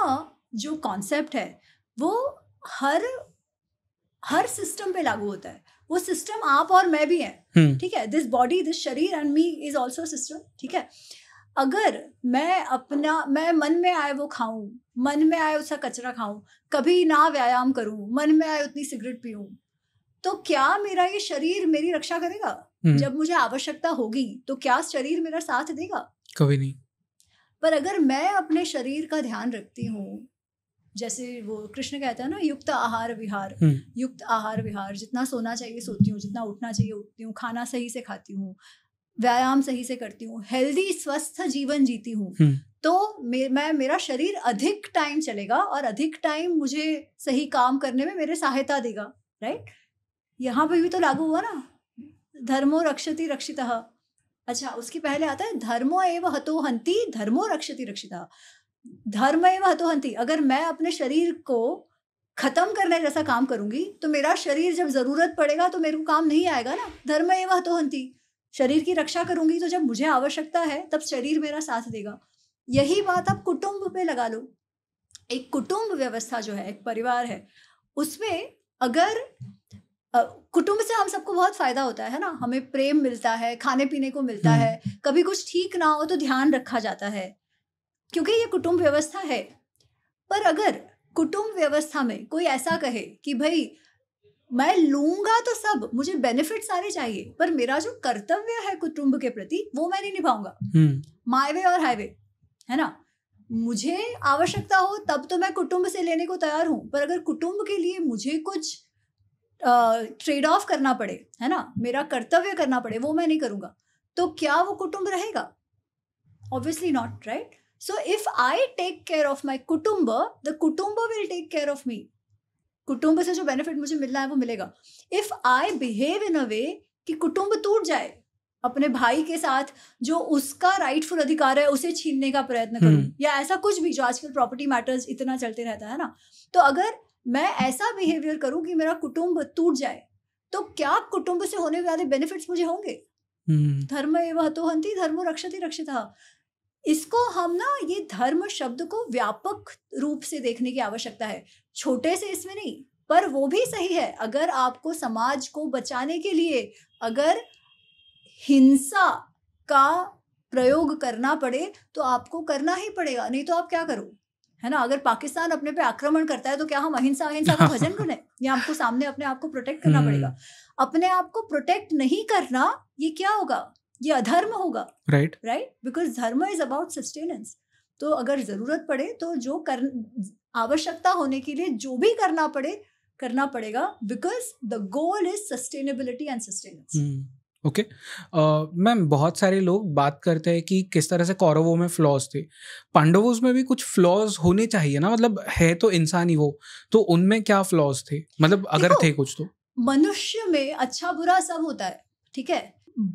Speaker 1: जो कॉन्सेप्ट है वो हर हर सिस्टम पे लागू होता है वो सिस्टम आप और मैं भी है ठीक है दिस बॉडी दिस शरीर and me is also system ठीक है अगर मैं अपना मैं मन में आए वो खाऊं मन में आए उसका कचरा खाऊं कभी ना व्यायाम करूं मन में आए उतनी सिगरेट पीऊं तो क्या मेरा ये शरीर मेरी रक्षा करेगा हम्म। जब मुझे आवश्यकता होगी तो क्या शरीर मेरा साथ देगा कभी नहीं पर अगर मैं अपने शरीर का ध्यान रखती हूँ जैसे वो कृष्ण कहता है ना युक्त आहार विहार हम्म। युक्त आहार विहार जितना सोना चाहिए सोती हूँ जितना उठना चाहिए उठती हूँ खाना सही से खाती हूँ व्यायाम सही से करती हूँ हेल्दी स्वस्थ जीवन जीती हूँ हम्म। तो मे, मैं मेरा शरीर अधिक टाइम चलेगा और अधिक टाइम मुझे सही काम करने में मेरे सहायता देगा राइट यहाँ पे भी तो लागू हुआ ना धर्मो रक्षति रक्षित अच्छा उसके पहले आता है धर्मो एव हतो हंती धर्मो रक्षति रक्षिता धर्म एव हतो हंती अगर मैं अपने शरीर को खत्म करने जैसा काम करूंगी तो मेरा शरीर जब जरूरत पड़ेगा तो मेरे को काम नहीं आएगा ना धर्म एव हतो हंती शरीर की रक्षा करूंगी तो जब मुझे आवश्यकता है तब शरीर मेरा साथ देगा यही बात आप कुटुंब पे लगा लो एक कुटुंब व्यवस्था जो है एक परिवार है उसमें अगर कुटुंब से हम सबको बहुत फायदा होता है ना हमें प्रेम मिलता है खाने पीने को मिलता हम्म। है कभी कुछ ठीक ना हो तो ध्यान रखा जाता है क्योंकि ये कुटुंब व्यवस्था है पर अगर कुटुंब व्यवस्था में कोई ऐसा कहे कि भाई मैं लूंगा तो सब मुझे बेनिफिट सारे चाहिए पर मेरा जो कर्तव्य है कुटुंब के प्रति वो मैं नहीं निभाऊंगा माई हम्म। वे और हाईवे है ना मुझे आवश्यकता हो तब तो मैं कुटुंब से लेने को तैयार हूं पर अगर कुटुंब के लिए मुझे कुछ ट्रेड ऑफ करना पड़े है ना मेरा कर्तव्य करना पड़े वो मैं नहीं करूंगा तो क्या वो कुटुंब रहेगा obviously not right so if I take care of my कुटुंब द कुटुंब will take care of me कुटुंब से जो बेनिफिट मुझे मिलना है वो मिलेगा इफ आई बिहेव इन अ वे कि कुटुंब टूट जाए अपने भाई के साथ जो उसका राइटफुल अधिकार है उसे छीनने का प्रयत्न करूं हम्म। या ऐसा कुछ भी जो आजकल प्रॉपर्टी मैटर्स इतना चलते रहता है ना तो अगर मैं ऐसा बिहेवियर करूं कि मेरा कुटुंब टूट जाए तो क्या कुटुंब से होने वाले बेनिफिट्स मुझे होंगे हम्म। धर्म एवं तो हंती धर्म रक्षति रक्षिता इसको हम ना ये धर्म शब्द को व्यापक रूप से देखने की आवश्यकता है छोटे से इसमें नहीं पर वो भी सही है अगर आपको समाज को बचाने के लिए अगर हिंसा का प्रयोग करना पड़े तो आपको करना ही पड़ेगा नहीं तो आप क्या करो है ना अगर पाकिस्तान अपने पे आक्रमण करता है तो क्या हम अहिंसा अहिंसा का भजन करें या आपको सामने अपने आप को प्रोटेक्ट करना हम्म। पड़ेगा अपने आप को प्रोटेक्ट नहीं करना ये क्या होगा ये अधर्म होगा right right because dharma is about sustenance तो अगर ज़रूरत पड़े तो जो कर आवश्यकता होने के लिए जो भी करना पड़े करना पड़ेगा because the goal is sustainability and sustenance
Speaker 2: okay ma'am बहुत सारे लोग बात करते हैं कि किस तरह से कौरवों में फ्लॉज थे पांडवों में भी कुछ फ्लॉज होने चाहिए ना मतलब है तो इंसान ही वो तो उनमें क्या फ्लॉज थे मतलब अगर थे कुछ तो
Speaker 1: मनुष्य में अच्छा बुरा सब होता है ठीक है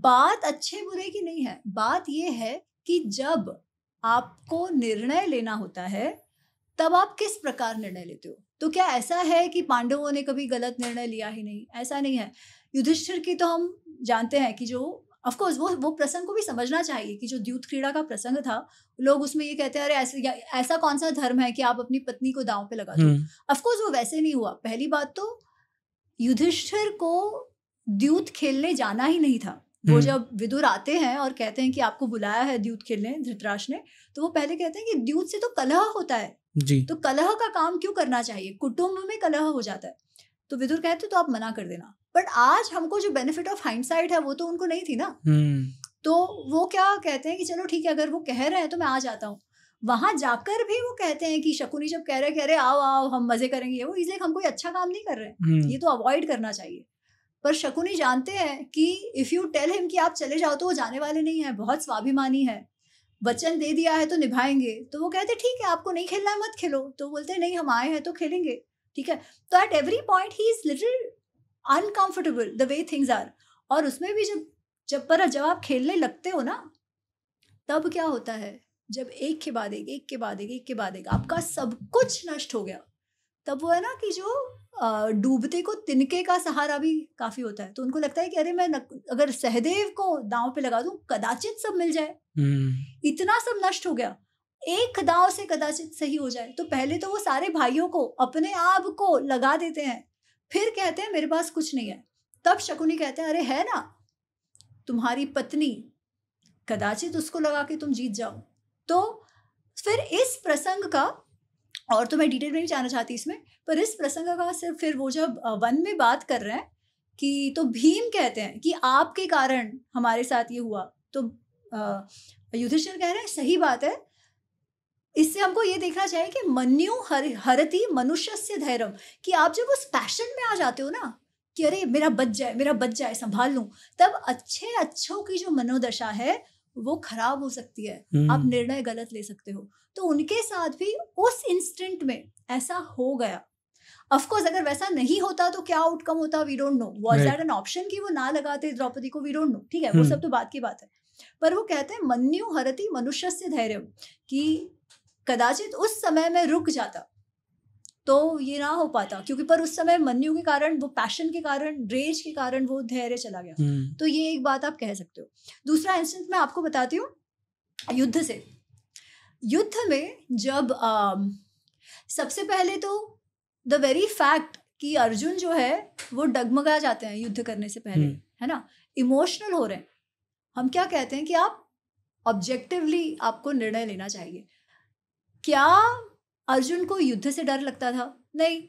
Speaker 1: बात अच्छे बुरे की नहीं है बात यह है कि जब आपको निर्णय लेना होता है तब आप किस प्रकार निर्णय लेते हो तो क्या ऐसा है कि पांडवों ने कभी गलत निर्णय लिया ही नहीं ऐसा नहीं है युधिष्ठिर की तो हम जानते हैं कि जो ऑफकोर्स वो वो प्रसंग को भी समझना चाहिए कि जो द्यूत क्रीड़ा का प्रसंग था लोग उसमें ये कहते हैं अरे ऐसे ऐसा कौन सा धर्म है कि आप अपनी पत्नी को दांव पे लगा दो ऑफकोर्स हम्म। वो वैसे नहीं हुआ पहली बात तो युधिष्ठिर को द्यूत खेलने जाना ही नहीं था वो हम्म। जब विदुर आते हैं और कहते हैं कि आपको बुलाया है द्यूत खेलने धृतराज ने तो वो पहले कहते हैं कि द्यूत से तो कलह होता है जी तो कलह का काम क्यों करना चाहिए कुटुंब में कलह हो जाता है तो विदुर कहते तो आप मना कर देना बट आज हमको जो बेनिफिट ऑफ हाइंडसाइट है वो तो उनको नहीं थी ना हम्म। तो वो क्या कहते हैं कि चलो ठीक है अगर वो कह रहे हैं तो मैं आ जाता हूँ वहां जाकर भी वो कहते हैं कि शकुनी जब कह रहे कह रहे आओ आओ हम मजे करेंगे वो इसलिए हम कोई अच्छा काम नहीं कर रहे हैं हम्म। ये तो अवॉइड करना चाहिए पर शकुनी जानते हैं कि इफ़ यू टेल हिम कि आप चले जाओ तो वो जाने वाले नहीं है बहुत स्वाभिमानी है वचन दे दिया है तो निभाएंगे तो वो कहते ठीक है आपको नहीं खेलना है मत खेलो तो बोलते नहीं हम आए हैं तो खेलेंगे ठीक है तो at every point he is little uncomfortable the way things are और उसमें भी जब जब पर जब आप खेलने लगते हो ना तब क्या होता है जब एक के बाद एक एक के बाद एक एक के बाद एक आपका सब कुछ नष्ट हो गया तब वो है ना कि जो डूबते को तिनके का सहारा भी काफी होता है तो उनको लगता है कि अरे मैं अगर सहदेव को दांव पे लगा दूं कदाचित सब मिल जाए
Speaker 3: हम्म।
Speaker 1: इतना सब नष्ट हो गया एक दांव से कदाचित सही हो जाए तो पहले तो वो सारे भाइयों को अपने आप को लगा देते हैं फिर कहते हैं मेरे पास कुछ नहीं है तब शकुनी कहते हैं अरे है ना तुम्हारी पत्नी कदाचित उसको लगा के तुम जीत जाओ तो फिर इस प्रसंग का और तो मैं डिटेल में भी जाना चाहती इसमें पर इस प्रसंग का सिर्फ फिर वो जब वन में बात कर रहे हैं कि तो भीम कहते हैं कि आपके कारण हमारे साथ ये हुआ तो युधिष्ठिर कह रहे हैं सही बात है इससे हमको ये देखना चाहिए कि मनु हर हरती मनुष्य से धैर्य कि आप जब उस पैशन में आ जाते हो ना कि अरे मेरा बच जाए मेरा बच जाए संभाल लूँ तब अच्छे अच्छों की जो मनोदशा है वो खराब हो सकती है आप हम्म। निर्णय गलत ले सकते हो तो उनके साथ भी उस इंस्टेंट में ऐसा हो गया अफकोर्स अगर वैसा नहीं होता तो क्या आउटकम होता we don't know was that an option कि वो ना लगाते द्रौपदी को वी डोंट नो ठीक है वो हम्म। सब तो बात की बात है पर वो कहते हैं मन्यु हरति मनुष्य से धैर्य कि कदाचित उस समय में रुक जाता तो ये ना हो पाता क्योंकि पर उस समय मनयु के कारण वो पैशन के कारण रेज के कारण वो धैर्य चला गया हम्म। तो ये एक बात आप कह सकते हो दूसरा इंस्टेंस मैं आपको बताती हूँ युद्ध से युद्ध में जब आ, सबसे पहले तो द वेरी फैक्ट कि अर्जुन जो है वो डगमगा जाते हैं युद्ध करने से पहले हम्म। है ना इमोशनल हो रहे हैं हम क्या कहते हैं कि आप ऑब्जेक्टिवली आपको निर्णय लेना चाहिए क्या अर्जुन को युद्ध से डर लगता था नहीं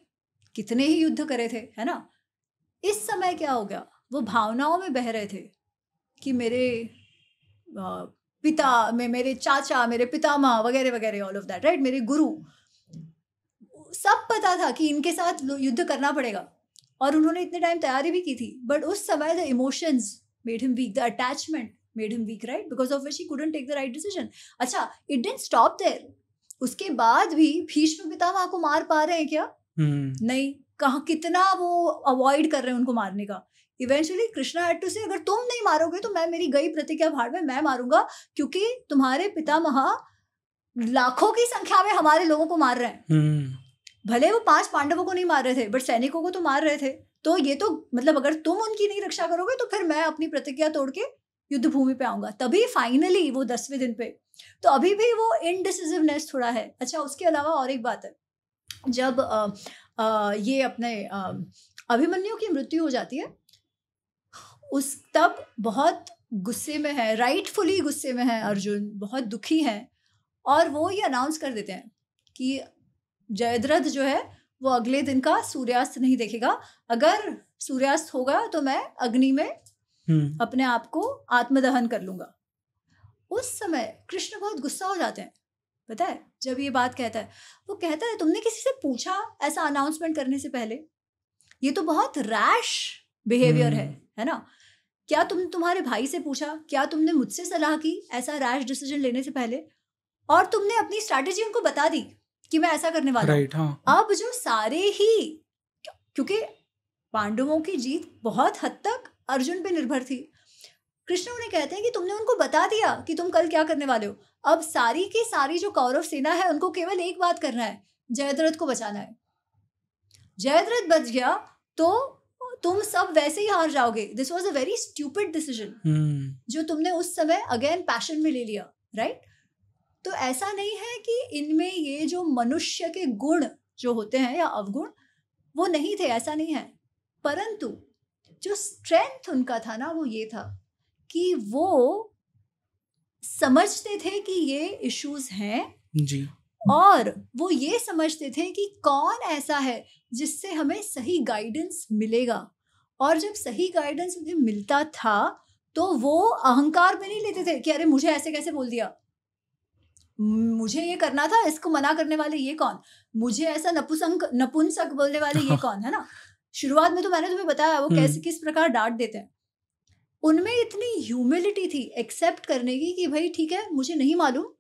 Speaker 1: कितने ही युद्ध करे थे है ना इस समय क्या हो गया वो भावनाओं में बह रहे थे कि मेरे पिता में मेरे चाचा मेरे पितामह वगैरह वगैरह ऑल ऑफ दैट राइट मेरे गुरु सब पता था कि इनके साथ युद्ध करना पड़ेगा और उन्होंने इतने टाइम तैयारी भी की थी बट उस समय the emotions made him weak the attachment made him weak right because of which he couldn't take the right decision अच्छा इट डेंट स्टॉप देयर उसके बाद भी भीष्म पितामह को मार पा रहे हैं क्या
Speaker 3: hmm.
Speaker 1: नहीं कहा कितना वो अवॉइड कर रहे हैं उनको मारने का इवेंचुअली कृष्णा एड टू से अगर तुम नहीं मारोगे तो मैं मेरी गई प्रतिज्ञा भाड़ में मैं मारूंगा क्योंकि तुम्हारे पितामह लाखों की संख्या में हमारे लोगों को मार रहे हैं hmm. भले वो पांच पांडवों को नहीं मार रहे थे बट सैनिकों को तो मार रहे थे तो ये तो मतलब अगर तुम उनकी नहीं रक्षा करोगे तो फिर मैं अपनी प्रतिज्ञा तोड़ के युद्ध भूमि पे आऊंगा तभी फाइनली वो दसवें दिन पे तो अभी भी वो इनडिसिजिवनेस थोड़ा है अच्छा उसके अलावा और एक बात है जब आ, आ, ये अपने अभिमन्यु की मृत्यु हो जाती है उस तब बहुत गुस्से में है राइटफुली गुस्से में है अर्जुन बहुत दुखी है और वो ये अनाउंस कर देते हैं कि जयद्रथ जो है वो अगले दिन का सूर्यास्त नहीं देखेगा अगर सूर्यास्त होगा तो मैं अग्नि में हम्म। अपने आप को आत्मदहन कर लूंगा उस समय कृष्ण बहुत गुस्सा हो जाते हैं पता है जब ये बात कहता है वो कहता है तुमने किसी से पूछा ऐसा अनाउंसमेंट करने से पहले ये तो बहुत रैश बिहेवियर है हम्म। है ना क्या तुमने तुम्हारे भाई से पूछा क्या तुमने मुझसे सलाह की ऐसा रैश डिसीजन लेने से पहले और तुमने अपनी स्ट्रैटेजी उनको बता दी कि मैं ऐसा करने वाला right, हाँ. अब जो सारे ही क्योंकि पांडवों की जीत बहुत हद तक अर्जुन पे निर्भर थी कृष्ण उन्हें कहते हैं कि तुमने उनको बता दिया कि तुम कल क्या करने वाले हो अब सारी की सारी जो कौरव सेना है उनको केवल एक बात करना है जयद्रथ को बचाना है जयद्रथ बच गया तो तुम सब वैसे ही हार जाओगे this was a very stupid decision जो तुमने उस समय अगेन पैशन में ले लिया राइट right? तो ऐसा नहीं है कि इनमें ये जो मनुष्य के गुण जो होते हैं या अवगुण वो नहीं थे ऐसा नहीं है परंतु जो स्ट्रेंथ उनका था ना वो ये था कि वो समझते थे कि ये इश्यूज हैं जी और वो ये समझते थे कि कौन ऐसा है जिससे हमें सही गाइडेंस मिलेगा और जब सही गाइडेंस उन्हें मिलता था तो वो अहंकार में नहीं लेते थे कि अरे मुझे ऐसे कैसे बोल दिया मुझे ये करना था इसको मना करने वाले ये कौन मुझे ऐसा नपुसंक नपुंसक बोलने वाले ये कौन है ना शुरुआत में तो मैंने तुम्हें बताया वो कैसे हम्म। किस प्रकार डांट देते हैं उनमें इतनी ह्यूमिलिटी थी एक्सेप्ट करने की कि भाई ठीक है मुझे नहीं मालूम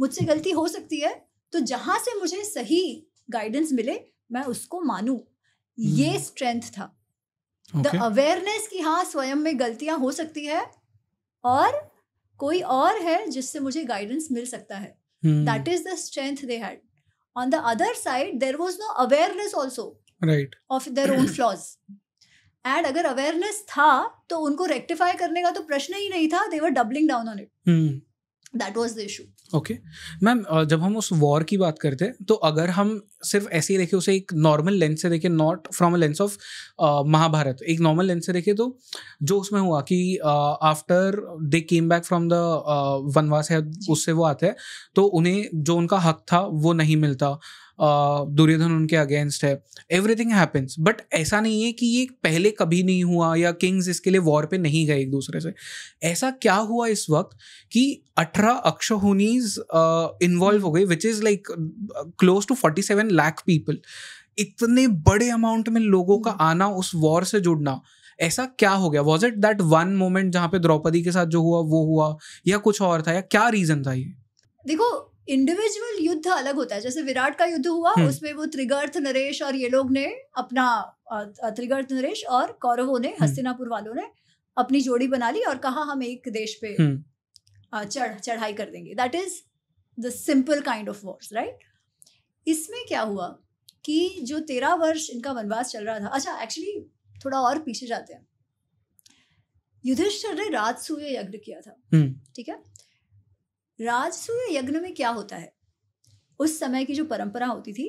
Speaker 1: मुझसे गलती हो सकती है तो जहां से मुझे सही गाइडेंस मिले मैं उसको मानूं ये स्ट्रेंथ हम्म। था द अवेयरनेस कि हाँ स्वयं में गलतियां हो सकती है और कोई और है जिससे मुझे गाइडेंस मिल सकता है that is the strength they had on the other side there was no awareness also right of their own flaws and अगर अवेयरनेस था तो उनको रेक्टिफाई करने का तो प्रश्न ही नहीं था they were doubling down on
Speaker 2: it
Speaker 1: that was the issue
Speaker 2: okay ma'am जब हम उस वॉर की बात करते हैं तो अगर हम सिर्फ ऐसे ही देखें उसे एक नॉर्मल लेंस से देखें not from a lens of Mahabharat एक नॉर्मल लेंस से देखें तो जो उसमें हुआ कि after they came back from the वनवास है उससे वो आते हैं तो उन्हें जो उनका हक था वो नहीं मिलता दुर्योधन उनके अगेंस्ट है एवरीथिंग हैपेंस बट ऐसा नहीं है कि ये पहले कभी नहीं हुआ या किंग्स इसके लिए वॉर पे नहीं गए एक दूसरे से ऐसा क्या हुआ इस वक्त कि अठारह अक्षहुनीज इन्वॉल्व हो गए which is like close to forty seven lakh people इतने बड़े अमाउंट में लोगों का हम्म। आना उस वॉर से जुड़ना ऐसा क्या हो गया was it that one moment जहाँ पे द्रौपदी के साथ जो हुआ वो हुआ या कुछ और था या क्या रीजन था ये
Speaker 1: देखो इंडिविजुअल युद्ध अलग होता है जैसे विराट का युद्ध हुआ हम्म। उसमें वो त्रिगर्थ नरेश और ये लोग ने अपना त्रिगर्थ नरेश और कौरवों ने हम्म। हस्तिनापुर वालों ने अपनी जोड़ी बना ली और कहा हम एक देश पे हम्म। चढ़ चढ़ाई कर देंगे that is the simple kind of wars right इसमें क्या हुआ कि जो तेरह वर्ष इनका वनवास चल रहा था अच्छा एक्चुअली थोड़ा और पीछे जाते हैं युधिष्ठर ने रात सूर्य यज्ञ किया था ठीक है राजसूय यज्ञ में क्या होता है उस समय की जो परंपरा होती थी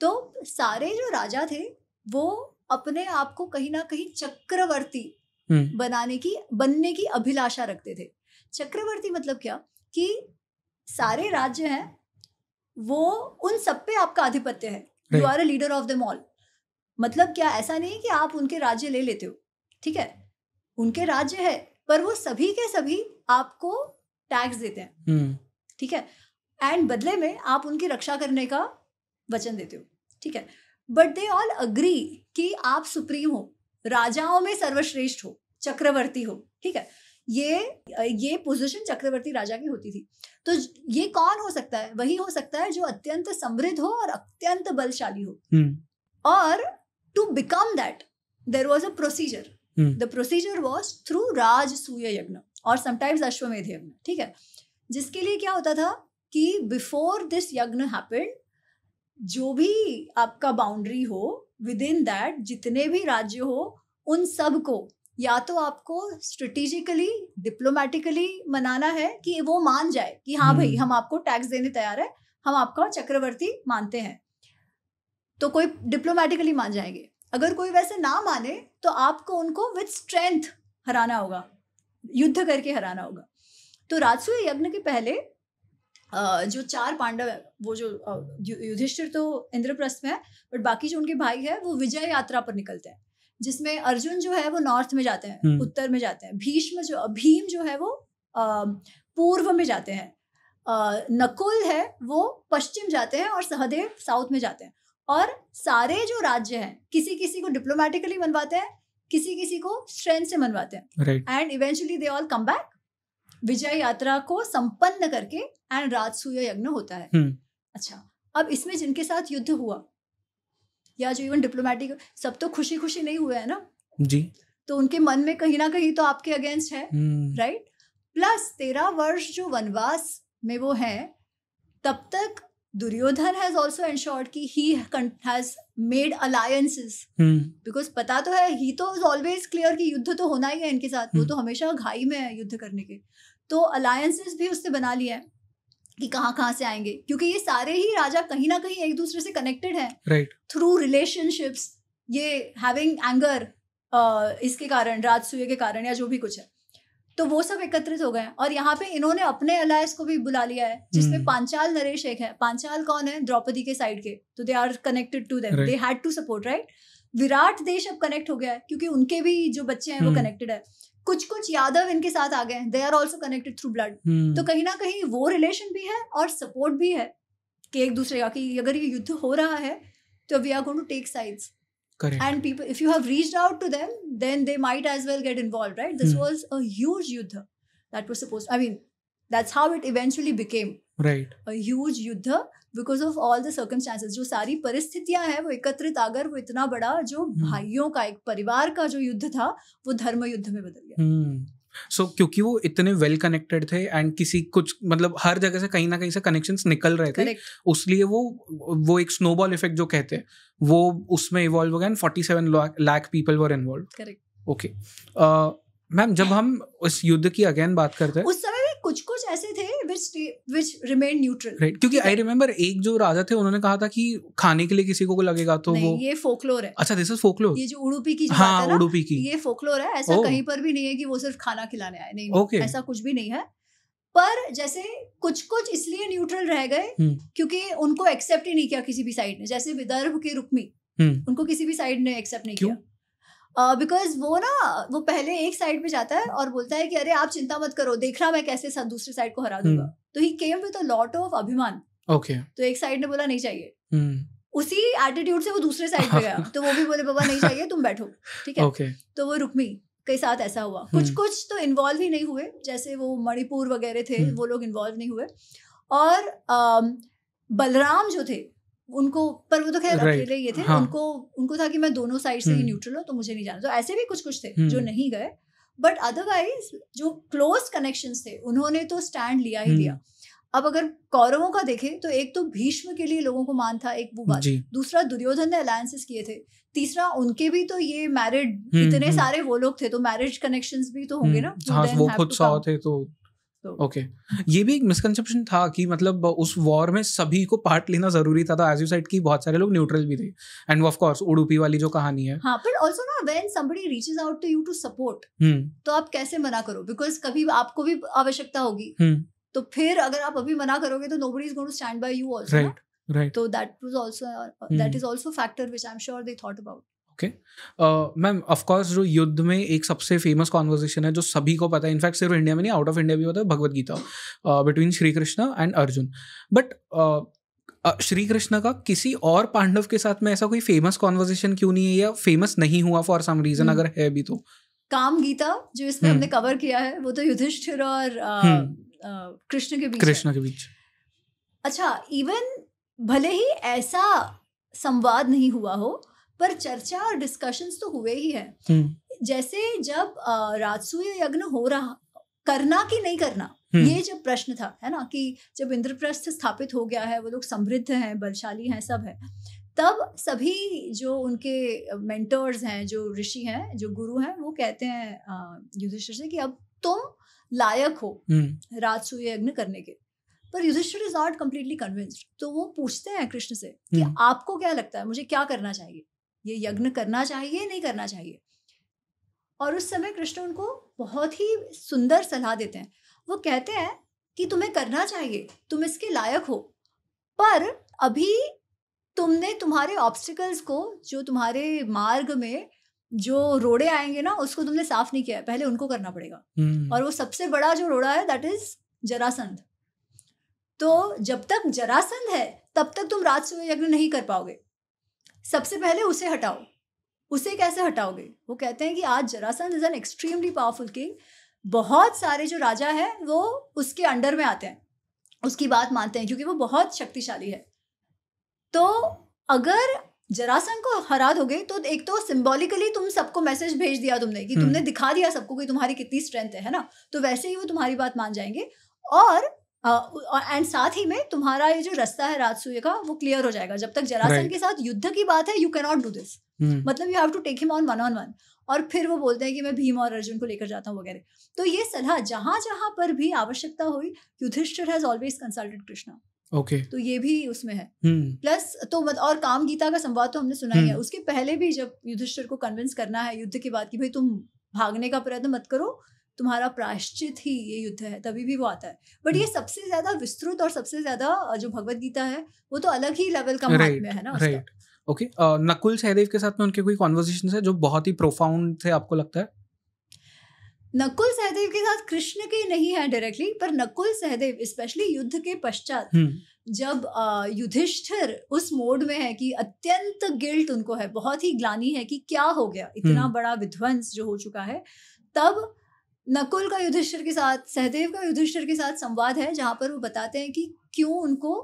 Speaker 1: तो सारे जो राजा थे वो अपने आप को कहीं ना कहीं चक्रवर्ती हम्म। बनाने की बनने की अभिलाषा रखते थे चक्रवर्ती मतलब क्या कि सारे राज्य हैं वो उन सब पे आपका आधिपत्य है you are a leader of them all मतलब क्या ऐसा नहीं कि आप उनके राज्य ले लेते हो ठीक है उनके राज्य है पर वो सभी के सभी आपको टैक्स देते हैं हम्म। ठीक है एंड बदले में आप उनकी रक्षा करने का वचन देते हो ठीक है बट दे ऑल अग्री कि आप सुप्रीम हो राजाओं में सर्वश्रेष्ठ हो चक्रवर्ती हो ठीक है ये ये पोजीशन चक्रवर्ती राजा की होती थी तो ये कौन हो सकता है वही हो सकता है जो अत्यंत समृद्ध हो और अत्यंत बलशाली हो
Speaker 3: हम्म।
Speaker 1: और to become that there was a procedure the procedure was through Rajasuya यज्ञ और समटाइम्स अश्वमेध यज्ञ ठीक है जिसके लिए क्या होता था कि बिफोर दिस यज्ञ हैपेंड जो भी आपका बाउंड्री हो विद इन दैट जितने भी राज्य हो उन सब को या तो आपको स्ट्रेटिजिकली डिप्लोमेटिकली मनाना है कि वो मान जाए कि हाँ भाई हम्म। हम आपको टैक्स देने तैयार है हम आपका चक्रवर्ती मानते हैं तो कोई डिप्लोमेटिकली मान जाएंगे अगर कोई वैसे ना माने तो आपको उनको विथ स्ट्रेंथ हराना होगा युद्ध करके हराना होगा तो राजसूय यज्ञ के पहले जो चार पांडव है वो जो युधिष्ठिर तो इंद्रप्रस्थ में है बट बाकी जो उनके भाई है वो विजय यात्रा पर निकलते हैं जिसमें अर्जुन जो है वो नॉर्थ में जाते हैं हम्म। उत्तर में जाते हैं भीष्म जो भीम जो है वो पूर्व में जाते हैं नकुल है वो पश्चिम जाते हैं और सहदेव साउथ में जाते हैं और सारे जो राज्य हैं किसी किसी को डिप्लोमेटिकली बनवाते हैं किसी किसी को स्ट्रेंथ से मनवाते हैं and eventually they all come back विजय यात्रा को संपन्न करके एंड राजसूय यज्ञ होता है hmm. अच्छा अब इसमें जिनके साथ युद्ध हुआ या जो इवन डिप्लोमेटिक सब तो खुशी खुशी नहीं हुए है ना जी तो उनके मन में कहीं ना कहीं तो आपके अगेंस्ट है राइट हम्म। प्लस तेरह वर्ष जो वनवास में वो है तब तक दुर्योधन हैज ऑल्सो एंश्योर्ड कि he has made alliances
Speaker 3: because
Speaker 1: पता तो है ही तो इज ऑलवेज क्लियर कि युद्ध तो होना ही है इनके साथ hmm. वो हम्म। तो हमेशा घाई में है युद्ध करने के तो अलायंसेस भी उसने बना लिया है कि कहाँ कहाँ से आएंगे क्योंकि ये सारे ही राजा कहीं ना कहीं एक दूसरे से कनेक्टेड हैं थ्रू रिलेशनशिप्स ये हैविंग एंगर uh, इसके कारण राजसूय के कारण या जो भी कुछ है तो वो सब एकत्रित हो गए और यहाँ पे इन्होंने अपने अलायस को भी बुला लिया है जिसमें हम्म। पांचाल नरेश एक है पांचाल कौन है द्रौपदी के साइड के तो they are connected to them they had to support right Virat देश अब कनेक्ट हो गया है क्योंकि उनके भी जो बच्चे हैं वो कनेक्टेड हम्म। है कुछ कुछ यादव इनके साथ आ गए हैं they are also connected through blood तो कहीं ना कहीं वो रिलेशन भी है और सपोर्ट भी है कि एक दूसरे का कि अगर ये युद्ध हो रहा है तो we are going to take sides Correct. And people, if you have reached out to them, then they might as well get involved, right? This mm. was a huge yuddha that was supposed. To, I mean, that's how it eventually became. Right. A huge yuddha because of all the circumstances. जो सारी परिस्थितियां हैं वो एकत्रित आगर वो इतना बड़ा जो भाइयों का एक परिवार का जो युद्ध था वो धर्म युद्ध में बदल
Speaker 2: गया सो so, क्योंकि वो इतने वेल well कनेक्टेड थे एंड किसी कुछ मतलब हर जगह से कहीं ना कहीं से कनेक्शन निकल रहे थे उसलिए वो वो एक स्नोबॉल इफेक्ट जो कहते हैं वो उसमें इवॉल्व हो गया forty seven lakh people were involve okay ma'am जब हम उस युद्ध की अगेन बात करते हैं उस
Speaker 1: समय कुछ कुछ ऐसे थे which which remain neutral
Speaker 2: right क्योंकि आई रिमेम्बर एक जो राजा थे उन्होंने कहा था कि खाने के लिए किसी को लगेगा तो नहीं, वो ये फोकलोर है अच्छा दिस इज फोकलोर ये जो
Speaker 1: उड़ूपी की जो हाँ, बात उड़ूपी की ये फोकलोर है ऐसा oh. कहीं पर भी नहीं है कि वो सिर्फ खाना खिलाने आए नहीं okay. ऐसा कुछ भी नहीं है पर जैसे कुछ कुछ इसलिए न्यूट्रल रह गए हम्म। क्योंकि उनको एक्सेप्ट ही नहीं किया किसी भी साइड ने जैसे विदर्भ के रुक्मी हम्म। उनको किसी भी साइड ने एक्सेप्ट नहीं किया बिकॉज uh, वो ना वो पहले एक साइड पे जाता है और बोलता है कि अरे आप चिंता मत करो देख रहा मैं कैसे दूसरे साइड को हरा हम्म। दूंगा hmm. तो he came with lot of अभिमान ओके तो एक साइड ने बोला नहीं चाहिए hmm. उसी एटीट्यूड से वो दूसरे साइड पे गया तो वो भी बोले बाबा नहीं चाहिए तुम बैठो ठीक है okay. तो वो रुक्मी के साथ ऐसा हुआ hmm. कुछ हम्म। कुछ तो इन्वॉल्व ही नहीं हुए जैसे वो मणिपुर वगैरह थे वो लोग इन्वॉल्व नहीं हुए और बलराम जो थे उनको पर वो तो खैर right. अकेले ये थे हाँ. उनको उनको था कि मैं दोनों साइड से ही न्यूट्रल हम्म। हूँ तो मुझे नहीं जाना तो ऐसे भी कुछ कुछ थे जो हम्म। नहीं गए बट अदरवाइज जो क्लोज कनेक्शन थे उन्होंने तो स्टैंड लिया ही हम्म। लिया अब अगर कौरवों का देखें तो एक तो भीष्म के लिए लोगों को मान था एक वो बात दूसरा दुर्योधन ने अलायसेस किए थे तीसरा उनके भी तो ये मैरिड इतने सारे वो लोग थे तो मैरिज कनेक्शंस भी तो होंगे ना हाँ, वो खुद सौ
Speaker 2: थे तो ओके तो okay. ये भी एक मिसकंसेप्शन था कि मतलब उस वॉर में सभी को पार्ट लेना जरूरी था एज यू साइड की बहुत सारे लोग न्यूट्रल भी थे एंड ऑफ कोर्स उडुपी वाली जो कहानी है
Speaker 1: हां बट आल्सो ना when somebody reaches out to you to support तो आप कैसे मना करो बिकॉज़ कभी आपको भी आवश्यकता होगी हम्म। तो फिर अगर आप अभी मना करोगे तो nobody is going to stand by you also right right तो that was also that is also factor which I am sure they thought about
Speaker 2: okay ma'am of course जो युद्ध में एक सबसे फेमस कॉन्वर्जेशन है जो सभी को पता है इनफैक्ट सिर्फ इंडिया में नहीं आउट ऑफ इंडिया भी होता है Bhagavad Gita between Shri Krishna and Arjun but Shri Krishna का किसी और पांडव के साथ में ऐसा कोई फेमस कॉन्वर्जेशन क्यों नहीं है या फेमस नहीं हुआ फॉर सम रीजन अगर है भी तो
Speaker 1: काम गीता जो इसमें hmm. हमने कवर किया है वो तो युधिष्ठिर और uh, hmm. uh, कृष्ण के बीच कृष्ण के बीच अच्छा इवन भले ही ऐसा संवाद नहीं हुआ हो पर चर्चा और डिस्कशन तो हुए ही है हम्म। जैसे जब राजसूय यज्ञ हो रहा करना कि नहीं करना हम्म। ये जब प्रश्न था है ना कि जब इंद्रप्रस्थ स्थापित हो गया है वो लोग समृद्ध हैं बलशाली हैं सब है तब सभी जो उनके मेंटर्स हैं जो ऋषि हैं जो गुरु हैं वो कहते हैं युधिष्ठिर से कि अब तुम लायक हो हम्म। राजसूय यज्ञ करने के पर Yudhishthir is not completely convinced तो वो पूछते हैं कृष्ण से कि आपको क्या लगता है मुझे क्या करना चाहिए ये यज्ञ करना चाहिए नहीं करना चाहिए और उस समय कृष्ण उनको बहुत ही सुंदर सलाह देते हैं वो कहते हैं कि तुम्हें करना चाहिए तुम इसके लायक हो पर अभी तुमने तुम्हारे ऑब्स्टिकल्स को जो तुम्हारे मार्ग में जो रोड़े आएंगे ना उसको तुमने साफ नहीं किया है पहले उनको करना पड़ेगा हम्म। और वो सबसे बड़ा जो रोड़ा है दैट इज जरासंध तो जब तक जरासंध है तब तक तुम रात से यज्ञ नहीं कर पाओगे सबसे पहले उसे हटाओ उसे कैसे हटाओगे वो कहते हैं कि आज Jarasandh is an extremely powerful king बहुत सारे जो राजा हैं वो उसके अंडर में आते हैं उसकी बात मानते हैं क्योंकि वो बहुत शक्तिशाली है तो अगर जरासन को हरा दोगे तो एक तो सिंबॉलिकली तुम सबको मैसेज भेज दिया तुमने कि हम्म। तुमने दिखा दिया सबको कि तुम्हारी कितनी स्ट्रेंथ है ना तो वैसे ही वो तुम्हारी बात मान जाएंगे और एंड साथ ही में तुम्हारा ये जो रास्ता है राजसूय का वो क्लियर हो जाएगा जब तक जरासन right. के साथ युद्ध की बात है यू कैनॉट डू दिस मतलब you have to take him on one on one और फिर वो बोलते हैं कि मैं भीम और अर्जुन को लेकर जाता हूँ वगैरह तो ये सलाह जहां जहां पर भी आवश्यकता हुई Yudhishthir has always consulted Krishna okay okay. तो ये भी उसमें है
Speaker 3: प्लस
Speaker 1: hmm. तो और काम गीता का संवाद तो हमने सुना ही hmm. है उसके पहले भी जब युधिष्ठिर को कन्विंस करना है युद्ध की बात की भाई तुम भागने का प्रयत्न मत करो तुम्हारा प्राश्चित ही ये युद्ध है तभी भी वो आता है बट ये हम्म। सबसे ज्यादा विस्तृत और सबसे ज्यादा जो भगवत गीता है वो तो अलग ही लेवल का right, में है ना right
Speaker 2: okay okay. uh, Nakul Sahdev के साथ में उनके कोई कॉन्वर्जेशन है जो बहुत ही प्रोफाउंड थे आपको लगता है
Speaker 1: नकुल सहदेव के साथ कृष्ण के नहीं है डायरेक्टली पर नकुल सहदेव स्पेशली युद्ध के पश्चात हम्म। जब युधिष्ठिर उस मोड में है कि अत्यंत गिल्ट उनको है बहुत ही ग्लानी है कि क्या हो गया इतना हम्म। बड़ा विध्वंस जो हो चुका है तब नकुल का युधिष्ठिर के साथ सहदेव का युधिष्ठिर के साथ संवाद है जहाँ पर वो बताते हैं कि क्यों उनको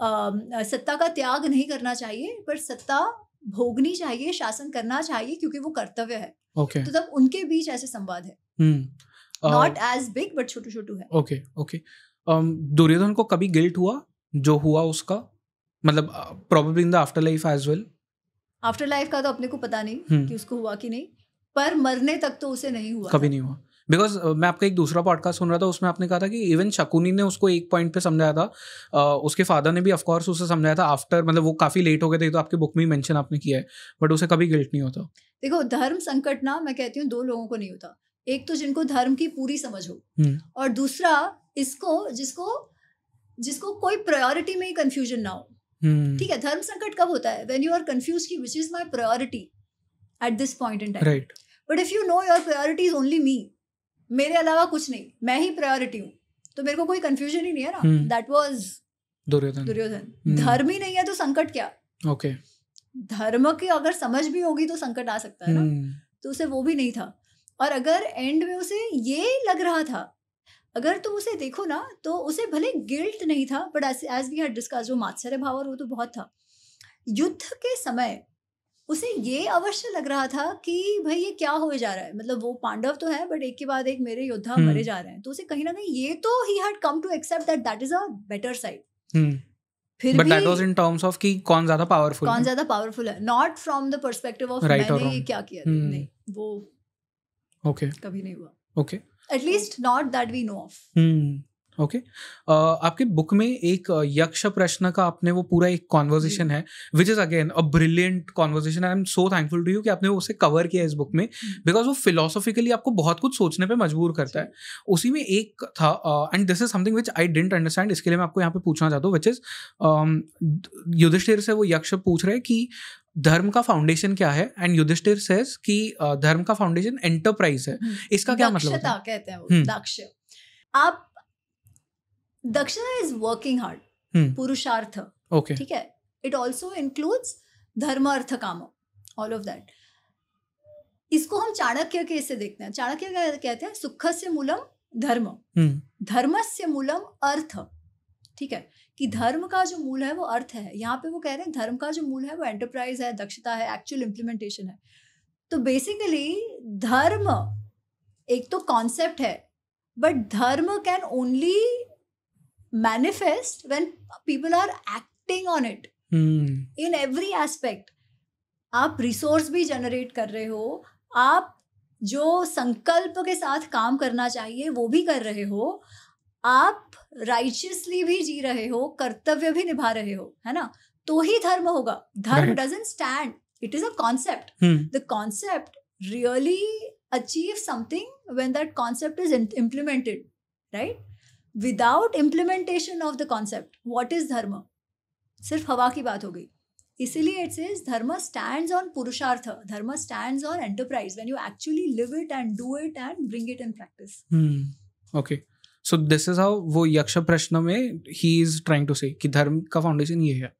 Speaker 1: आ, सत्ता का त्याग नहीं करना चाहिए पर सत्ता भोगनी चाहिए शासन करना चाहिए क्योंकि वो कर्तव्य है okay. तो तब उनके बीच ऐसे संवाद है
Speaker 2: नॉट
Speaker 1: एज बिग बट छोटू छोटू है
Speaker 2: ओके ओके um, दुर्योधन को कभी गिल्ट हुआ जो हुआ उसका मतलब probably in the afterlife as well
Speaker 1: afterlife का तो अपने को पता नहीं hmm. कि उसको हुआ कि नहीं पर मरने तक तो उसे नहीं हुआ कभी नहीं
Speaker 2: हुआ बिकॉज uh, मैं आपका एक दूसरा पॉडकास्ट सुन रहा था उसमें आपने कहा था कि इवन शकुनी ने उसको एक पॉइंट पे समझाया था uh, उसके फादर ने भी ऑफकोर्स उसे समझाया था आफ्टर मतलब वो काफ़ी लेट हो गए थे तो आपके बुक में ही मैंशन आपने किया है बट उसे कभी गिल्ट नहीं होता
Speaker 1: देखो धर्म संकट ना मैं कहती हूँ दो लोगों को नहीं होता एक तो जिनको धर्म की पूरी समझ हो हम्म। और दूसरा इसको जिसको जिसको कोई प्रायोरिटी में ही कंफ्यूजन ना हो हम्म। ठीक है धर्म संकट कब होता है वेन यू आर कंफ्यूज की which is my priority at this point in time but if you know your priority is only me मेरे अलावा कुछ नहीं मैं ही प्रायोरिटी हूँ तो मेरे को कोई कंफ्यूजन ही नहीं है ना दैट हम्म। वॉज दुर्योधन दुर्योधन हम्म। धर्म ही नहीं है तो संकट क्या ओके धर्म की अगर समझ भी होगी तो संकट आ सकता है ना हम्म। तो उसे वो भी नहीं था और अगर एंड में उसे ये लग रहा था अगर तुम उसे देखो ना तो उसे भले गिल्ट नहीं था but as we had discuss जो मात्सर्य भाव और वो तो बहुत था युद्ध के समय उसे ये अवश्य लग रहा था कि भाई ये क्या हो जा रहा है मतलब वो पांडव तो है बट एक के बाद एक मेरे योद्धा हम्म। मरे जा रहे हैं तो उसे कहीं ना कहीं ये तो he had come to accept that that is a better side फिर But that was
Speaker 2: in terms of कि कौन ज्यादा पावरफुल कौन ज्यादा
Speaker 1: पावरफुल है not from the perspective of मैंने ये क्या किया hmm. नहीं वो ओके okay. कभी नहीं हुआ okay at least not that we know of
Speaker 2: hmm okay okay. uh, आपके बुक में एक uh, यक्ष प्रश्न का आपने वो पूरा एक कॉन्वर्जेशन है which is again a brilliant conversation I am so thankful to you कि आपने उसे कवर किया इस बुक में बिकॉज हम्म। वो फिलोसॉफिकली आपको बहुत कुछ सोचने पे मजबूर करता है उसी में एक था and this is something which I don't understand इसके लिए मैं आपको यहाँ पे पूछना चाहता हूँ विच इज युधिष्ठिर से वो यक्ष पूछ रहे कि धर्म का फाउंडेशन क्या है एंड युधिष्ठिर सेज कि uh, धर्म का फाउंडेशन एंटरप्राइज है हम्म। इसका क्या मतलब है?
Speaker 1: कहते हैं हम्म। आप दक्षिणा इज वर्किंग हार्ड पुरुषार्थ ओके ठीक है इट ऑल्सो इंक्लूड्स धर्म अर्थ काम ऑल ऑफ दैट इसको हम चाणक्य के इसे देखते हैं चाणक्य क्या कहते हैं सुख से मूलम धर्म hmm. धर्म से मूलम अर्थ ठीक है कि धर्म का जो मूल है वो अर्थ है यहाँ पे वो कह रहे हैं धर्म का जो मूल है वो एंटरप्राइज है दक्षता है एक्चुअल इम्प्लीमेंटेशन है तो बेसिकली धर्म एक तो कॉन्सेप्ट है but dharma can only manifest when people are acting on it
Speaker 3: in
Speaker 1: every aspect आप रिसोर्स भी जनरेट कर रहे हो आप जो संकल्प के साथ काम करना चाहिए वो भी कर रहे हो आप राइचियसली भी जी रहे हो कर्तव्य भी निभा रहे हो है ना तो ही धर्म होगा dharma doesn't stand it is a concept the concept really achieve something when that concept is implemented right without implementation of the concept what is धर्म सिर्फ हवा की बात हो गई इसीलिए it's is dharma stand on purushartha dharma stand on enterprise when you actually live it and do it and bring it in practice
Speaker 2: okay so this is how वो यक्ष प्रश्न में ही इज ट्राइंग टू से कि धर्म का फाउंडेशन ये है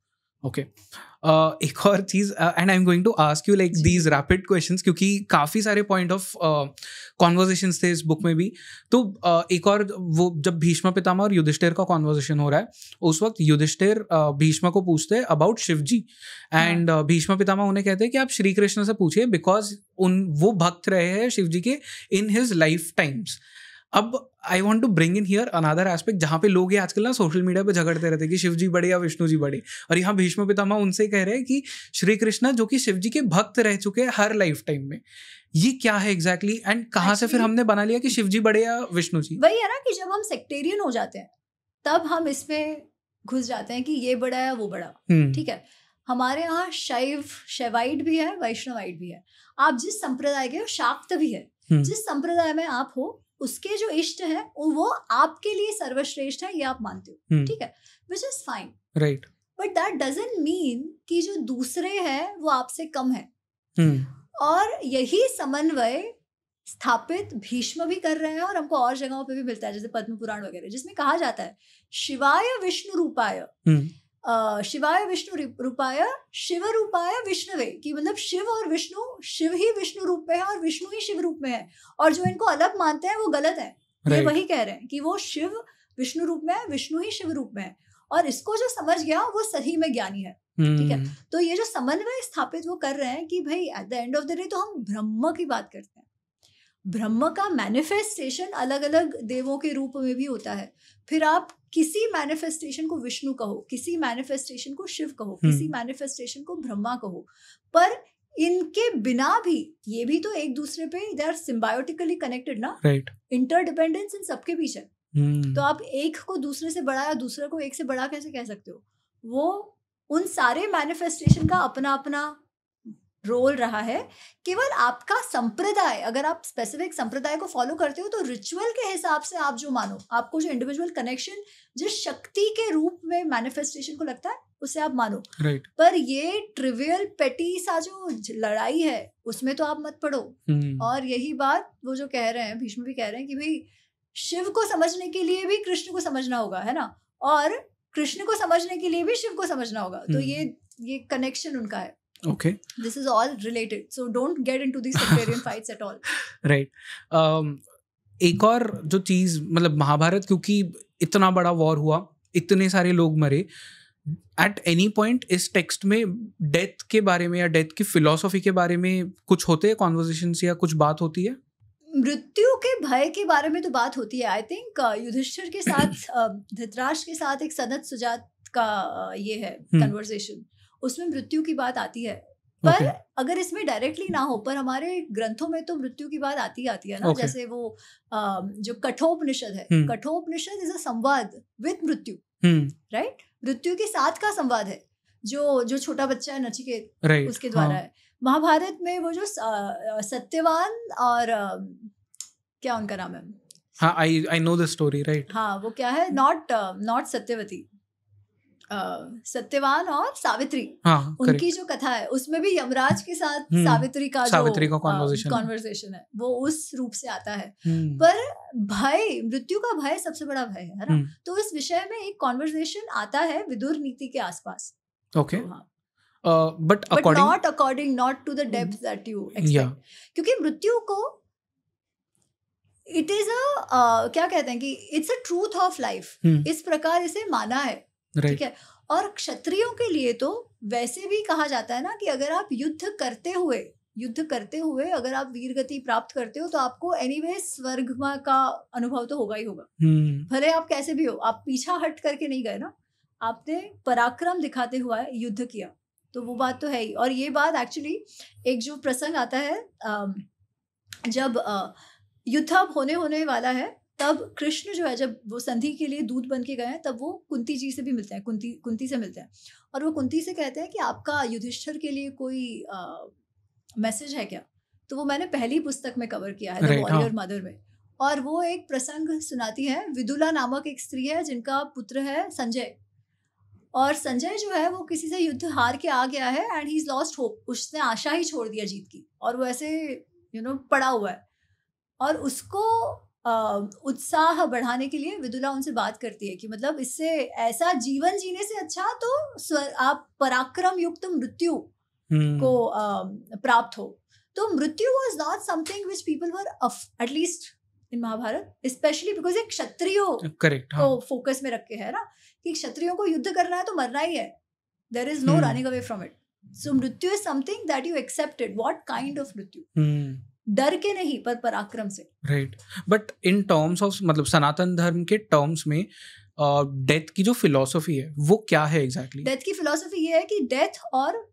Speaker 2: ओके okay. Uh, एक और चीज and I am going to ask you like these rapid question क्योंकि काफी सारे पॉइंट ऑफ कॉन्वर्जेशन थे इस बुक में भी तो uh, एक और वो जब भीष्म पितामह और युधिष्ठिर का कॉन्वर्जेशन हो रहा है उस वक्त युधिष्ठिर uh, भीष्म को पूछते हैं अबाउट शिव जी एंड भीष्म पितामह उन्हें कहते हैं कि आप श्री कृष्ण से पूछिए बिकॉज उन वो भक्त रहे हैं शिव जी के इन हिज लाइफ टाइम्स अब I want to bring in here another aspect जहाँ पे लोग ये आजकल ना सोशल मीडिया पे झगड़ते रहते हैं कि शिव जी बड़े या विष्णु जी बड़े और यहाँ भीष्म पितामह उनसे कह रहे हैं कि श्री कृष्ण जो कि शिव जी के भक्त रह चुके हैं हर लाइफ टाइम में ये क्या है एग्जैक्टली exactly? एंड कहाँ से फिर हमने बना लिया कि शिव जी बड़े या विष्णु जी
Speaker 1: वही है ना कि जब हम सेक्टेरियन हो जाते हैं तब हम इसमें घुस जाते हैं कि ये बड़ा है वो बड़ा हम्म। ठीक है हमारे यहाँ शैव शैवाइट भी है वैष्णवाइट भी है आप जिस संप्रदाय के हो शाक्त भी है हम्म। जिस संप्रदाय में आप हो उसके जो इष्ट है वो आपके लिए सर्वश्रेष्ठ है ये आप मानते हो हम्म। ठीक है which is fine right but that doesn't mean कि जो दूसरे है वो आपसे कम है
Speaker 3: हम्म।
Speaker 1: और यही समन्वय स्थापित भीष्म भी कर रहे हैं और हमको और जगहों पे भी मिलता है जैसे पद्म पुराण वगैरह जिसमें कहा जाता है शिवाय विष्णु रूपाय हम्म। शिवाय विष्णु रूपाय शिव रूपाय विष्णुवे कि मतलब शिव और विष्णु शिव ही विष्णु रूप में है और विष्णु ही शिव रूप में है और जो इनको अलग मानते हैं वो गलत है ये वही कह रहे हैं कि वो शिव विष्णु रूप में है विष्णु ही शिव रूप में है और इसको जो समझ गया वो सही में ज्ञानी है ठीक है hmm. तो ये जो समन्वय स्थापित वो कर रहे हैं कि भाई at the end of the day तो हम ब्रह्म की बात करते हैं ब्रह्म का मैनिफेस्टेशन अलग अलग देवों के रूप में भी होता है फिर आप किसी मैनिफेस्टेशन को विष्णु कहो किसी मैनिफेस्टेशन को शिव कहो हम्म। किसी मैनिफेस्टेशन को ब्रह्मा कहो पर इनके बिना भी ये भी तो एक दूसरे पे दे आर सिम्बायोटिकली कनेक्टेड ना राइट इंटरडिपेंडेंस इन सबके बीच है
Speaker 3: hmm. तो
Speaker 1: आप एक को दूसरे से बड़ा या दूसरे को एक से बड़ा कैसे कह सकते हो वो उन सारे मैनिफेस्टेशन का अपना अपना रोल रहा है केवल आपका संप्रदाय अगर आप स्पेसिफिक संप्रदाय को फॉलो करते हो तो रिचुअल के हिसाब से आप जो मानो आपको जो इंडिविजुअल कनेक्शन जिस शक्ति के रूप में मैनिफेस्टेशन को लगता है उसे आप मानो right. पर ये ट्रिवियल पेटी सा जो लड़ाई है उसमें तो आप मत पढ़ो hmm. हम्म। और यही बात वो जो कह रहे हैं भीष्म भी कह रहे हैं कि भाई शिव को समझने के लिए भी कृष्ण को समझना होगा है ना और कृष्ण को समझने के लिए भी शिव को समझना होगा hmm. तो हम्म। ये ये कनेक्शन उनका है Okay. This is all related. So don't get into these sectarian fights at all.
Speaker 2: Right. Um, एक और जो चीज मतलब महाभारत क्योंकि इतना बड़ा वॉर हुआ इतने सारे लोग मरे एट एनी पॉइंट इस टेक्स्ट में डेथ के बारे में या डेथ की फिलोसॉफी के बारे में कुछ होते हैं कॉन्वर्जेशन या कुछ बात होती है
Speaker 1: मृत्यु के भय के बारे में तो बात होती है आई थिंक uh, युधिष्ठिर के साथ uh, धृतराष्ट्र के साथ एक सनत सुजात का uh, ये है कन्वर्सेशन हम्म। उसमें मृत्यु की बात आती है पर okay. अगर इसमें डायरेक्टली ना हो पर हमारे ग्रंथों में तो मृत्यु की बात आती आती है ना okay. जैसे वो आ, जो कठोपनिषद है hmm. कठोपनिषद इज अ संवाद विद मृत्यु राइट hmm. मृत्यु के साथ का संवाद है जो जो छोटा बच्चा है नचिकेत right. उसके द्वारा हाँ. है महाभारत में वो जो सत्यवान और क्या उनका नाम है
Speaker 2: हाँ I, I know the story, right?
Speaker 1: हाँ वो क्या है नॉट नॉट सत्यवती सत्यवान और सावित्री हाँ, उनकी जो कथा है उसमें भी यमराज के साथ हम्म, सावित्री का सावित्री जो कॉन्वर्सेशन है वो उस रूप से आता है हम्म। पर भय मृत्यु का भय सबसे बड़ा भय है ना हम्म। तो इस विषय में एक कॉन्वर्सेशन आता है विदुर नीति के आसपास
Speaker 2: okay but not
Speaker 1: according not to the depth that you
Speaker 2: क्योंकि
Speaker 1: मृत्यु को इट इज अ क्या कहते हैं कि it's a truth of life इस प्रकार इसे माना है ठीक है और क्षत्रियों के लिए तो वैसे भी कहा जाता है ना कि अगर आप युद्ध करते हुए युद्ध करते हुए अगर आप वीर गति प्राप्त करते हो तो आपको एनी वे स्वर्ग का अनुभव तो होगा ही होगा हम्म। भले आप कैसे भी हो आप पीछा हट करके नहीं गए ना आपने पराक्रम दिखाते हुए युद्ध किया तो वो बात तो है ही और ये बात एक्चुअली एक जो प्रसंग आता है जब युद्ध अब होने होने वाला है तब कृष्ण जो है जब वो संधि के लिए दूध बन के गए हैं तब वो कुंती जी से भी मिलते हैं कुंती कुंती से मिलते हैं और वो कुंती से कहते हैं कि आपका युधिष्ठर के लिए कोई मैसेज है क्या तो वो मैंने पहली पुस्तक में कवर किया है वॉरियर मदर हाँ। में और वो एक प्रसंग सुनाती है विदुला नामक एक स्त्री है जिनका पुत्र है संजय और संजय जो है वो किसी से युद्ध हार के आ गया है and he is lost hope उसने आशा ही छोड़ दिया जीत की और वो ऐसे यू you नो know, पड़ा हुआ है और उसको उत्साह बढ़ाने के लिए विदुला उनसे बात करती है कि मतलब इससे ऐसा जीवन जीने से अच्छा तो आप पराक्रम युक्त मृत्यु को हम्म। प्राप्त हो तो मृत्यु was not something which people were at least in Mahabharat specially because एक क्षत्रियो करेक्ट हाँ. को फोकस में रखे है ना कि क्षत्रियो को युद्ध करना है तो मरना ही है there is no running away from it so mrityu is something that you accepted what kind of मृत्यु हम्म। डर के नहीं पर पराक्रम से
Speaker 2: right but in terms of मतलब सनातन धर्म के टर्म्स में डेथ uh, की जो फिलोसफी है वो क्या है एग्जैक्टली
Speaker 1: exactly? डेथ की फिलोसफी ये है कि डेथ और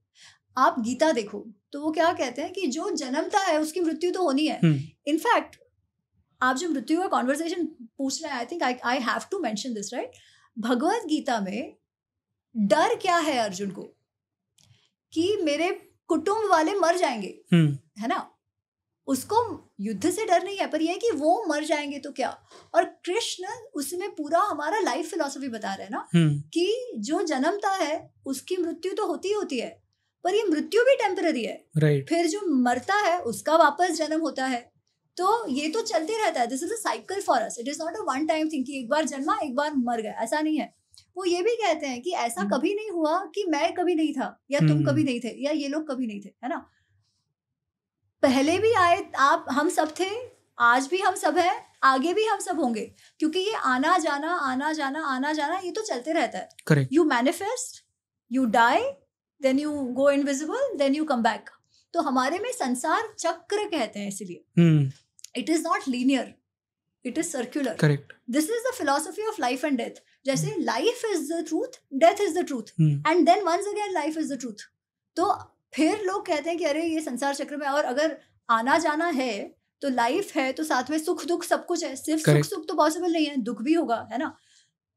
Speaker 1: आप गीता देखो तो वो क्या कहते हैं कि जो जन्मता है उसकी मृत्यु तो होनी है इनफैक्ट hmm. आप जो मृत्यु का कॉन्वर्सेशन पूछ रहे हैं I think I I have to mention this right Bhagavad Gita में डर क्या है अर्जुन को कि मेरे कुटुंब वाले मर जाएंगे hmm. है ना उसको युद्ध से डर नहीं है पर यह है कि वो मर जाएंगे तो क्या और कृष्ण उसमें पूरा हमारा लाइफ फिलोसफी बता रहे हैं ना हम्म। कि जो जन्मता है उसकी मृत्यु तो होती होती है पर ये मृत्यु भी टेम्पररी है right. फिर जो मरता है उसका वापस जन्म होता है तो ये तो चलते रहता है this is a cycle for us it is not a one time thing एक बार जन्मा एक बार मर गया ऐसा नहीं है वो ये भी कहते हैं कि ऐसा hmm. कभी नहीं हुआ कि मैं कभी नहीं था या तुम हम्म। कभी नहीं थे या ये लोग कभी नहीं थे है ना पहले भी आए आप हम सब थे आज भी हम सब हैं आगे भी हम सब होंगे क्योंकि ये आना जाना आना जाना आना जाना ये तो चलते रहता है you manifest you die then you go invisible then you come back तो हमारे में संसार चक्र कहते हैं
Speaker 3: इसलिए
Speaker 1: it is not linear it is circular correct this is the philosophy of life and death जैसे life is the truth death is the truth and then once again life is the truth तो फिर लोग कहते हैं कि अरे ये संसार चक्र में और अगर आना जाना है तो लाइफ है तो साथ में सुख दुख सब कुछ है सिर्फ सुख सुख तो पॉसिबल नहीं है दुख भी होगा है ना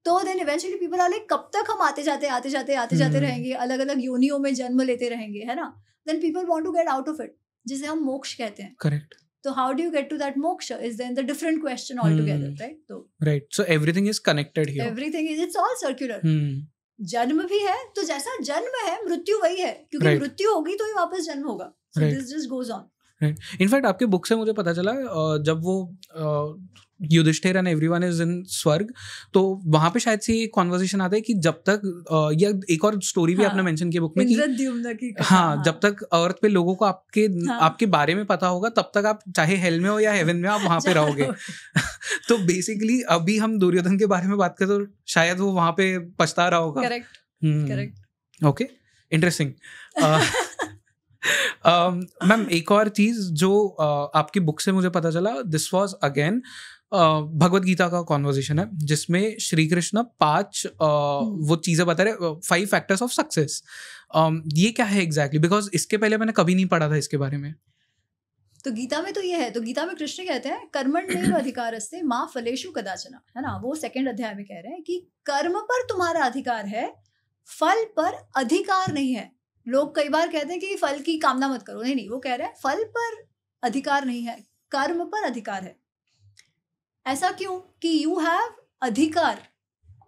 Speaker 1: तो then eventually people are like कब तक हम आते जाते आते जाते आते जाते हम्म। रहेंगे अलग अलग योनियों में जन्म लेते रहेंगे है ना then people want to get out of it जिसे हम मोक्ष कहते हैं करेक्ट तो how do you get to that moksha is then the different question all together right तो
Speaker 2: right so everything is connected here
Speaker 1: everything is it's all circular जन्म भी है तो जैसा जन्म है मृत्यु वही है क्योंकि right. मृत्यु होगी तो ही वापस जन्म होगा this just goes on
Speaker 2: in fact आपके बुक से मुझे पता चला जब वो Yudhishthir and everyone is in स्वर्ग तो वहां पे शायद से कॉन्वर्जेशन आता है कि जब तक या एक और स्टोरी भी हाँ, आपने मेंशन की बुक में
Speaker 1: कि हाँ, हाँ
Speaker 2: जब तक अर्थ पे लोगों को आपके हाँ, आपके बारे में पता होगा तब तक आप चाहे हेल में हो या हेवन में आप वहां पे रहोगे तो बेसिकली अभी हम दुर्योधन के बारे में बात करें तो शायद वो वहां पे पछता रहा होगा ओके इंटरेस्टिंग मैम एक और चीज जो uh, आपकी बुक से मुझे पता चला this was again Bhagavad Gita का कॉन्वर्जेशन है जिसमें श्री कृष्ण पांच हम्म। वो चीज़ें बता रहे फाइव फैक्टर्स ऑफ सक्सेस ये क्या है एग्जैक्टली exactly? बिकॉज इसके पहले मैंने कभी नहीं पढ़ा था इसके बारे में
Speaker 1: तो गीता में तो ये है तो गीता में कृष्ण कहते हैं कर्मण नहीं अधिकार से माँ फलेशु कदाचना है ना वो सेकेंड अध्याय में कह रहे हैं कि कर्म पर तुम्हारा अधिकार है फल पर अधिकार नहीं है लोग कई बार कहते हैं कि फल की कामना मत करो नहीं नहीं वो कह रहे हैं फल पर अधिकार नहीं है कर्म पर अधिकार है ऐसा क्यों कि you have adhikar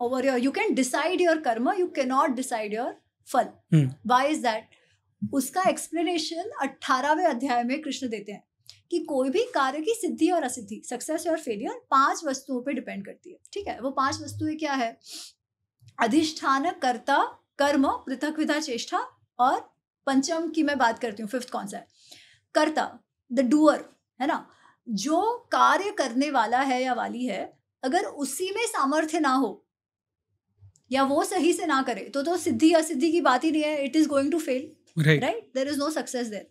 Speaker 1: over your you can decide your karma you can not decide your phal why is that उसका एक्सप्लेनेशन अट्ठारहवें अध्याय में कृष्ण देते हैं कि कोई भी कार्य की सिद्धि और असिद्धि सक्सेस और फेलियर पांच वस्तुओं पे डिपेंड करती है ठीक है वो पांच वस्तुएं क्या है अधिष्ठान कर्ता कर्म पृथक विधा चेष्टा और पंचम की मैं बात करती हूँ फिफ्थ कौन सा है कर्ता द डूअर है ना जो कार्य करने वाला है या वाली है अगर उसी में सामर्थ्य ना हो या वो सही से ना करे तो तो सिद्धि असिद्धि की बात ही नहीं है it is going to fail right there is no success there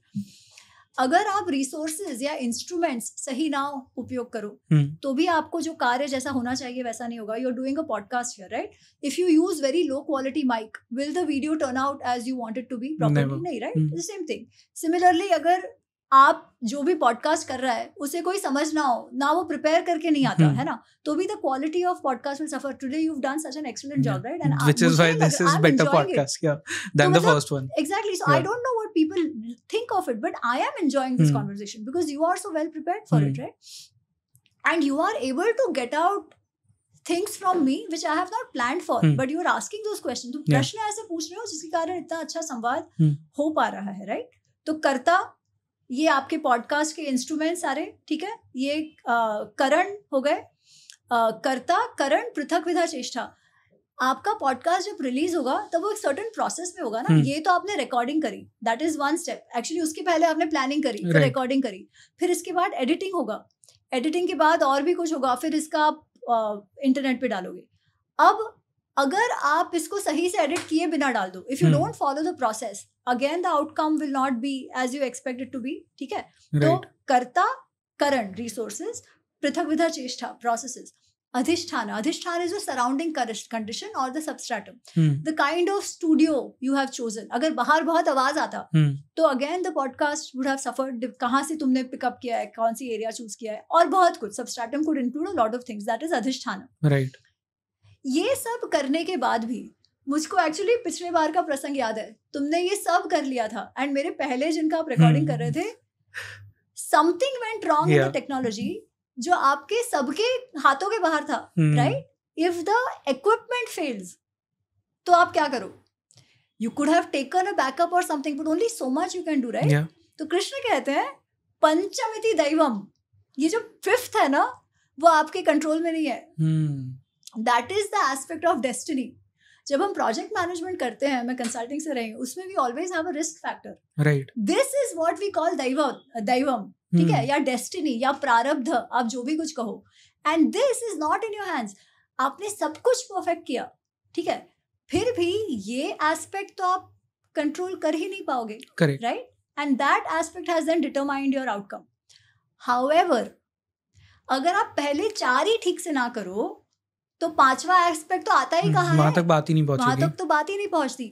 Speaker 1: अगर आप रिसोर्सेज या इंस्ट्रूमेंट्स सही ना उपयोग करो hmm. तो भी आपको जो कार्य जैसा होना चाहिए वैसा नहीं होगा you are doing a podcast here right if you use very low quality mic will the video turn out as you wanted to be properly नहीं right the same thing similarly अगर आप जो भी पॉडकास्ट कर रहा है उसे कोई समझ ना हो ना वो प्रिपेयर करके नहीं आता हम्म। है ना तो भी the quality of podcast will suffer today you have done such an excellent job right and which is why this is better podcast या
Speaker 2: than the first one
Speaker 1: exactly so I don't know what people think of it but I am enjoying this conversation because you are so well prepared for it right and you are able to get out things from me which I have not plan for but you are asking those question तो प्रश्न ऐसे पूछ रहे हो जिसके कारण इतना अच्छा संवाद hmm. हो पा रहा है राइट तो करता ये आपके पॉडकास्ट के इंस्ट्रूमेंट सारे ठीक है ये करण हो गए कर्ता करण पृथक विधा चेष्टा आपका पॉडकास्ट जब रिलीज होगा तब तो वो एक सर्टन प्रोसेस में होगा ना हम्म। ये तो आपने रिकॉर्डिंग करी that is one step actually उसके पहले आपने प्लानिंग करी फिर रिकॉर्डिंग करी फिर इसके बाद एडिटिंग होगा एडिटिंग के बाद और भी कुछ होगा फिर इसका आप इंटरनेट पे डालोगे अब अगर आप इसको सही से एडिट किए बिना डाल दो if you don't follow the process again the outcome will not be as you expected to be ठीक है तो कर्ता करण रिसोर्सेज पृथक विधा चेष्टा प्रोसेसेस अधिष्ठान अधिष्ठान इज सराउंडिंग कंडीशन और the substratum the kind of studio you have chosen अगर बाहर बहुत आवाज आता हम्म। तो again the podcast would have suffered कहाँ से तुमने पिकअप किया है कौन सी एरिया चूज किया है और बहुत कुछ substratum could include a lot of things that is अधिष्ठान राइट ये सब करने के बाद भी मुझको एक्चुअली पिछले बार का प्रसंग याद है तुमने ये सब कर लिया था एंड मेरे पहले जिनका आप रिकॉर्डिंग कर रहे हम्म। थे something went wrong in the technology जो आपके सबके हाथों के बाहर था right if the equipment fails तो आप क्या करो you could have taken a backup और something but only so much you can do right तो कृष्ण कहते हैं पंचमिति दैवम ये जो फिफ्थ है ना वो आपके कंट्रोल में नहीं है hmm. That is the aspect of destiny जब हम प्रोजेक्ट मैनेजमेंट करते हैं मैं कंसल्टिंग से रही हूँ उसमें भी always have a risk factor right this is what we call दैव दैवम ठीक है hmm. या डेस्टिनी या प्रारब्ध आप जो भी कुछ कहो and this is not in your hands आपने सब कुछ परफेक्ट किया ठीक है फिर भी ये एस्पेक्ट तो आप कंट्रोल कर ही नहीं पाओगे right and that aspect has then determined your outcome however अगर आप पहले चार ही ठीक से ना करो तो पांचवा एस्पेक्ट तो आता ही हम्म, कहा वहां तक बात ही नहीं पहुंची वहां तक तो बात ही नहीं पहुंचती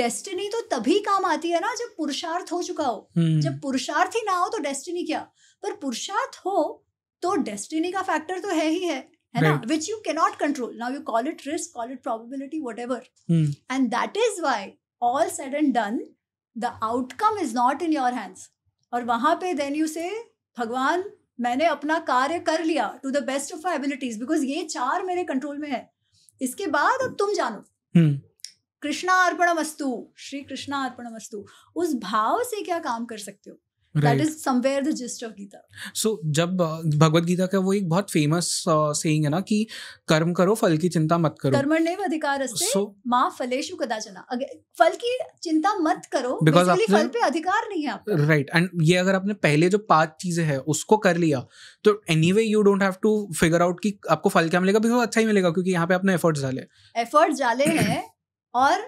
Speaker 1: डेस्टिनी तो तभी काम आती है ना जब पुरुषार्थ हो चुका हो हम्म। जब पुरुषार्थ ही ना हो तो डेस्टिनी क्या पर पुरुषार्थ हो तो डेस्टिनी का फैक्टर तो है ही है है ना which you cannot control now you call it risk call it probability whatever and that is why all said and done the outcome is not in your hands और वहां पे देन यू से भगवान मैंने अपना कार्य कर लिया to the best of my abilities because ये चार मेरे कंट्रोल में है इसके बाद अब तुम जानो हम्म। कृष्णा अर्पण मस्तु श्री कृष्णा अर्पण मस्तु उस भाव से क्या काम कर सकते हो that is somewhere the gist of Gita
Speaker 2: so जब भगवत गीता का वो एक बहुत फेमस सेइंग है ना कि कर्म करो फल की चिंता मत करो
Speaker 1: कर्मण्येव अधिकारस्ते so, मां फलेषु कदाचन फल की चिंता मत करो बेसिकली फल पे अधिकार नहीं है आपका
Speaker 2: राइट एंड ये अगर आपने पहले जो पांच चीजें हैं उसको कर लिया तो anyway you don't have to figure out कि आपको फल क्या मिलेगा बिकॉज अच्छा ही मिलेगा क्योंकि यहाँ पे आपने एफर्ट्स डाले
Speaker 1: एफर्ट्स डाले हैं और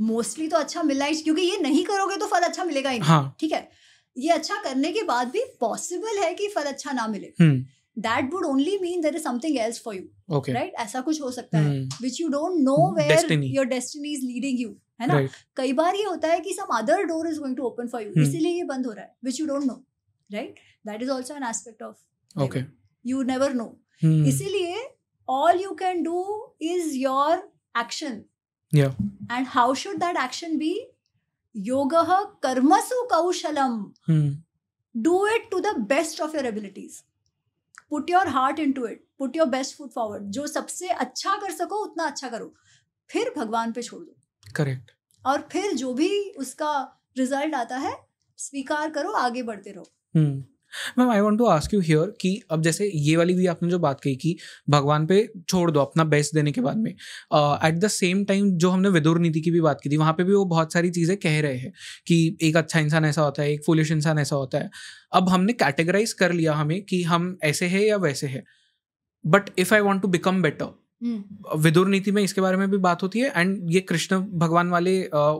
Speaker 1: मोस्टली तो अच्छा मिला ही क्योंकि ये नहीं करोगे तो फल अच्छा मिलेगा ही हाँ. ठीक है ये अच्छा करने के बाद भी पॉसिबल है कि फल अच्छा ना मिले that would only mean there is something else for you right ऐसा कुछ हो सकता hmm. है which you don't know where your destiny is leading you है ना right. कई बार ये होता है कि some other door is going to open for you इसीलिए ये बंद हो रहा है which you don't know right that is also an aspect of okay you never no इसीलिए all you can do is your action yeah and how should that action be yoga karmasu kaushalam hmm. do it to the best of your abilities put your heart into it put your best foot forward जो सबसे अच्छा कर सको उतना अच्छा करो फिर भगवान पे छोड़ दो करेक्ट और फिर जो भी उसका रिजल्ट आता है स्वीकार करो आगे बढ़ते रहो
Speaker 2: hmm. Ma'am I want to ask you here कि अब जैसे ये वाली भी आपने जो बात कही कि भगवान पे छोड़ दो अपना बेस्ट देने के बाद में एट द सेम टाइम जो हमने विदुर नीति की भी बात की थी वहाँ पे भी वो बहुत सारी चीज़ें कह रहे हैं कि एक अच्छा इंसान ऐसा होता है एक फुलिश इंसान ऐसा होता है अब हमने कैटेगराइज कर लिया हमें कि हम ऐसे है या वैसे है but if I want to become better Vidur Niti में इसके बारे में भी बात होती है एंड ये कृष्ण भगवान वाले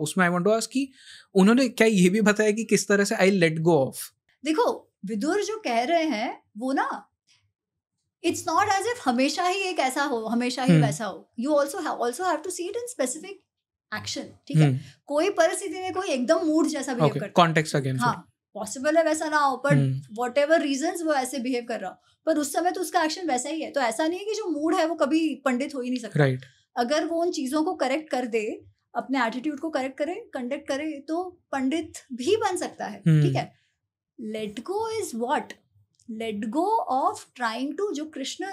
Speaker 2: उसमें आई वॉन्ट टू आस्क कि उन्होंने क्या ये भी बताया कि किस तरह से आई लेट गो ऑफ
Speaker 1: देखो विदुर जो कह रहे हैं वो ना इट्स नॉट एज इफ हमेशा ही एक ऐसा हो हमेशा ही हम्म। वैसा हो you also also have to see it in specific action ठीक है हम्म। कोई परिस्थिति में कोई एकदम मूड जैसा बिहेव करता
Speaker 2: कॉन्टेक्स्ट हाँ
Speaker 1: पॉसिबल है वैसा ना हो बट वॉट एवर रीजन वो ऐसे बिहेव कर रहा हो पर उस समय तो उसका एक्शन वैसा ही है तो ऐसा नहीं है कि जो मूड है वो कभी पंडित हो ही नहीं सकता right. अगर वो उन चीज़ों को करेक्ट कर दे अपने एटीट्यूड को करेक्ट करे कंडक्ट करे तो पंडित भी बन सकता है हम्म। ठीक है let go is what let go of trying to जो कृष्ण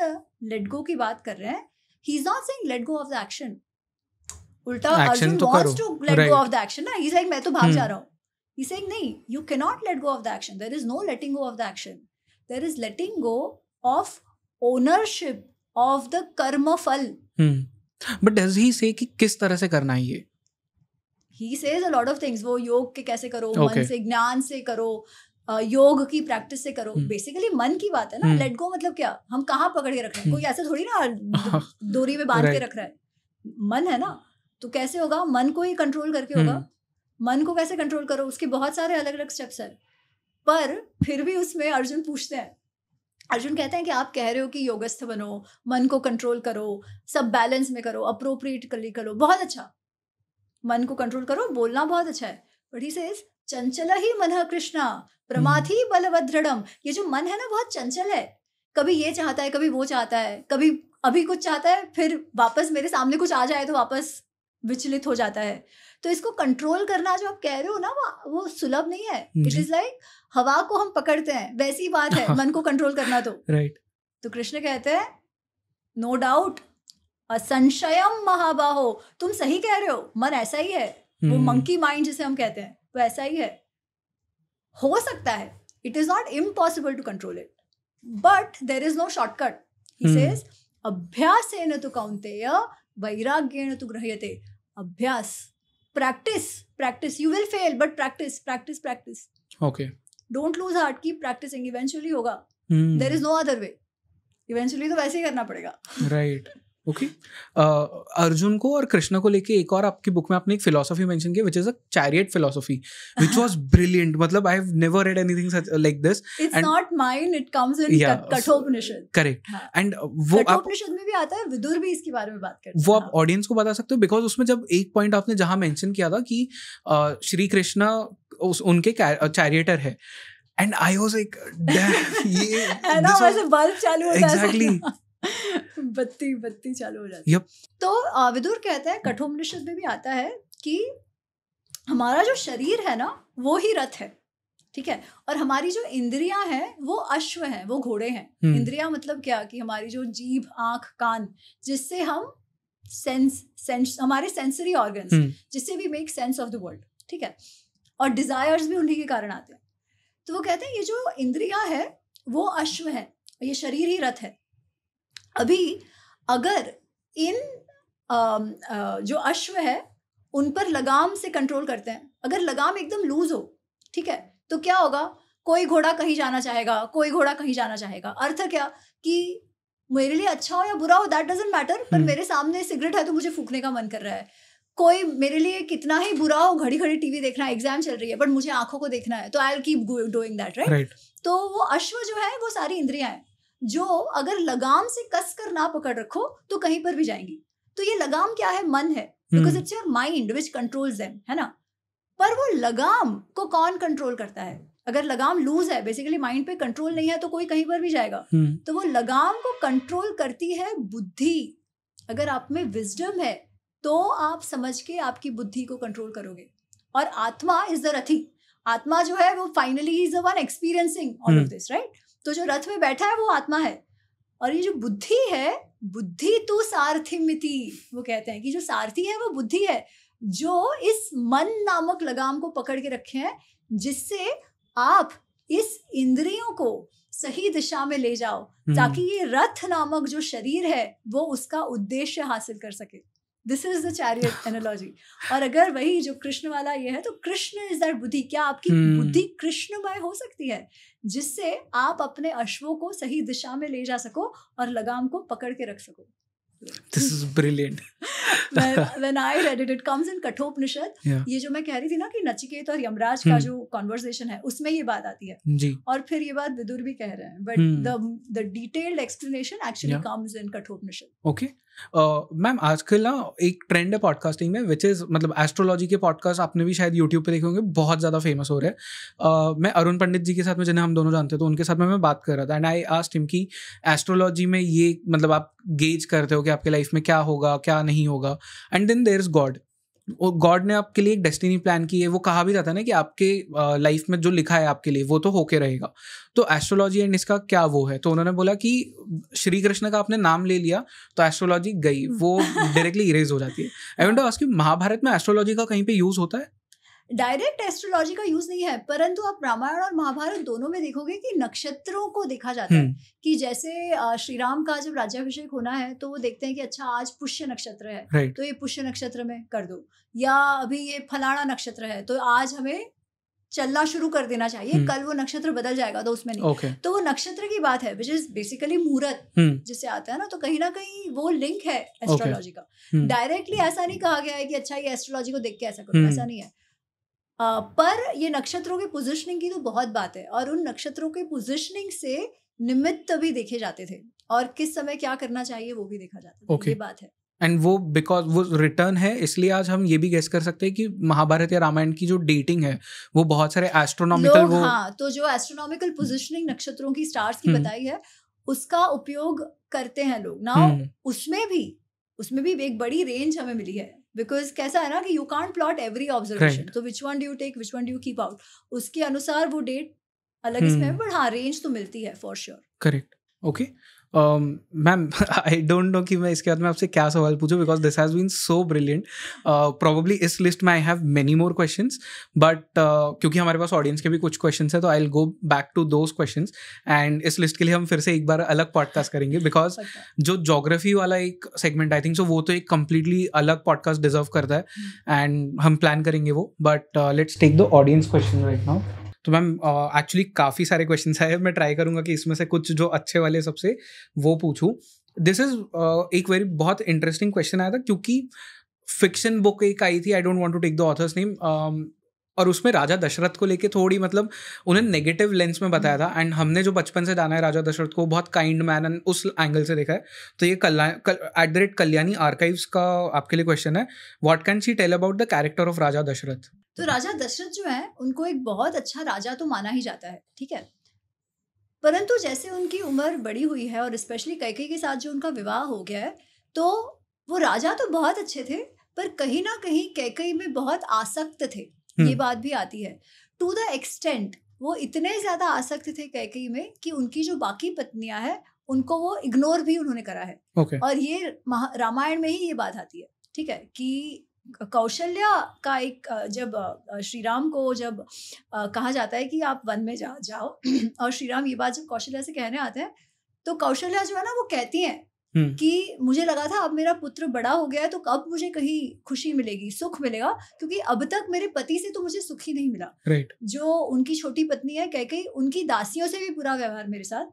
Speaker 1: लेट गो की बात कर रहे हैं he is not saying let go of the action उल्टा Arjun wants to let go of the action ना ही इज लाइक मैं तो भाग hmm. जा रहा हूँ ही सेइंग नहीं you can not let go of the action there is no letting go of the action there is letting go of ownership of the कर्म फल
Speaker 2: बट डज ही से कि किस तरह से करना है ये
Speaker 1: he says a lot of things वो योग के कैसे करो okay. मन से ज्ञान से करो योग की प्रैक्टिस से करो बेसिकली हम्म। मन की बात है ना लेट हम्म। गो मतलब क्या हम कहाँ पकड़ के रख रहे हैं कोई हम्म। ऐसे थोड़ी ना डोरी में बांध के रख रहा है मन है ना तो कैसे होगा मन को ही कंट्रोल करके होगा मन को कैसे कंट्रोल करो उसके बहुत सारे अलग अलग स्टेप्स है पर फिर भी उसमें अर्जुन पूछते हैं अर्जुन कहते हैं कि आप कह रहे हो कि योगस्थ बनो मन को कंट्रोल करो सब बैलेंस में करो अप्रोप्रिएट करो बहुत अच्छा मन को कंट्रोल करो बोलना बहुत अच्छा है बट ही सेज चंचल ही मन कृष्णा प्रमाथी हम्म। बलवदृढ़ ये जो मन है ना बहुत चंचल है कभी ये चाहता है कभी वो चाहता है कभी अभी कुछ चाहता है फिर वापस मेरे सामने कुछ आ जाए तो वापस विचलित हो जाता है तो इसको कंट्रोल करना जो आप कह रहे हो ना वो वो सुलभ नहीं है इट इज लाइक हवा को हम पकड़ते हैं वैसी बात है हाँ। मन को कंट्रोल करना तो
Speaker 3: राइट right.
Speaker 1: तो कृष्ण कहते हैं नो डाउट असंशयम महाबाहो तुम सही कह रहे हो मन ऐसा ही है वो मंकी हम्म। माइंड जिसे हम कहते हैं वैसा तो ही है हो सकता है it is not impossible to control it but there is no shortcut अभ्यास न तो कौनते वैराग्य न तो ग्रहते अभ्यास practice practice you will fail but practice practice practice okay don't lose heart की प्रैक्टिसिंग इवेंचुअली होगा there is no other way eventually तो वैसे ही करना पड़ेगा
Speaker 2: right right. Okay okay? uh, Arjun को और कृष्ण को लेके एक और आपकी बुक में आपने एक फिलोसफी मेंशन किया which is a chariot philosophy which was brilliant मतलब I have never read anything like this it's not
Speaker 1: mine it comes in Kathopanishad
Speaker 2: correct and वो कठोपनिषद
Speaker 1: में भी आता है विदुर भी इसके बारे में बात करते हैं
Speaker 2: वो आप ऑडियंस हाँ। को बता सकते हो बिकॉज उसमें जब एक पॉइंट आपने जहां मेंशन किया था कि श्री कृष्ण उनके चैरियटर है एंड आई वाज लाइक ये
Speaker 1: वैसे चालू है एग्जैक्टली बत्ती बत्ती चालू हो जाती है yep. तो विदुर कहते हैं कठोपनिषद में भी आता है कि हमारा जो शरीर है ना वो ही रथ है ठीक है और हमारी जो इंद्रियां हैं वो अश्व हैं वो घोड़े हैं hmm. इंद्रियां मतलब क्या कि हमारी जो जीभ आंख कान जिससे हम सेंस सेंस हमारे सेंसरी ऑर्गन hmm. जिससे we make sense of the world ठीक है और डिजायर्स भी उन्हीं के कारण आते हैं तो वो कहते हैं ये जो इंद्रिया है वो अश्व है ये शरीर ही रथ है अभी अगर इन जो अश्व है उन पर लगाम से कंट्रोल करते हैं अगर लगाम एकदम लूज हो ठीक है तो क्या होगा कोई घोड़ा कहीं जाना चाहेगा कोई घोड़ा कहीं जाना चाहेगा अर्थ क्या कि मेरे लिए अच्छा हो या बुरा हो दैट डजेंट मैटर पर हम्म। मेरे सामने सिगरेट है तो मुझे फूकने का मन कर रहा है कोई मेरे लिए कितना ही बुरा हो घड़ी घड़ी टीवी देखना है एग्जाम चल रही है बट मुझे आंखों को देखना है तो I will keep doing that right तो वो अश्व जो है वो सारी इंद्रियां हैं जो अगर लगाम से कस कर ना पकड़ रखो तो कहीं पर भी जाएंगी तो ये लगाम क्या है मन है because it's your mind which controls them है ना पर वो लगाम को कौन कंट्रोल करता है अगर लगाम लूज है बेसिकली माइंड पे कंट्रोल नहीं है तो कोई कहीं पर भी जाएगा हम्म। तो वो लगाम को कंट्रोल करती है बुद्धि अगर आप में विजडम है तो आप समझ के आपकी बुद्धि को कंट्रोल करोगे और आत्मा इज द रथी आत्मा जो है वो finally is the one experiencing all of this right तो जो रथ में बैठा है वो आत्मा है और ये जो बुद्धि है बुद्धि तो सारथी मिति वो कहते हैं कि जो सारथी है वो बुद्धि है जो इस मन नामक लगाम को पकड़ के रखे हैं जिससे आप इस इंद्रियों को सही दिशा में ले जाओ हम्म। ताकि ये रथ नामक जो शरीर है वो उसका उद्देश्य हासिल कर सके this is the chariot analogy और अगर वही जो कृष्ण वाला ये है तो कृष्ण इज दैट बुद्धि क्या आपकी हम्म। बुद्धि कृष्णमय हो सकती है जिससे आप अपने अश्वों को सही दिशा में ले जा सको और लगाम को पकड़ के रख सको
Speaker 2: this is brilliant
Speaker 1: when I read it it comes in Kathopanishad ये जो मैं कह रही थी ना कि नचिकेत और यमराज का hmm. जो कॉन्वर्सेशन है उसमें ये बात आती है जी. और फिर ये बात विदुर भी कह रहे हैं but the the detailed explanation actually comes in Kathopanishad
Speaker 2: okay ma'am आजकल ना एक ट्रेंड है पॉडकास्टिंग में विच इज़ मतलब एस्ट्रोलॉजी के पॉडकास्ट आपने भी शायद यूट्यूब पे देखे होंगे बहुत ज़्यादा फेमस हो रहे हैं uh, मैं अरुण पंडित जी के साथ में जिन्हें हम दोनों जानते हैं तो उनके साथ में मैं बात कर रहा था एंड आई आस्ट हिम कि एस्ट्रोलॉजी में ये मतलब आप गेज करते हो कि कि आपके लाइफ में क्या होगा क्या नहीं होगा and then there is God और गॉड ने आपके लिए एक डेस्टिनी प्लान की है वो कहा भी जाता है ना कि आपके लाइफ में जो लिखा है आपके लिए वो तो होके रहेगा तो एस्ट्रोलॉजी एंड इसका क्या वो है तो उन्होंने बोला कि श्री कृष्ण का आपने नाम ले लिया तो एस्ट्रोलॉजी गई वो डायरेक्टली इरेज हो जाती है I want to ask you Mahabharat में एस्ट्रोलॉजी का कहीं पे यूज होता है
Speaker 1: डायरेक्ट एस्ट्रोलॉजी का यूज नहीं है परंतु आप रामायण और महाभारत दोनों में देखोगे कि नक्षत्रों को देखा जाता है हम्म। कि जैसे श्री राम का जब राज्याभिषेक होना है तो वो देखते हैं कि अच्छा आज पुष्य नक्षत्र है तो ये पुष्य नक्षत्र में कर दो या अभी ये फलाना नक्षत्र है तो आज हमें चलना शुरू कर देना चाहिए hmm. कल वो नक्षत्र बदल जाएगा तो उसमें नहीं okay. तो वो नक्षत्र की बात है विच इज बेसिकली मुहूर्त हम्म। जिसे आता है ना तो कहीं ना कहीं वो लिंक है एस्ट्रोलॉजी okay. का डायरेक्टली ऐसा नहीं कहा गया है कि अच्छा ये एस्ट्रोलॉजी को देख के ऐसा करो hmm. ऐसा नहीं है पर ये नक्षत्रों के पोजिशनिंग की तो बहुत बात है और उन नक्षत्रों के पोजिशनिंग से निमित्त भी देखे जाते थे और किस समय क्या करना चाहिए वो भी देखा जाता था तो okay. ये बात है
Speaker 2: एंड वो बिकॉज वो रिटर्न है इसलिए आज हम ये भी गेस कर सकते हैं कि महाभारत या रामायण की जो डेटिंग है वो बहुत सारे एस्ट्रोनॉमिकल वो हाँ
Speaker 1: तो जो एस्ट्रोनॉमिकल हम्म। पोजिशनिंग नक्षत्रों की स्टार्स की हम्म। बताई है उसका उपयोग करते हैं लोग ना हम्म। उसमें भी उसमें भी एक बड़ी रेंज हमें मिली है बिकॉज कैसा है ना कि you can't plot every observation तो which one do you take which one do you keep out उसके अनुसार वो डेट अलग hmm. इसमें बट हाँ रेंज तो मिलती है for sure
Speaker 2: correct okay ma'am I don't know कि मैं इसके बाद में आपसे क्या सवाल पूछूं because this has been so brilliant probably इस लिस्ट में I have many more question but क्योंकि हमारे पास ऑडियंस के भी कुछ क्वेश्चन है तो I go back to those question and इस लिस्ट के लिए हम फिर से एक बार अलग पॉडकास्ट करेंगे बिकॉज जो जोग्राफी वाला एक सेगमेंट आई थिंक सो वो तो एक कम्प्लीटली अलग पॉडकास्ट डिजर्व करता है एंड हम्म। हम प्लान करेंगे वो but let's take the audience question right now तो मैम एक्चुअली काफ़ी सारे क्वेश्चन आए मैं ट्राई करूंगा कि इसमें से कुछ जो अच्छे वाले सबसे वो पूछूँ दिस इज़ एक वेरी बहुत इंटरेस्टिंग क्वेश्चन आया था क्योंकि फिक्शन बुक एक आई थी I don't want to take the author's name और उसमें राजा दशरथ को लेके थोड़ी मतलब उन्हें नेगेटिव लेंस में बताया था एंड हमने जो बचपन से जाना है राजा दशरथ को बहुत काइंड मैन एंड उस एंगल से देखा है तो ये Kalyan at the rate Kalyani archives का आपके लिए क्वेश्चन है what can she tell about the character of Raja Dasharath
Speaker 1: तो हम्म। राजा दशरथ जो है उनको एक बहुत अच्छा राजा तो माना ही जाता है ठीक है परंतु जैसे उनकी उम्र बड़ी हुई है और स्पेशली कैके के साथ जो उनका विवाह हो गया है तो वो राजा तो बहुत अच्छे थे पर कहीं ना कहीं कैकई में बहुत आसक्त थे ये हम्म। बात भी आती है टू द एक्सटेंट वो इतने ज्यादा आसक्त थे कैकई में कि उनकी जो बाकी पत्नियां हैं उनको वो इग्नोर भी उन्होंने करा है okay. और ये रामायण में ही ये बात आती है ठीक है कि कौशल्या का एक जब श्री राम को जब कहा जाता है कि आप वन में जा जाओ और श्री राम ये बात जब कौशल्या से कहने आते हैं तो कौशल्या जो है ना वो कहती हैं कि मुझे लगा था अब मेरा पुत्र बड़ा हो गया है तो अब मुझे कहीं खुशी मिलेगी सुख मिलेगा क्योंकि अब तक मेरे पति से तो मुझे सुख ही नहीं मिला right. जो उनकी छोटी पत्नी है कह कही उनकी दासियों से भी बुरा व्यवहार मेरे साथ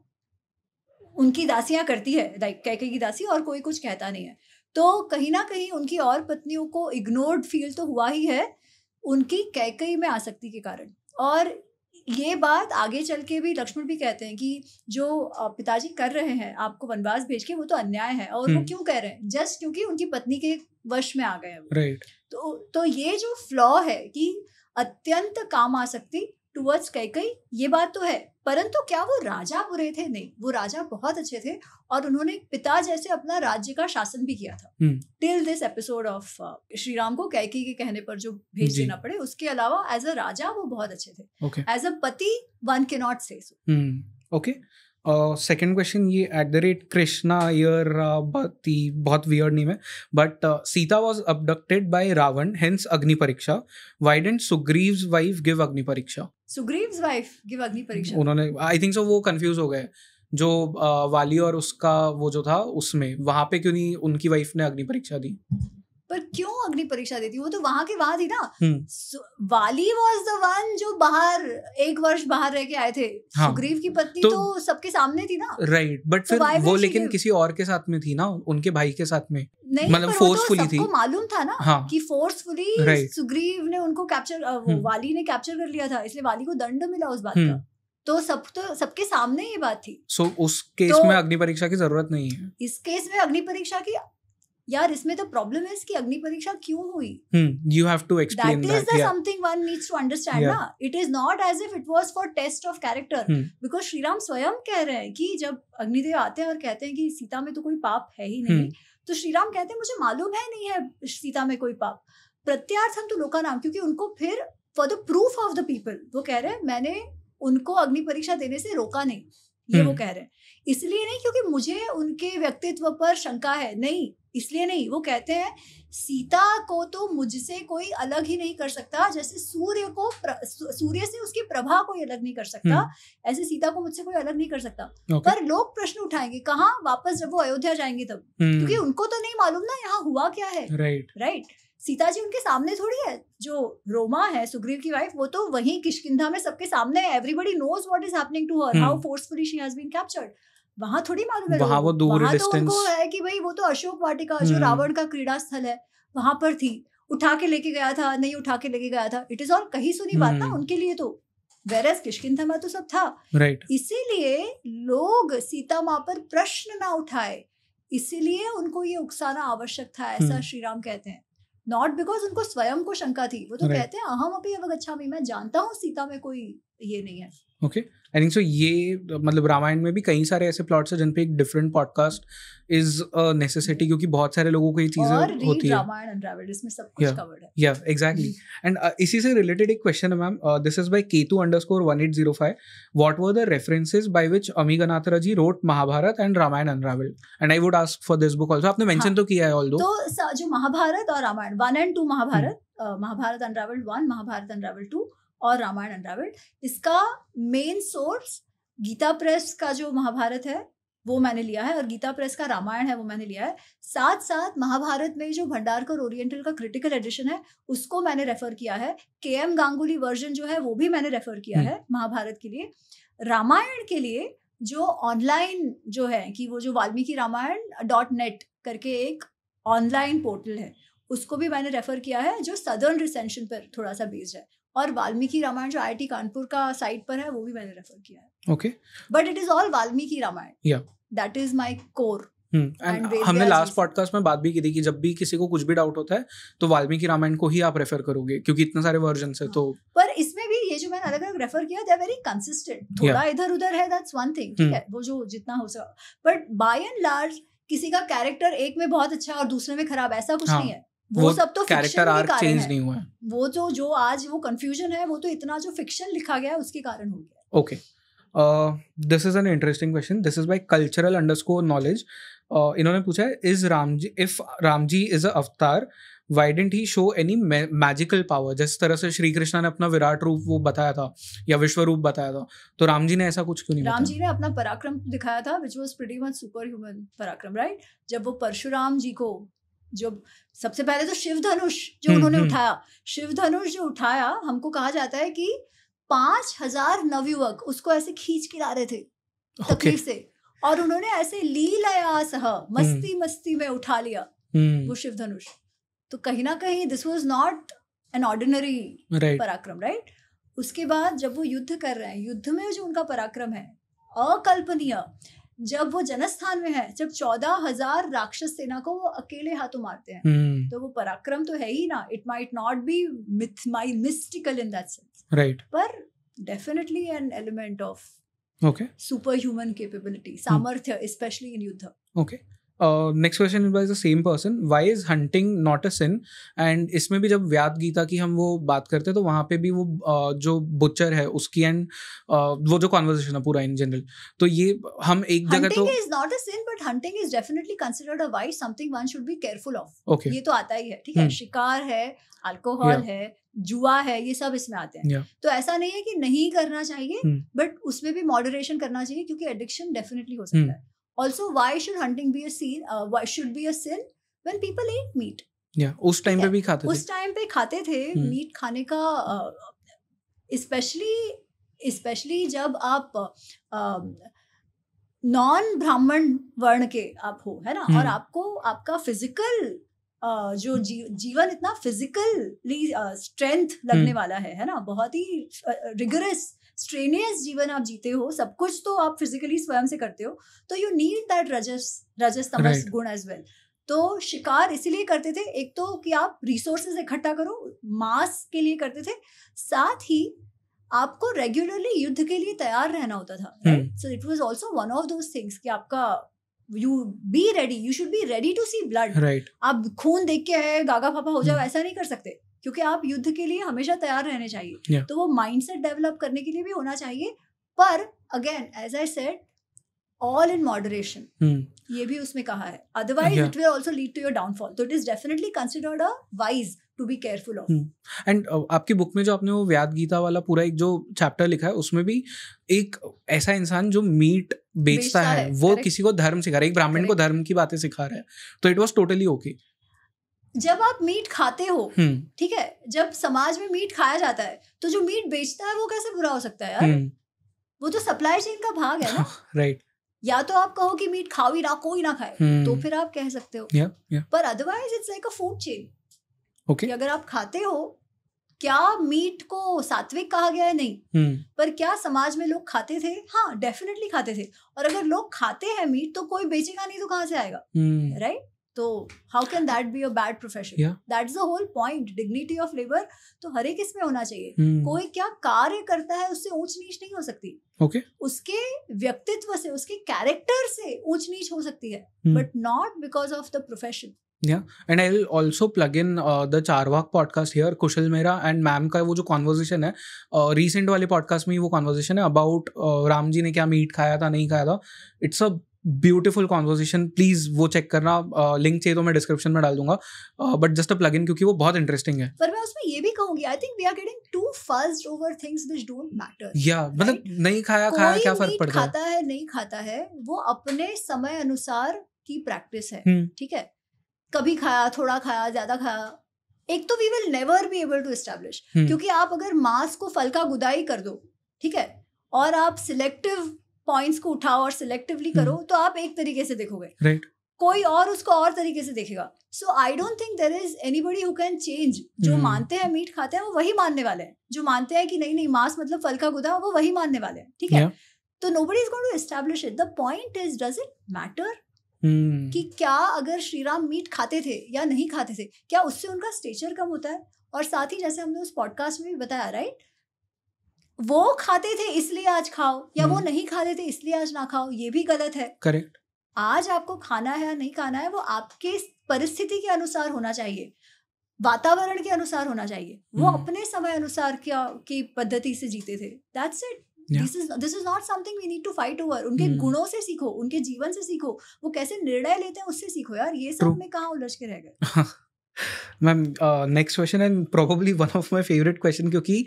Speaker 1: उनकी दासियां करती है कही की दासी और कोई कुछ कहता नहीं है तो कहीं ना कहीं उनकी और पत्नियों को इग्नोर्ड फील तो हुआ ही है उनकी कैकई में आसक्ति के कारण और ये बात आगे चल के भी लक्ष्मण भी कहते हैं कि जो पिताजी कर रहे हैं आपको वनवास भेज के वो तो अन्याय है और वो हम्म। क्यों कह रहे हैं जस्ट क्योंकि उनकी पत्नी के वश में आ गए हैं तो तो ये जो फ्लॉ है कि अत्यंत काम आसक्ति टुवर्ड्स कैकई ये बात तो है परंतु क्या वो राजा बुरे थे नहीं वो राजा बहुत अच्छे थे और उन्होंने पिता जैसे अपना राज्य का शासन भी किया था till this episode of Shri Ram को कैकी के कहने पर जो भेज देना पड़े उसके अलावा एज अ राजा वो बहुत अच्छे थे एज अ पति वन के नॉट से
Speaker 2: ओके सेकेंड क्वेश्चन ये एट द रेट कृष्णा यर बहुत ही बहुत वियर्ड नेम है but Sita was abducted by Ravan hence Agni Pariksha why didn't Sugriv wife give Agni Pariksha
Speaker 1: Sugriva wife give Agni परीक्षा
Speaker 2: उन्होंने आई थिंक सो वो कंफ्यूज हो गए जो वाली uh, और उसका वो जो था उसमें वहां पे क्यों नहीं उनकी वाइफ ने अग्नि परीक्षा दी
Speaker 1: पर क्यों अग्नि परीक्षा देती वो तो वहां की वहां थी ना हम्म। वाली वॉज द वन जो बाहर एक वर्ष बाहर रह के आए थे हाँ, सुग्रीव की पत्नी तो, तो सबके सामने थी ना
Speaker 2: राइट बट तो फिर वो लेकिन किसी और के साथ में थी ना उनके भाई के साथ में नहीं मतलब फोर्सफुली तो थी
Speaker 1: मालूम था ना हाँ, कि फोर्सफुली सुग्रीव ने उनको कैप्चर हम्म। वाली ने कैप्चर कर लिया था इसलिए वाली को दंड मिला उस बात हम्म। का तो सब तो सबके सामने ये बात थी
Speaker 2: सो so, उस केस तो, में अग्नि परीक्षा की जरूरत नहीं है
Speaker 1: इस केस में अग्नि परीक्षा की यार इसमें तो प्रॉब्लम है इसकी अग्नि परीक्षा क्यों हुई
Speaker 2: you have to explain that is the
Speaker 1: something one needs to understand ना it is not as if it was for test of character because Shriram स्वयं कह रहे हैं कि जब अग्निदेव आते हैं और कहते हैं कि सीता में तो कोई पाप है ही नहीं तो श्रीराम कहते हैं मुझे मालूम है नहीं है सीता में कोई पाप प्रत्यार्थन तो लोका नाम क्योंकि उनको फिर for the proof of the people वो कह रहे हैं मैंने उनको अग्नि परीक्षा देने से रोका नहीं ये वो कह रहे हैं इसलिए नहीं क्योंकि मुझे उनके व्यक्तित्व पर शंका है नहीं इसलिए नहीं वो कहते हैं सीता को तो मुझसे कोई अलग ही नहीं कर सकता जैसे सूर्य को सूर्य से उसकी प्रभा कोई अलग नहीं कर सकता हम्म। ऐसे सीता को मुझसे कोई अलग नहीं कर सकता पर लोग प्रश्न उठाएंगे कहाँ वापस जब वो अयोध्या जाएंगे तब हम्म। क्योंकि उनको तो नहीं मालूम ना यहाँ हुआ क्या है राइट राइट सीता जी उनके सामने थोड़ी है जो रोमा है सुग्रीव की वाइफ वो तो वही किशकिधा में सबके सामने everybody knows what is happening to her how forcefully she has been captured वहां थोड़ी मालूम है वहां वो दूर डिस्टेंस तो है कि भाई वो तो अशोक वाटिका जो हम्म। रावण का क्रीड़ा स्थल है वहां पर थी उठा के लेके गया था नहीं उठा के लेके गया था इट इज ऑल कहीं सुनी बात ना हम्म। उनके लिए तो वेरस मैं तो सब था right. इसीलिए लोग सीता माँ पर प्रश्न ना उठाए इसीलिए उनको ये उकसाना आवश्यक था ऐसा हम्म। श्री राम कहते हैं नॉट बिकॉज उनको स्वयं को शंका थी वो तो right. कहते हैं अहम अभी अवगछा मैं जानता हूँ सीता में कोई ये नहीं है
Speaker 2: ओके आई थिंक सो ये मतलब रामायण में भी कई सारे ऐसे प्लॉट्स हैं जिन पे एक डिफरेंट पॉडकास्ट इज नेसेसिटी क्योंकि बहुत सारे लोगों को ये चीजें होती है रामायण
Speaker 1: अनरावल्ड इसमें सब कुछ कवर्ड
Speaker 2: है या एग्जैक्टली एंड इसी से रिलेटेड एक क्वेश्चन है ma'am this is by Ketu underscore 1805 what were the references by which Ami Ganatra ji wrote Mahabharata and Ramayana unravelled and I would ask for this book also आपने मेंशन हाँ, तो किया है ऑल्दो
Speaker 1: तो जो महाभारत और Ramayana 1 and 2 Mahabharata hmm. uh, Mahabharata unravelled 1 Mahabharata unravelled 2 और रामायण अनरावल्ड इसका मेन सोर्स गीता प्रेस का जो महाभारत है वो मैंने लिया है और गीता प्रेस का रामायण है वो मैंने लिया है साथ साथ महाभारत में जो भंडारकर ओरिएंटल का क्रिटिकल एडिशन है उसको मैंने रेफर किया है के एम गांगुली वर्जन जो है वो भी मैंने रेफर किया है हम्म। महाभारत के लिए रामायण के लिए जो ऑनलाइन जो है कि वो जो वाल्मीकि रामायण डॉट नेट करके एक ऑनलाइन पोर्टल है उसको भी मैंने रेफर किया है जो सदर्न रिसेंशन पर थोड़ा सा बेस्ड है और वाल्मीकि रामायण जो आईआईटी कानपुर का साइट पर है वो भी मैंने रेफर किया है okay but it is all Valmiki Ramayana that is my core हमने लास्ट
Speaker 2: पॉडकास्ट में बात भी की थी कि जब भी किसी को कुछ भी डाउट होता है तो वाल्मीकि रामायण को ही आप रेफर करोगे क्योंकि इतने सारे वर्जन है हाँ। तो
Speaker 1: पर इसमें भी ये जो मैंने अलग अलग रेफर किया दे वेरी कंसिस्टेंट थोड़ा इधर उधर है दैट्स वन थिंग ठीक hmm. है वो जो जितना हो सका बट बाय एंड लार्ज किसी का कैरेक्टर एक में बहुत अच्छा है और दूसरे में खराब ऐसा कुछ हाँ। नहीं है वो वो सब तो कैरेक्टर आर्क चेंज नहीं हुआ है वो जो जो आज वो कंफ्यूजन है वो तो इतना जो फिक्शन लिखा गया है उसके कारण हो गया
Speaker 2: okay this is an interesting question this is by cultural underscore knowledge इन्होंने पूछा है is Ram ji if Ram ji is a avatar why didn't he show any magical power जिस तरह से श्री कृष्णा ने अपना विराट रूप वो बताया था या विश्व रूप बताया था तो राम जी ने ऐसा कुछ क्यों नहीं राम
Speaker 1: जी ने अपना पराक्रम दिखाया था which was pretty much super human पराक्रम राइट जब वो परशुराम जी को जो सबसे पहले तो शिव धनुष जो हम्म, उन्होंने हम्म। उठाया शिव धनुष जो उठाया हमको कहा जाता है कि पांच हजार नवयुवक उसको ऐसे खींच के ला रहे थे तकलीफ से और उन्होंने ऐसे लया सह हम्म। मस्ती मस्ती में उठा लिया वो शिव धनुष तो कहीं ना कहीं this was not an ordinary पराक्रम राइट उसके बाद जब वो युद्ध कर रहे हैं युद्ध में जो उनका पराक्रम है अकल्पनीय जब वो जनस्थान में है जब चौदह हजार राक्षस सेना को वो अकेले हाथों मारते हैं हम्म। तो वो पराक्रम तो है ही ना it might not be myth my mystical in that sense right पर definitely an element of okay super human capability सामर्थ्य स्पेशली इन युद्ध
Speaker 2: okay okay. Next question is by the same person why is hunting not a sin and इसमें भी जब व्याद गीता की हम वो बात करते हैं तो वहाँ पे भी वो uh, जो बुचर है उसकी एंड uh, वो जो कॉन्वर्जेशन है पूरा इन जनरल तो ये हम एक जगह तो is
Speaker 1: not a sin but hunting is definitely considered a vice something one should be careful of okay ये तो आता ही है ठीक है hmm. शिकार है अल्कोहल yeah. है जुआ है ये सब इसमें आते हैं yeah. तो ऐसा नहीं है कि नहीं करना चाहिए बट hmm. उसमें भी मॉडरेशन करना चाहिए क्योंकि एडिक्शन डेफिनेटली हो hmm. सकता hmm. है also why should hunting be a sin uh, why should be a sin when people ate meat
Speaker 2: yeah उस टाइम पे भी खाते उस
Speaker 1: टाइम पे खाते थे मीट हम्म। खाने का स्पेशली uh, स्पेशली जब आप नॉन um, ब्राह्मण वर्ण के आप हो है ना और हम्म। आपको आपका फिजिकल Uh, जो जी, जीवन इतना फिजिकली स्ट्रेंथ uh, लगने हम्म। वाला है है ना बहुत ही रिगरस uh, स्ट्रेनियस जीवन आप जीते हो सब कुछ तो आप फिजिकली स्वयं से करते हो तो यू नीड दैट रजस रजस तमस गुण एज वेल तो शिकार इसीलिए करते थे एक तो कि आप रिसोर्सेज इकट्ठा करो मास के लिए करते थे साथ ही आपको रेगुलरली युद्ध के लिए तैयार रहना होता था so it was also one of those things कि आपका you be ready you should be ready to see blood आप खून देख के है गागा फाफा हो जाओ hmm. ऐसा नहीं कर सकते क्योंकि आप युद्ध के लिए हमेशा तैयार रहने चाहिए yeah. तो वो माइंडसेट डेवलप करने के लिए भी होना चाहिए पर again as I said all in moderation ये भी उसमें कहा है otherwise it will also lead to your downfall तो it is definitely considered a vice to be careful
Speaker 2: of and आपकी बुक में जो आपने वो गीता वाला पूरा एक जो चैप्टर लिखा है उसमें भी एक ऐसा इंसान जो मीट बेचता, बेचता है, है वो correct. किसी को धर्म सिखा रहा है एक ब्राह्मण को धर्म की बातें सिखा रहा है तो इट वॉज टोटली ओके
Speaker 1: जब आप मीट खाते हो हम्म। ठीक है जब समाज में मीट खाया जाता है तो जो मीट बेचता है वो कैसे बुरा हो सकता है यार हम्म। वो तो सप्लाई चेन का भाग है ना राइट या तो आप कहो कि मीट खाओ ही ना कोई ना खाए हम्म। तो फिर आप कह सकते हो या, या। पर otherwise it's like a food chain okay अगर आप खाते हो क्या मीट को सात्विक कहा गया है नहीं पर क्या समाज में लोग खाते थे हाँ डेफिनेटली खाते थे और अगर लोग खाते हैं मीट तो कोई बेचेगा नहीं तो कहाँ से आएगा राइट तो how can that be a bad profession that is a whole point dignity of labour तो हर एक इसमें होना चाहिए hmm. कोई क्या कार्य करता है उससे ऊंच नीच नहीं हो सकती okay. उसके व्यक्तित्व से उसके कैरेक्टर से ऊंच नीच हो सकती है but not because of the profession
Speaker 2: या and I will also plug in the Charvaka podcast here Kushal मेरा एंड मैम का वो जो कॉन्वर्जेशन है रिसेंट uh, वाले पॉडकास्ट में ही वो कॉन्वर्जेशन है अबाउट uh, राम जी ने क्या मीट खाया था नहीं खाया था it's a beautiful conversation please वो चेक करना लिंक चाहिए तो मैं डिस्क्रिप्शन में डाल दूंगा but just a plug in क्योंकि वो बहुत इंटरेस्टिंग है
Speaker 1: पर मैं उसमें ये भी कहूंगी I think we are getting too fast over things which don't matter
Speaker 2: या मतलब नहीं खाया खाया क्या फर्क पड़ता है खाता
Speaker 1: है नहीं खाता है वो अपने समय अनुसार की प्रैक्टिस है हम्म। ठीक है कभी खाया थोड़ा खाया ज्यादा खाया एक तो we will never be able to establish क्योंकि आप अगर मांस को फल का गुदाई कर दो ठीक है और आप सिलेक्टिव पॉइंट्स को उठाओ और सिलेक्टिवली करो हम्म। तो आप एक तरीके से देखोगे राइट कोई और उसको और तरीके से देखेगा so I don't think there is anybody who can change जो हम्म। मानते हैं मीट खाते हैं वो वही मानने वाले हैं जो मानते हैं कि नहीं नहीं मांस मतलब फल का गुदा वो वही मानने वाले हैं ठीक है तो nobody is going to establish it the point is does it matter कि क्या अगर श्रीराम मीट खाते थे या नहीं खाते थे क्या उससे उनका स्टेचर कम होता है और साथ ही जैसे हमने उस पॉडकास्ट में भी बताया राइट वो खाते थे इसलिए आज खाओ या वो हम्म। नहीं खाते थे इसलिए आज ना खाओ ये भी गलत है करेक्ट आज आपको खाना है या नहीं खाना है वो आपके परिस्थिति के अनुसार होना चाहिए वातावरण के अनुसार होना चाहिए वो हम्म। अपने समय अनुसार क्या की पद्धति से जीते थे that's it this is this is not something we need to fight over उनके हम्म। गुणों से सीखो उनके जीवन से सीखो वो कैसे निर्णय लेते हैं उससे सीखो यार ये सब में कहा उलझ के रह
Speaker 2: गए ma'am next question and probably one of my favourite question क्योंकि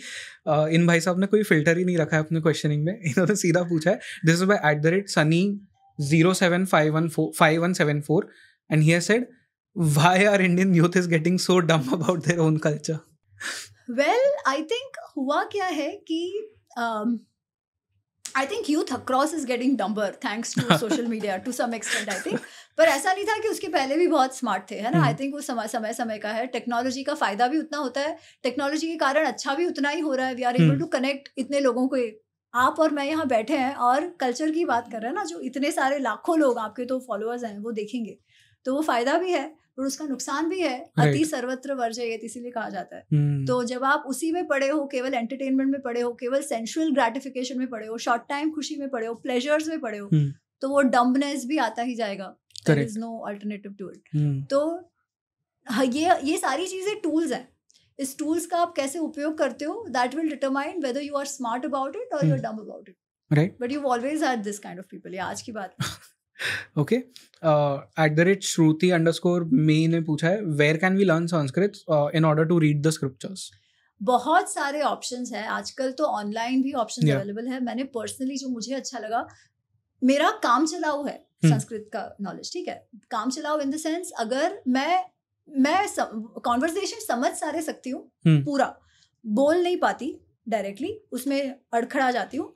Speaker 2: uh, इन भाई साहब ने कोई फिल्टर ही नहीं रखा है अपने क्वेश्चनिंग में इन्होंने सीधा पूछा है this is by at the rate Sunny zero seven five one four five one seven four and he said why are Indian youth is getting so dumb about their own culture
Speaker 1: well I think हुआ क्या है कि um, I think youth across is getting dumber thanks to social media to some extent I think पर ऐसा नहीं था कि उसके पहले भी बहुत स्मार्ट थे है ना आई थिंक हम्म। वो समय समय समय का है टेक्नोलॉजी का फायदा भी उतना होता है टेक्नोलॉजी के कारण अच्छा भी उतना ही हो रहा है we are able to connect इतने लोगों को आप और मैं यहाँ बैठे हैं और कल्चर की बात कर रहे हैं ना जो इतने सारे लाखों लोग आपके तो फॉलोअर्स हैं वो देखेंगे तो वो फ़ायदा भी है पर उसका नुकसान भी है अति सर्वत्र वर्जय इसीलिए कहा जाता है हम्म। तो जब आप उसी में पड़े हो केवल एंटरटेनमेंट में पड़े हो केवल सेंशुअल ग्रेटिफिकेशन में पड़े हो शॉर्ट टाइम खुशी में पड़े हो प्लेजर्स में पड़े हो हम्म। तो वो डम्बनेस भी आता ही जाएगा there is no alternative to it तो हाँ, ये ये सारी चीजें टूल्स हैं इस टूल्स का आप कैसे उपयोग करते हो that will determine whether you are smart about it और you are dumb about it right but you always had this kind of people ये आज की बात
Speaker 2: okay at the rate Shruti underscore मे ने पूछा है where can we learn Sanskrit in order to read the scriptures
Speaker 1: बहुत सारे ऑप्शंस हैं आजकल तो ऑनलाइन भी ऑप्शन अवेलेबल है मैंने पर्सनली जो मुझे अच्छा लगा मेरा काम चलाओ है hmm. संस्कृत का नॉलेज ठीक है काम चलाओ इन द सेंस अगर मैं मैं कॉन्वर्जेशन सम, समझ सारे सकती हूँ hmm. पूरा बोल नहीं पाती डायरेक्टली उसमें अड़खड़ा जाती हूँ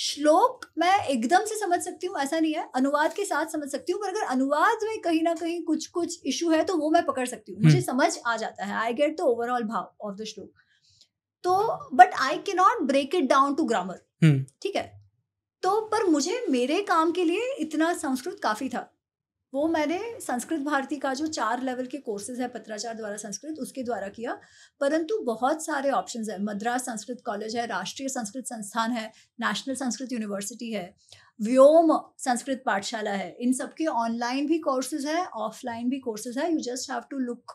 Speaker 1: श्लोक मैं एकदम से समझ सकती हूँ ऐसा नहीं है अनुवाद के साथ समझ सकती हूँ पर अगर अनुवाद में कहीं ना कहीं कुछ कुछ इशू है तो वो मैं पकड़ सकती हूँ मुझे हम्म। समझ आ जाता है I get the overall bhav of the shloka तो but I can not break it down to grammar ठीक है तो पर मुझे मेरे काम के लिए इतना संस्कृत काफी था वो मैंने संस्कृत भारती का जो चार लेवल के कोर्सेज है पत्राचार द्वारा संस्कृत उसके द्वारा किया परंतु बहुत सारे ऑप्शन है मद्रास संस्कृत कॉलेज है राष्ट्रीय संस्कृत संस्थान है नेशनल संस्कृत यूनिवर्सिटी है व्योम संस्कृत पाठशाला है इन सबके ऑनलाइन भी कोर्सेज है ऑफलाइन भी कोर्सेज है you just have to look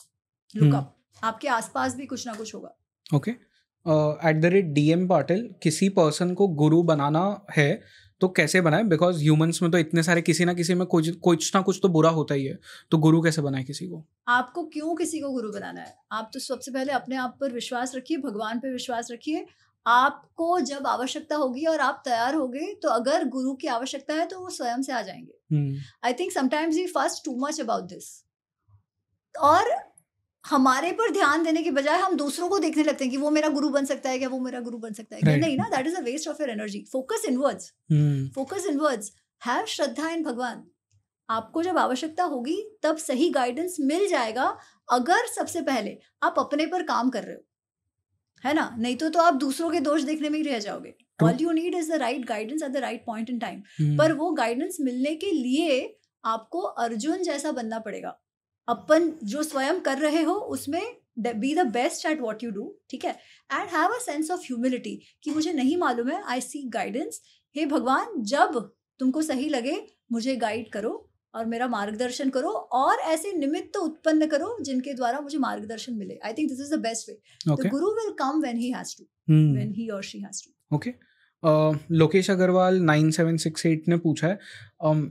Speaker 1: look up आपके आसपास भी कुछ ना कुछ होगा
Speaker 2: okay at the rate D M Patil किसी पर्सन को गुरु बनाना है तो कैसे बनाए बिकॉज ह्यूमंस में तो इतने सारे किसी ना किसी में कुछ कुछ ना कुछ तो बुरा होता ही है तो गुरु कैसे बनाए किसी को
Speaker 1: आपको क्यों किसी को गुरु बनाना है आप तो सबसे पहले अपने आप पर विश्वास रखिए भगवान पर विश्वास रखिए आपको जब आवश्यकता होगी और आप तैयार हो गए तो अगर गुरु की आवश्यकता है तो वो स्वयं से आ जाएंगे I think sometimes we first too much about this और हमारे पर ध्यान देने के बजाय हम दूसरों को देखने लगते हैं कि वो मेरा गुरु बन सकता है क्या वो मेरा गुरु बन सकता है right. नहीं ना that is a waste of your energy focus inwards focus inwards have shraddha in Bhagwan आपको जब आवश्यकता होगी तब सही गाइडेंस मिल जाएगा अगर सबसे पहले आप अपने पर काम कर रहे हो है ना नहीं तो तो आप दूसरों के दोष देखने में ही रह जाओगे all you need is the right guidance at the right point in time पर वो गाइडेंस मिलने के लिए आपको अर्जुन जैसा बनना पड़ेगा अपन जो स्वयं कर रहे हो उसमें be the best at what you do ठीक है and have a sense of humility कि मुझे नहीं मालूम है आई सी गाइडेंस हे भगवान जब तुमको सही लगे मुझे गाइड करो और मेरा मार्गदर्शन करो और ऐसे निमित्त तो उत्पन्न करो जिनके द्वारा मुझे मार्गदर्शन मिले I think this is the best way the guru will come when he has to when he और she has
Speaker 2: to okay Lokesh Agarwal nine seven six eight ने पूछा है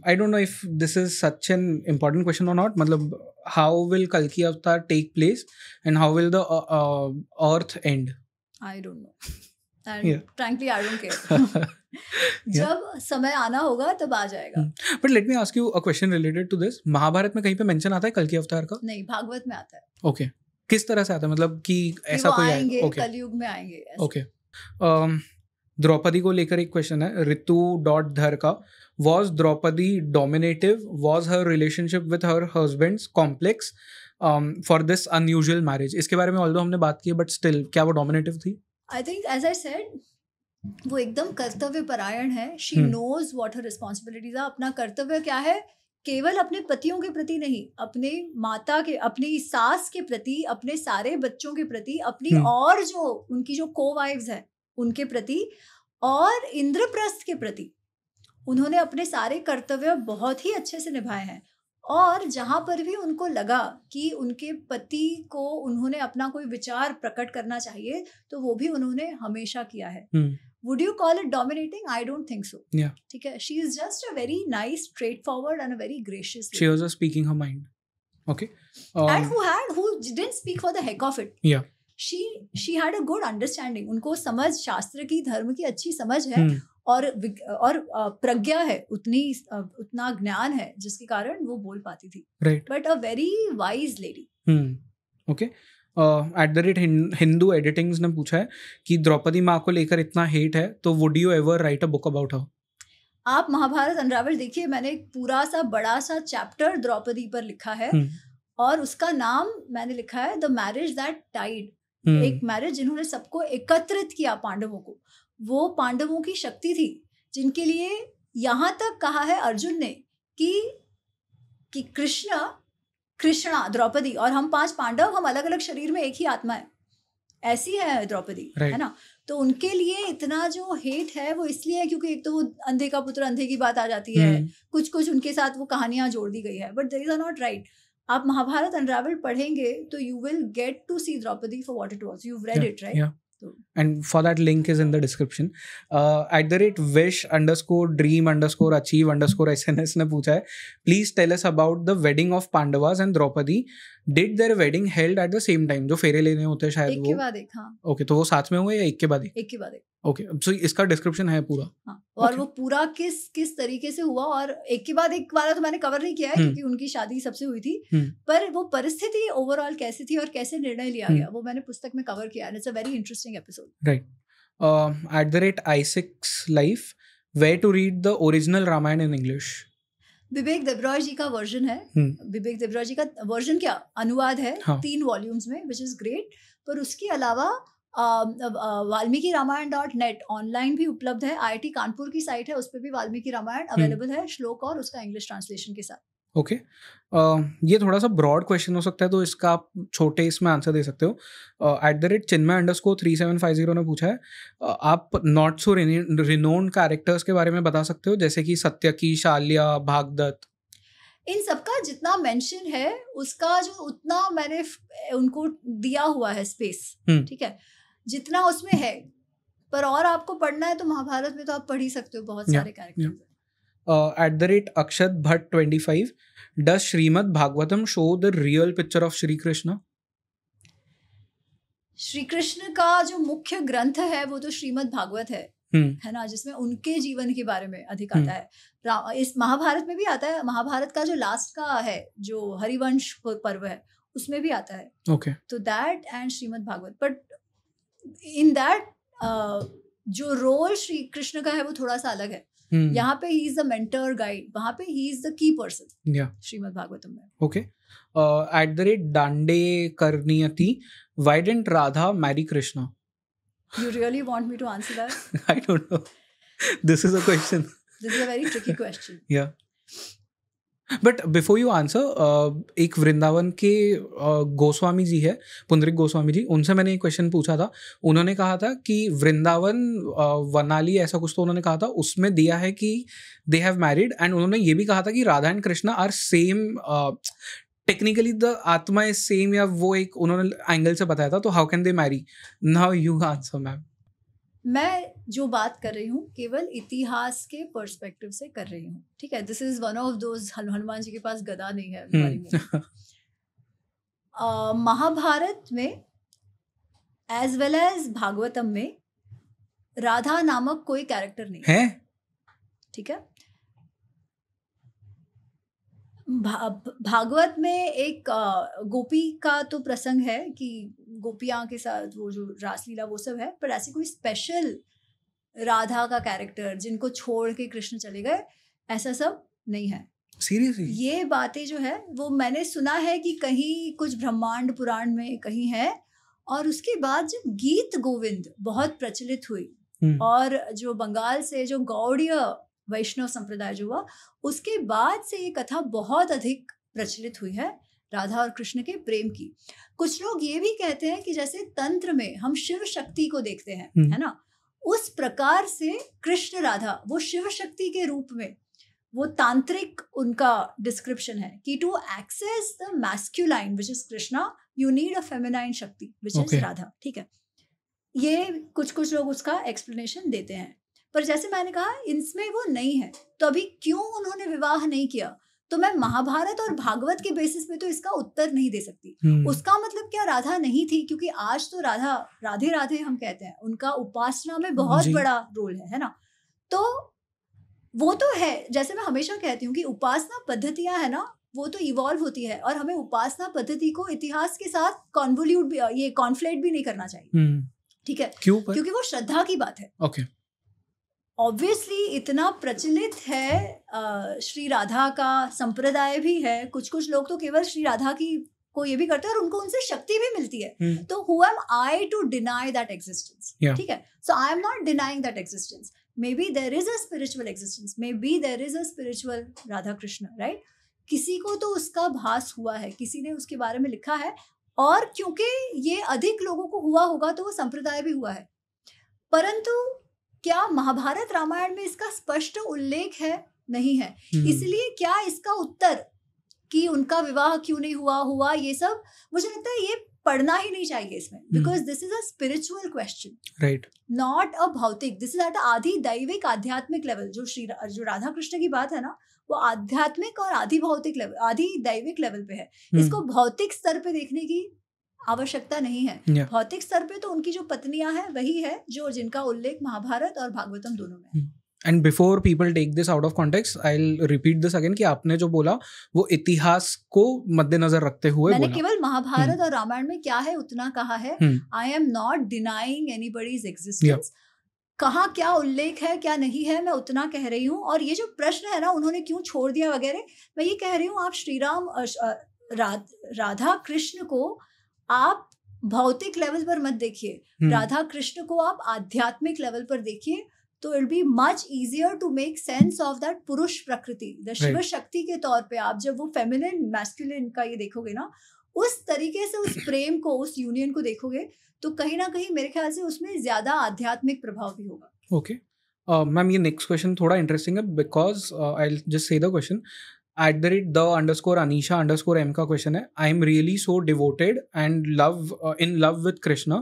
Speaker 2: I don't know if this is such an important question और नॉट मतलब हाउ विल कल की avatar take place and how will the earth end
Speaker 1: I don't know and frankly I don't care जब समय आना होगा तब आ जाएगा
Speaker 2: but let me ask you a question related to this Mahabharata में कहीं पे मेंशन आता है कल की अवतार का
Speaker 1: नहीं भागवत में आता है
Speaker 2: ओके okay. किस तरह से आता है मतलब कि ऐसा कोई आएंगे okay.
Speaker 1: कलयुग में आएंगे ओके
Speaker 2: okay. Um, द्रौपदी को लेकर एक क्वेश्चन है रितु डॉट धर का was Draupadi dominative was her relationship with her husbands complex for this unusual marriage इसके बारे में ऑल हमने बात की बट स्टिल क्या वो डोमिनेटिव थी
Speaker 1: I think as I said वो एकदम कर्तव्य परायण है she knows what her responsibilities अपना कर्तव्य क्या है केवल अपने पतियों के प्रति नहीं अपने माता के अपनी सास के प्रति अपने सारे बच्चों के प्रति अपनी हम्म। और जो उनकी जो को वाइव्स है उनके प्रति और इंद्रप्रस्थ के प्रति उन्होंने अपने सारे कर्तव्य बहुत ही अच्छे से निभाए हैं और जहाँ पर भी उनको लगा कि उनके पति को उन्होंने अपना कोई विचार प्रकट करना चाहिए तो वो भी उन्होंने हमेशा किया है would you call it dominating I don't think so ठीक है she is just a very nice straightforward and a very gracious she was
Speaker 2: speaking her mind okay and who
Speaker 1: had who didn't speak for the heck of it या she she had a good understanding उनको समझ शास्त्र की धर्म की अच्छी समझ है हम्म। और और प्रज्ञा है उतनी उतना ज्ञान है जिसके कारण वो बोल पाती थी but hmm, a very wise
Speaker 2: lady okay at the rate Hindu editings ने पूछा है कि द्रौपदी माँ को लेकर इतना हेट है तो would you ever write a book about her
Speaker 1: आप महाभारत अनरावल देखिए मैंने एक पूरा सा बड़ा सा चैप्टर द्रौपदी पर लिखा है हम्म। और उसका नाम मैंने लिखा है the marriage that tied hmm. एक मैरिज जिन्होंने सबको एकत्रित किया पांडवों को वो पांडवों की शक्ति थी जिनके लिए यहाँ तक कहा है अर्जुन ने कि कि कृष्ण कृष्णा द्रौपदी और हम पांच पांडव हम अलग अलग शरीर में एक ही आत्मा है ऐसी है द्रौपदी है ना तो उनके लिए इतना जो हेट है वो इसलिए है क्योंकि एक तो वो अंधे का पुत्र अंधे की बात आ जाती है हम्म। कुछ कुछ उनके साथ वो कहानियां जोड़ दी गई है but there is are not right आप महाभारत अनरावल पढ़ेंगे तो you will get to see Draupadi for what it was you read it right
Speaker 2: and for that link is in the description uh, at the rate wish underscore dream underscore achieve underscore sns ने पूछा है please tell us about the wedding of Pandavas and Draupadi did their wedding held at the same time जो फेरे लेने होते हैं शायद एक वो के बाद एक हाँ ओके okay, तो वो साथ में होंगे या एक के बाद एक
Speaker 1: एक के बाद एक ओके okay,
Speaker 2: सो so इसका डिस्क्रिप्शन है पूरा
Speaker 1: हाँ, और okay. वो पूरा किस किस तरीके से हुआ और एक के बाद एक वाला तो मैंने कवर नहीं किया है हम्म। क्योंकि उनकी शादी सबसे हुई थी हम्म। पर वो परिस्थिति ओवरऑल कैसी थी और कैसे निर्णय लिया हम्म। गया वो मैंने पुस्तक में कवर किया it's a very interesting episode
Speaker 2: right at the rate I six life way to read the original Ramayana in English
Speaker 1: Vivek Debroy ji का वर्जन है हम्म। विवेक देबरॉय जी का वर्जन क्या अनुवाद है हाँ. तीन वॉल्यूम्स में विच इज ग्रेट पर उसके अलावा Valmiki Ramayana dot net online भी उपलब्ध है आईआईटी कानपुर की साइट है उस पर भी वाल्मीकि रामायण अवेलेबल हम्म। है श्लोक और उसका इंग्लिश ट्रांसलेशन के साथ
Speaker 2: ओके okay. ये थोड़ा सा ब्रॉड क्वेश्चन हो सकता है तो इसका आप छोटे इसमें आंसर दे सकते हो at the rate Chinmay under को थ्री सेवन फाइव जीरो ने पूछा है uh, आप नॉट सो रिनोन कैरेक्टर्स के बारे में बता सकते हो जैसे कि सत्य की शालिया भागदत्त
Speaker 1: इन सबका जितना मेंशन है उसका जो उतना मैंने उनको दिया हुआ है स्पेस हम्म। ठीक है जितना उसमें है पर और आपको पढ़ना है तो महाभारत में तो आप पढ़ ही सकते हो बहुत सारे characters
Speaker 2: at the rate Akshat Bhatt twenty five does Shrimad Bhagavatam show the real picture of Shri Krishna
Speaker 1: Shri Krishna का जो मुख्य ग्रंथ है वो तो श्रीमद भागवत है hmm. है ना जिसमें उनके जीवन के बारे में अधिक hmm. आता है इस महाभारत में भी आता है महाभारत का जो लास्ट का है जो हरिवंश पर्व है उसमें भी आता है ओके तो that and Shrimad Bhagavat but in that जो रोल श्री कृष्ण का है वो थोड़ा सा अलग है hmm. यहाँ पे ही इज द मेंटर गाइड वहाँ पे ही is the key person Shrimad Bhagavatam में
Speaker 2: ओके एट द रेट डांडे करनियती why didn't Radha marry Krishna
Speaker 1: You really want me to answer that? I don't know.
Speaker 2: This is a question.
Speaker 1: this is a very tricky question.
Speaker 2: Yeah. But before you answer एक वृंदावन के uh, गोस्वामी जी है पुंडरिक गोस्वामी जी उनसे मैंने एक क्वेश्चन पूछा था उन्होंने कहा था कि वृंदावन uh, वनाली ऐसा कुछ तो उन्होंने कहा था उसमें दिया है कि दे हैव मैरिड एंड उन्होंने ये भी कहा था कि Radha and Krishna are same technically the atma is same या वो एक उन्होंने एंगल से बताया था तो how can they marry now you answer ma'am
Speaker 1: मैं जो बात कर रही हूँ केवल इतिहास के पर्सपेक्टिव से कर रही हूँ ठीक है दिस इज वन ऑफ दो हनुमान जी के पास गदा नहीं है हम्म। महाभारत में एज वेल एज भागवतम में राधा नामक कोई कैरेक्टर नहीं है ठीक है भा, भागवत में एक गोपी का तो प्रसंग है कि गोपियाँ के साथ वो जो रासलीला वो सब है पर ऐसी कोई स्पेशल राधा का कैरेक्टर जिनको छोड़ के कृष्ण चले गए ऐसा सब नहीं है सीरियसली ये बातें जो है वो मैंने सुना है कि कहीं कुछ ब्रह्मांड पुराण में कहीं है और उसके बाद जब गीत गोविंद बहुत प्रचलित हुई हम्म। और जो बंगाल से जो गौड़ीय वैष्णव संप्रदाय जो हुआ उसके बाद से ये कथा बहुत अधिक प्रचलित हुई है राधा और कृष्ण के प्रेम की कुछ लोग ये भी कहते हैं कि जैसे तंत्र में हम शिव शक्ति को देखते हैं हम्म। है ना उस प्रकार से कृष्ण राधा वो शिव शक्ति के रूप में वो तांत्रिक उनका डिस्क्रिप्शन है कि to access the masculine which is Krishna you need a feminine shakti which is Radha ठीक है ये कुछ कुछ लोग उसका एक्सप्लेनेशन देते हैं पर जैसे मैंने कहा इसमें वो नहीं है तो अभी क्यों उन्होंने विवाह नहीं किया तो मैं महाभारत और भागवत के बेसिस पे तो इसका उत्तर नहीं दे सकती हम्म। उसका मतलब क्या राधा नहीं थी क्योंकि आज तो राधा राधे राधे हम कहते हैं उनका उपासना में बहुत बड़ा रोल है है ना तो वो तो है जैसे मैं हमेशा कहती हूँ कि उपासना पद्धतियां है ना वो तो इवॉल्व होती है और हमें उपासना पद्धति को इतिहास के साथ कॉन्वोल्यूट ये कॉन्फ्लेट भी नहीं करना चाहिए हम्म। ठीक है क्यों पर? क्योंकि वो श्रद्धा की बात है ओके okay. ऑब्वियसली इतना प्रचलित है श्री राधा का संप्रदाय भी है कुछ कुछ लोग तो केवल श्री राधा की को ये भी करते हैं और उनको उनसे शक्ति भी मिलती है hmm. तो who am I to deny that existence ठीक है so I am not denying that existence may be there is a spiritual existence may be there is a spiritual Radha Krishna right किसी को तो उसका भास हुआ है किसी ने उसके बारे में लिखा है और क्योंकि ये अधिक लोगों को हुआ होगा तो वो संप्रदाय भी हुआ है परंतु क्या महाभारत रामायण में इसका स्पष्ट उल्लेख है नहीं है हम्म। इसलिए क्या इसका उत्तर कि उनका विवाह क्यों नहीं हुआ हुआ ये सब मुझे लगता है ये पढ़ना ही नहीं चाहिए इसमें because this is a spiritual question right not a bhautik this is eight आधि दैविक आध्यात्मिक लेवल जो श्री जो राधा कृष्ण की बात है ना वो आध्यात्मिक और आधि भौतिक लेवल आधि दैविक लेवल पे है हम्म। इसको भौतिक स्तर पे देखने की आवश्यकता नहीं है भौतिक स्तर पे तो उनकी जो पत्नियां हैं वही है जो जिनका उल्लेख महाभारत और भागवतम दोनों में है
Speaker 2: and before people take this out of context I repeat this again कि आपने जो बोला वो इतिहास को मद्देनजर रखते हुए मैंने
Speaker 1: केवल महाभारत hmm. और रामायण में क्या है उतना कहा है I am not denying anybody's existence कहा क्या उल्लेख है क्या नहीं है मैं उतना कह रही हूँ और ये जो प्रश्न है ना उन्होंने क्यों छोड़ दिया वगैरह मैं ये कह रही हूँ आप श्री राम राधा कृष्ण को आप भौतिक लेवल पर मत देखिए हम्म। राधा कृष्ण को आप आध्यात्मिक लेवल पर देखिए तो it be much easier to make sense of that purush prakriti the Shiv शक्ति के तौर पे आप जब वो फेमिनिन मैस्कुलिन का ये देखोगे ना उस तरीके से उस प्रेम को उस यूनियन को देखोगे तो कहीं ना कहीं मेरे ख्याल से उसमें ज्यादा आध्यात्मिक प्रभाव भी होगा
Speaker 2: ओके मैम uh, ये नेक्स्ट क्वेश्चन थोड़ा इंटरेस्टिंग है because I just say the question at the rate the underscore Anisha underscore M का क्वेश्चन है I am really so devoted and love in love with Krishna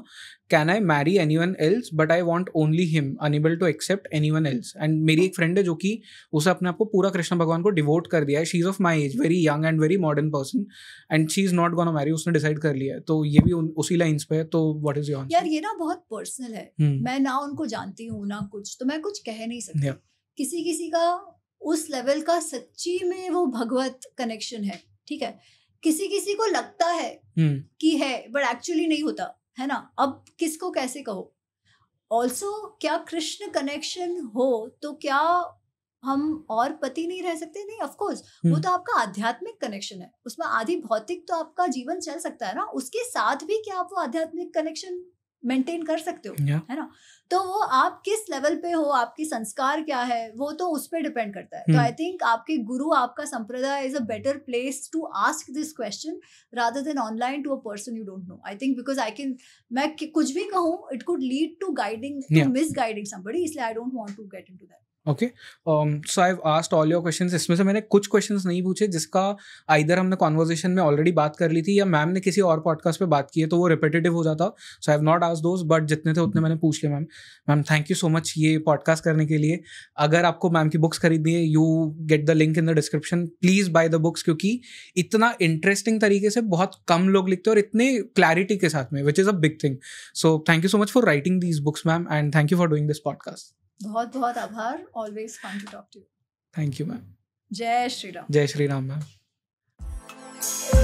Speaker 2: can I marry anyone else but I want only him unable to accept anyone else and मेरी एक फ्रेंड है जो कि उसे अपने आप को पूरा कृष्ण भगवान को डिवोट कर दिया है she is of my age very young and very modern person and she is not gone marry उसने डिसाइड कर लिया है तो ये भी उसी लाइन्स पे है तो वट इज़ योर
Speaker 1: यार ये ना बहुत पर्सनल है hmm. मैं ना उनको जानती हूँ ना कुछ तो मैं कुछ कह नहीं सकती yeah. किसी किसी का उस लेवल का सच्ची में वो भगवत कनेक्शन है ठीक है किसी किसी को लगता है हम्म। कि है बट एक्चुअली नहीं होता है ना अब किसको कैसे कहो ऑल्सो क्या कृष्ण कनेक्शन हो तो क्या हम और पति नहीं रह सकते नहीं ऑफ कोर्स वो हम्म। तो आपका आध्यात्मिक कनेक्शन है उसमें आधी भौतिक तो आपका जीवन चल सकता है ना उसके साथ भी क्या आप वो आध्यात्मिक कनेक्शन मेंटेन कर सकते हो yeah. है ना तो वो आप किस लेवल पे हो आपकी संस्कार क्या है वो तो उस पर डिपेंड करता है तो आई hmm. थिंक आपके गुरु आपका संप्रदाय is a better place to ask this question rather than online to a person you don't know I think because I can मैं कुछ भी कहूँ it could lead to guiding misguiding somebody इसलिए I don't want to get into that
Speaker 2: okay so I asked all your question इसमें से मैंने कुछ क्वेश्चन नहीं पूछे जिसका आइधर हमने कॉन्वर्जेशन में ऑलरेडी बात कर ली थी या मैम ने किसी और पॉडकास्ट पे बात की है तो वो रिपीटेटिव हो जाता so I have not asked those but जितने थे उतने मैंने पूछ लिए ma'am ma'am thank you so much ये पॉडकास्ट करने के लिए अगर आपको मैम की बुक्स खरीदनी है you get the link in the description please buy the books क्योंकि इतना इंटरेस्टिंग तरीके से बहुत कम लोग लिखते हैं और इतने क्लैरिटी के साथ में which is a big thing so thank you so much for writing these books ma'am and thank you for doing this podcast
Speaker 1: बहुत बहुत आभार always fun to talk to thank you ma'am जय श्री राम
Speaker 2: जय श्री राम मैम